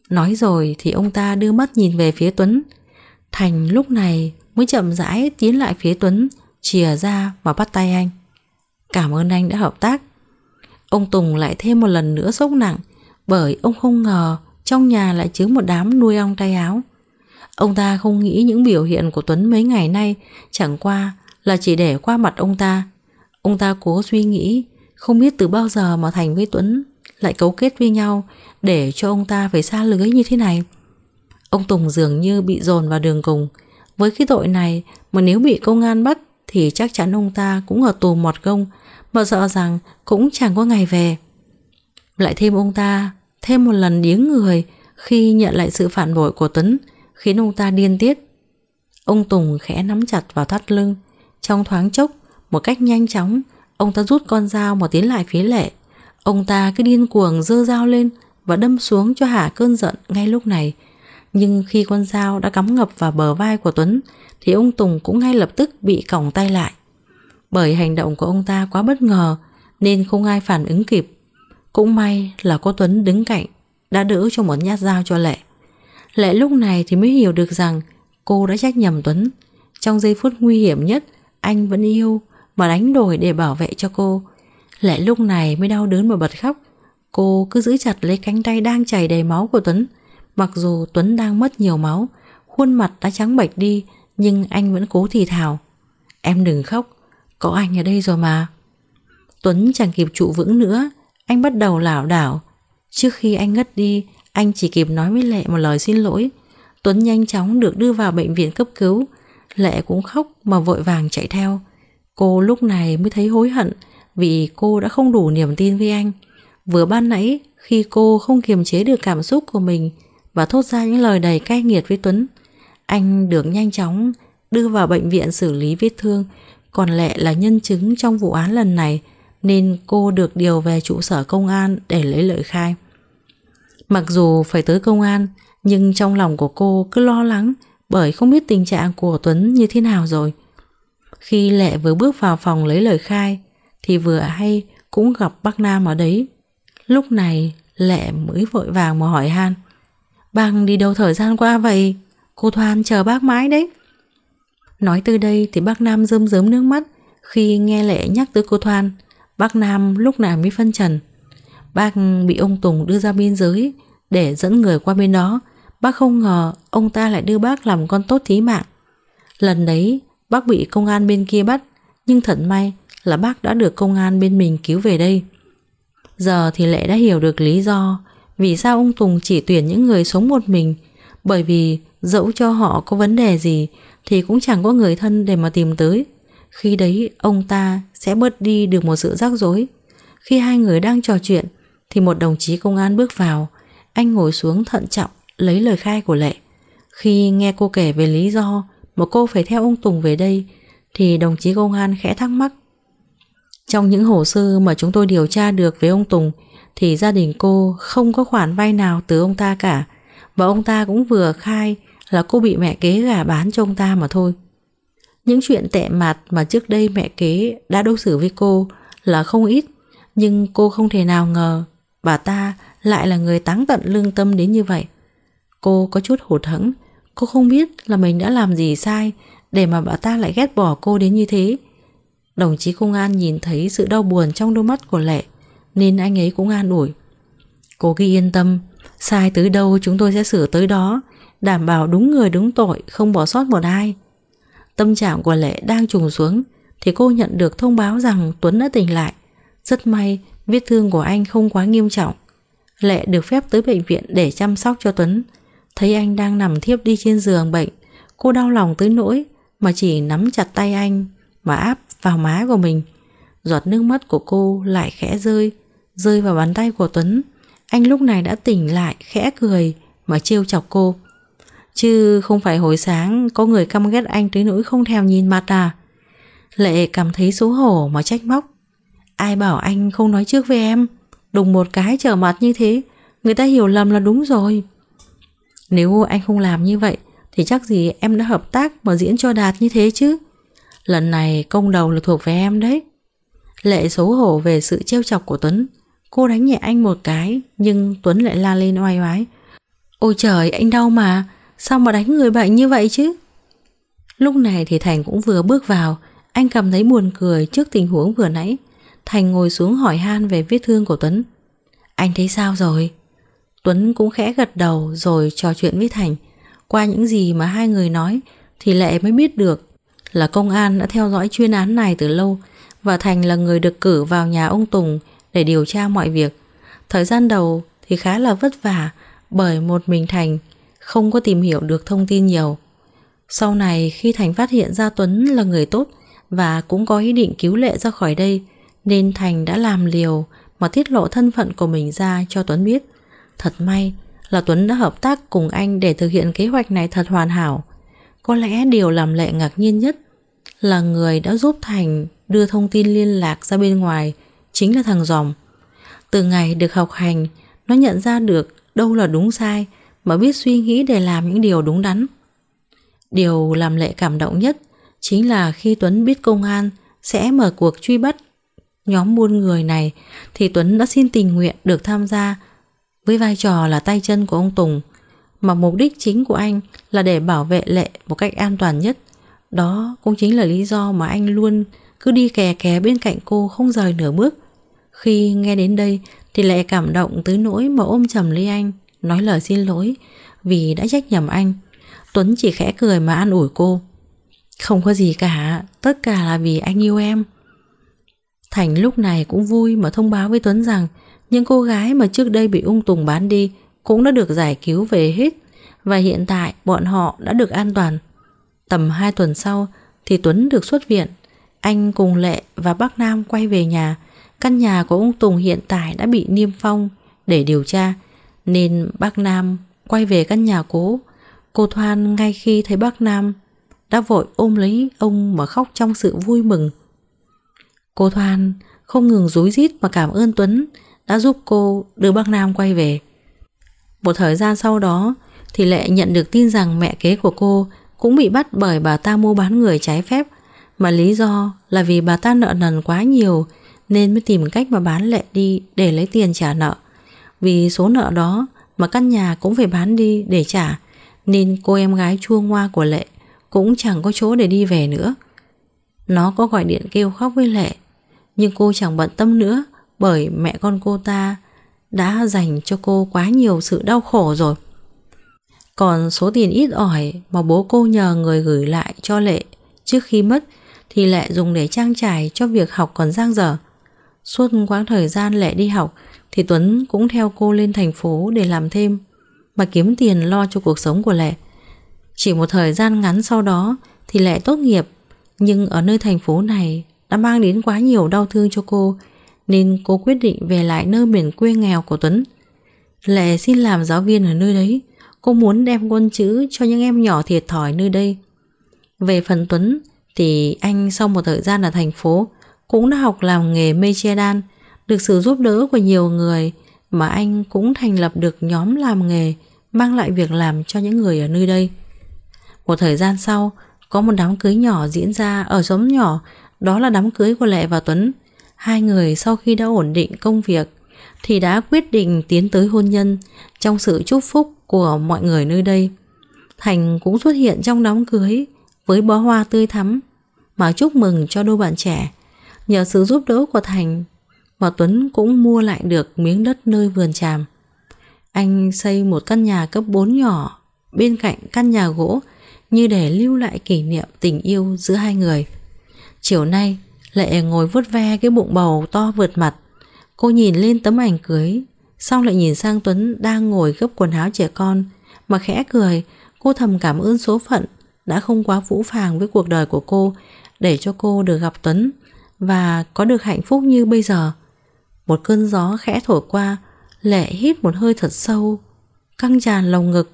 Nói rồi thì ông ta đưa mắt nhìn về phía Tuấn Thành lúc này mới chậm rãi tiến lại phía Tuấn Chìa ra và bắt tay anh Cảm ơn anh đã hợp tác Ông Tùng lại thêm một lần nữa sốc nặng Bởi ông không ngờ Trong nhà lại chứa một đám nuôi ong tay áo Ông ta không nghĩ những biểu hiện của Tuấn mấy ngày nay Chẳng qua là chỉ để qua mặt ông ta Ông ta cố suy nghĩ không biết từ bao giờ mà Thành với Tuấn lại cấu kết với nhau để cho ông ta phải xa lưới như thế này. Ông Tùng dường như bị dồn vào đường cùng. Với cái tội này mà nếu bị công an bắt thì chắc chắn ông ta cũng ở tù mọt gông mà sợ rằng cũng chẳng có ngày về. Lại thêm ông ta thêm một lần điếng người khi nhận lại sự phản bội của Tuấn khiến ông ta điên tiết. Ông Tùng khẽ nắm chặt vào thắt lưng trong thoáng chốc một cách nhanh chóng Ông ta rút con dao mà tiến lại phía lệ Ông ta cứ điên cuồng dơ dao lên Và đâm xuống cho hả cơn giận ngay lúc này Nhưng khi con dao đã cắm ngập vào bờ vai của Tuấn Thì ông Tùng cũng ngay lập tức bị còng tay lại Bởi hành động của ông ta quá bất ngờ Nên không ai phản ứng kịp Cũng may là có Tuấn đứng cạnh Đã đỡ cho một nhát dao cho Lệ Lệ lúc này thì mới hiểu được rằng Cô đã trách nhầm Tuấn Trong giây phút nguy hiểm nhất Anh vẫn yêu mà đánh đổi để bảo vệ cho cô. Lệ lúc này mới đau đớn mà bật khóc. Cô cứ giữ chặt lấy cánh tay đang chảy đầy máu của Tuấn. Mặc dù Tuấn đang mất nhiều máu, khuôn mặt đã trắng bệch đi, nhưng anh vẫn cố thì thào. Em đừng khóc, có anh ở đây rồi mà. Tuấn chẳng kịp trụ vững nữa, anh bắt đầu lảo đảo. Trước khi anh ngất đi, anh chỉ kịp nói với Lệ một lời xin lỗi. Tuấn nhanh chóng được đưa vào bệnh viện cấp cứu. Lệ cũng khóc mà vội vàng chạy theo. Cô lúc này mới thấy hối hận vì cô đã không đủ niềm tin với anh. Vừa ban nãy khi cô không kiềm chế được cảm xúc của mình và thốt ra những lời đầy cay nghiệt với Tuấn, anh được nhanh chóng đưa vào bệnh viện xử lý vết thương, còn Lệ là nhân chứng trong vụ án lần này nên cô được điều về trụ sở công an để lấy lời khai. Mặc dù phải tới công an, nhưng trong lòng của cô cứ lo lắng bởi không biết tình trạng của Tuấn như thế nào rồi. Khi Lệ vừa bước vào phòng lấy lời khai thì vừa hay cũng gặp bác Nam ở đấy. Lúc này Lệ mới vội vàng mà hỏi Han Bằng đi đâu thời gian qua vậy? Cô Thoan chờ bác mãi đấy. Nói từ đây thì bác Nam rơm rớm nước mắt khi nghe Lệ nhắc tới cô Thoan. Bác Nam lúc nào mới phân trần. Bác bị ông Tùng đưa ra biên giới để dẫn người qua bên đó. Bác không ngờ ông ta lại đưa bác làm con tốt thí mạng. Lần đấy Bác bị công an bên kia bắt, nhưng thật may là bác đã được công an bên mình cứu về đây. Giờ thì Lệ đã hiểu được lý do vì sao ông Tùng chỉ tuyển những người sống một mình, bởi vì dẫu cho họ có vấn đề gì thì cũng chẳng có người thân để mà tìm tới. Khi đấy ông ta sẽ bớt đi được một sự rắc rối. Khi hai người đang trò chuyện thì một đồng chí công an bước vào, anh ngồi xuống thận trọng lấy lời khai của Lệ. Khi nghe cô kể về lý do mà cô phải theo ông Tùng về đây thì đồng chí công an khẽ thắc mắc. Trong những hồ sơ mà chúng tôi điều tra được về ông Tùng thì gia đình cô không có khoản vay nào từ ông ta cả và ông ta cũng vừa khai là cô bị mẹ kế gả bán cho ông ta mà thôi. Những chuyện tệ mặt mà trước đây mẹ kế đã đối xử với cô là không ít nhưng cô không thể nào ngờ bà ta lại là người táng tận lương tâm đến như vậy. Cô có chút hụt hẫng Cô không biết là mình đã làm gì sai để mà bà ta lại ghét bỏ cô đến như thế. Đồng chí công an nhìn thấy sự đau buồn trong đôi mắt của Lệ nên anh ấy cũng an ủi. Cô ghi yên tâm, sai tới đâu chúng tôi sẽ sửa tới đó, đảm bảo đúng người đúng tội, không bỏ sót một ai. Tâm trạng của Lệ đang trùng xuống thì cô nhận được thông báo rằng Tuấn đã tỉnh lại. Rất may vết thương của anh không quá nghiêm trọng. Lệ được phép tới bệnh viện để chăm sóc cho Tuấn Thấy anh đang nằm thiếp đi trên giường bệnh Cô đau lòng tới nỗi Mà chỉ nắm chặt tay anh Mà áp vào má của mình Giọt nước mắt của cô lại khẽ rơi Rơi vào bàn tay của Tuấn Anh lúc này đã tỉnh lại khẽ cười Mà trêu chọc cô Chứ không phải hồi sáng Có người căm ghét anh tới nỗi không thèm nhìn mặt à Lệ cảm thấy xấu hổ mà trách móc Ai bảo anh không nói trước với em Đùng một cái trở mặt như thế Người ta hiểu lầm là đúng rồi nếu anh không làm như vậy Thì chắc gì em đã hợp tác mà diễn cho Đạt như thế chứ Lần này công đầu là thuộc về em đấy Lệ xấu hổ về sự trêu chọc của Tuấn Cô đánh nhẹ anh một cái Nhưng Tuấn lại la lên oai oái Ôi trời anh đau mà Sao mà đánh người bệnh như vậy chứ Lúc này thì Thành cũng vừa bước vào Anh cảm thấy buồn cười trước tình huống vừa nãy Thành ngồi xuống hỏi han về vết thương của Tuấn Anh thấy sao rồi Tuấn cũng khẽ gật đầu rồi trò chuyện với Thành. Qua những gì mà hai người nói thì Lệ mới biết được là công an đã theo dõi chuyên án này từ lâu và Thành là người được cử vào nhà ông Tùng để điều tra mọi việc. Thời gian đầu thì khá là vất vả bởi một mình Thành không có tìm hiểu được thông tin nhiều. Sau này khi Thành phát hiện ra Tuấn là người tốt và cũng có ý định cứu Lệ ra khỏi đây nên Thành đã làm liều mà tiết lộ thân phận của mình ra cho Tuấn biết. Thật may là Tuấn đã hợp tác cùng anh để thực hiện kế hoạch này thật hoàn hảo. Có lẽ điều làm Lệ ngạc nhiên nhất là người đã giúp Thành đưa thông tin liên lạc ra bên ngoài chính là thằng Dòng. Từ ngày được học hành, nó nhận ra được đâu là đúng sai mà biết suy nghĩ để làm những điều đúng đắn. Điều làm Lệ cảm động nhất chính là khi Tuấn biết công an sẽ mở cuộc truy bắt nhóm buôn người này thì Tuấn đã xin tình nguyện được tham gia với vai trò là tay chân của ông Tùng Mà mục đích chính của anh là để bảo vệ Lệ một cách an toàn nhất Đó cũng chính là lý do mà anh luôn cứ đi kè kè bên cạnh cô không rời nửa bước Khi nghe đến đây thì Lệ cảm động tới nỗi mà ôm chầm lấy anh Nói lời xin lỗi vì đã trách nhầm anh Tuấn chỉ khẽ cười mà an ủi cô Không có gì cả, tất cả là vì anh yêu em Thành lúc này cũng vui mà thông báo với Tuấn rằng những cô gái mà trước đây bị ung tùng bán đi cũng đã được giải cứu về hết và hiện tại bọn họ đã được an toàn. Tầm 2 tuần sau thì Tuấn được xuất viện. Anh cùng Lệ và Bắc Nam quay về nhà. Căn nhà của Ung Tùng hiện tại đã bị niêm phong để điều tra nên Bắc Nam quay về căn nhà cố. Cô Thoan ngay khi thấy Bắc Nam đã vội ôm lấy ông mà khóc trong sự vui mừng. Cô Thoan không ngừng rúi rít mà cảm ơn Tuấn đã giúp cô đưa bác Nam quay về. Một thời gian sau đó thì Lệ nhận được tin rằng mẹ kế của cô cũng bị bắt bởi bà ta mua bán người trái phép mà lý do là vì bà ta nợ nần quá nhiều nên mới tìm cách mà bán Lệ đi để lấy tiền trả nợ. Vì số nợ đó mà căn nhà cũng phải bán đi để trả nên cô em gái chuông hoa của Lệ cũng chẳng có chỗ để đi về nữa. Nó có gọi điện kêu khóc với Lệ nhưng cô chẳng bận tâm nữa bởi mẹ con cô ta đã dành cho cô quá nhiều sự đau khổ rồi. Còn số tiền ít ỏi mà bố cô nhờ người gửi lại cho Lệ trước khi mất thì Lệ dùng để trang trải cho việc học còn giang dở. Suốt quãng thời gian Lệ đi học thì Tuấn cũng theo cô lên thành phố để làm thêm mà kiếm tiền lo cho cuộc sống của Lệ. Chỉ một thời gian ngắn sau đó thì Lệ tốt nghiệp nhưng ở nơi thành phố này đã mang đến quá nhiều đau thương cho cô nên cô quyết định về lại nơi miền quê nghèo của Tuấn. Lệ xin làm giáo viên ở nơi đấy, cô muốn đem quân chữ cho những em nhỏ thiệt thòi nơi đây. Về phần Tuấn thì anh sau một thời gian ở thành phố cũng đã học làm nghề mê che đan, được sự giúp đỡ của nhiều người mà anh cũng thành lập được nhóm làm nghề mang lại việc làm cho những người ở nơi đây. Một thời gian sau, có một đám cưới nhỏ diễn ra ở xóm nhỏ, đó là đám cưới của Lệ và Tuấn. Hai người sau khi đã ổn định công việc thì đã quyết định tiến tới hôn nhân trong sự chúc phúc của mọi người nơi đây. Thành cũng xuất hiện trong đám cưới với bó hoa tươi thắm mà chúc mừng cho đôi bạn trẻ. Nhờ sự giúp đỡ của Thành mà Tuấn cũng mua lại được miếng đất nơi vườn tràm. Anh xây một căn nhà cấp 4 nhỏ bên cạnh căn nhà gỗ như để lưu lại kỷ niệm tình yêu giữa hai người. Chiều nay, Lệ ngồi vuốt ve cái bụng bầu to vượt mặt Cô nhìn lên tấm ảnh cưới Xong lại nhìn sang Tuấn đang ngồi gấp quần áo trẻ con Mà khẽ cười Cô thầm cảm ơn số phận Đã không quá vũ phàng với cuộc đời của cô Để cho cô được gặp Tuấn Và có được hạnh phúc như bây giờ Một cơn gió khẽ thổi qua Lệ hít một hơi thật sâu Căng tràn lồng ngực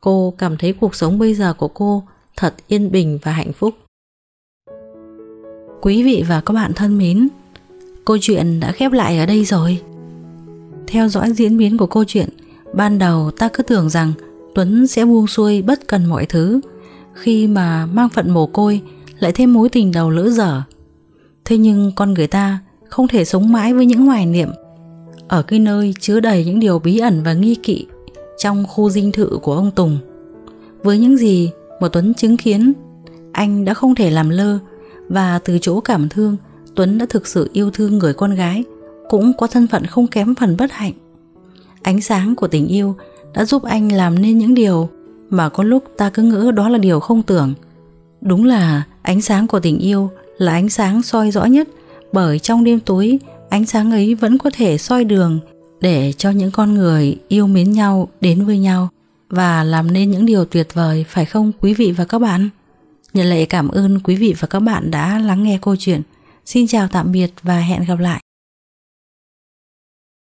Cô cảm thấy cuộc sống bây giờ của cô Thật yên bình và hạnh phúc Quý vị và các bạn thân mến, câu chuyện đã khép lại ở đây rồi. Theo dõi diễn biến của câu chuyện, ban đầu ta cứ tưởng rằng Tuấn sẽ buông xuôi bất cần mọi thứ, khi mà mang phận mồ côi lại thêm mối tình đầu lỡ dở. Thế nhưng con người ta không thể sống mãi với những hoài niệm ở cái nơi chứa đầy những điều bí ẩn và nghi kỵ trong khu dinh thự của ông Tùng. Với những gì mà Tuấn chứng kiến, anh đã không thể làm lơ và từ chỗ cảm thương, Tuấn đã thực sự yêu thương người con gái, cũng có thân phận không kém phần bất hạnh. Ánh sáng của tình yêu đã giúp anh làm nên những điều mà có lúc ta cứ ngỡ đó là điều không tưởng. Đúng là ánh sáng của tình yêu là ánh sáng soi rõ nhất bởi trong đêm tối ánh sáng ấy vẫn có thể soi đường để cho những con người yêu mến nhau đến với nhau và làm nên những điều tuyệt vời phải không quý vị và các bạn? Nhân lệ cảm ơn quý vị và các bạn đã lắng nghe câu chuyện. Xin chào tạm biệt và hẹn gặp lại.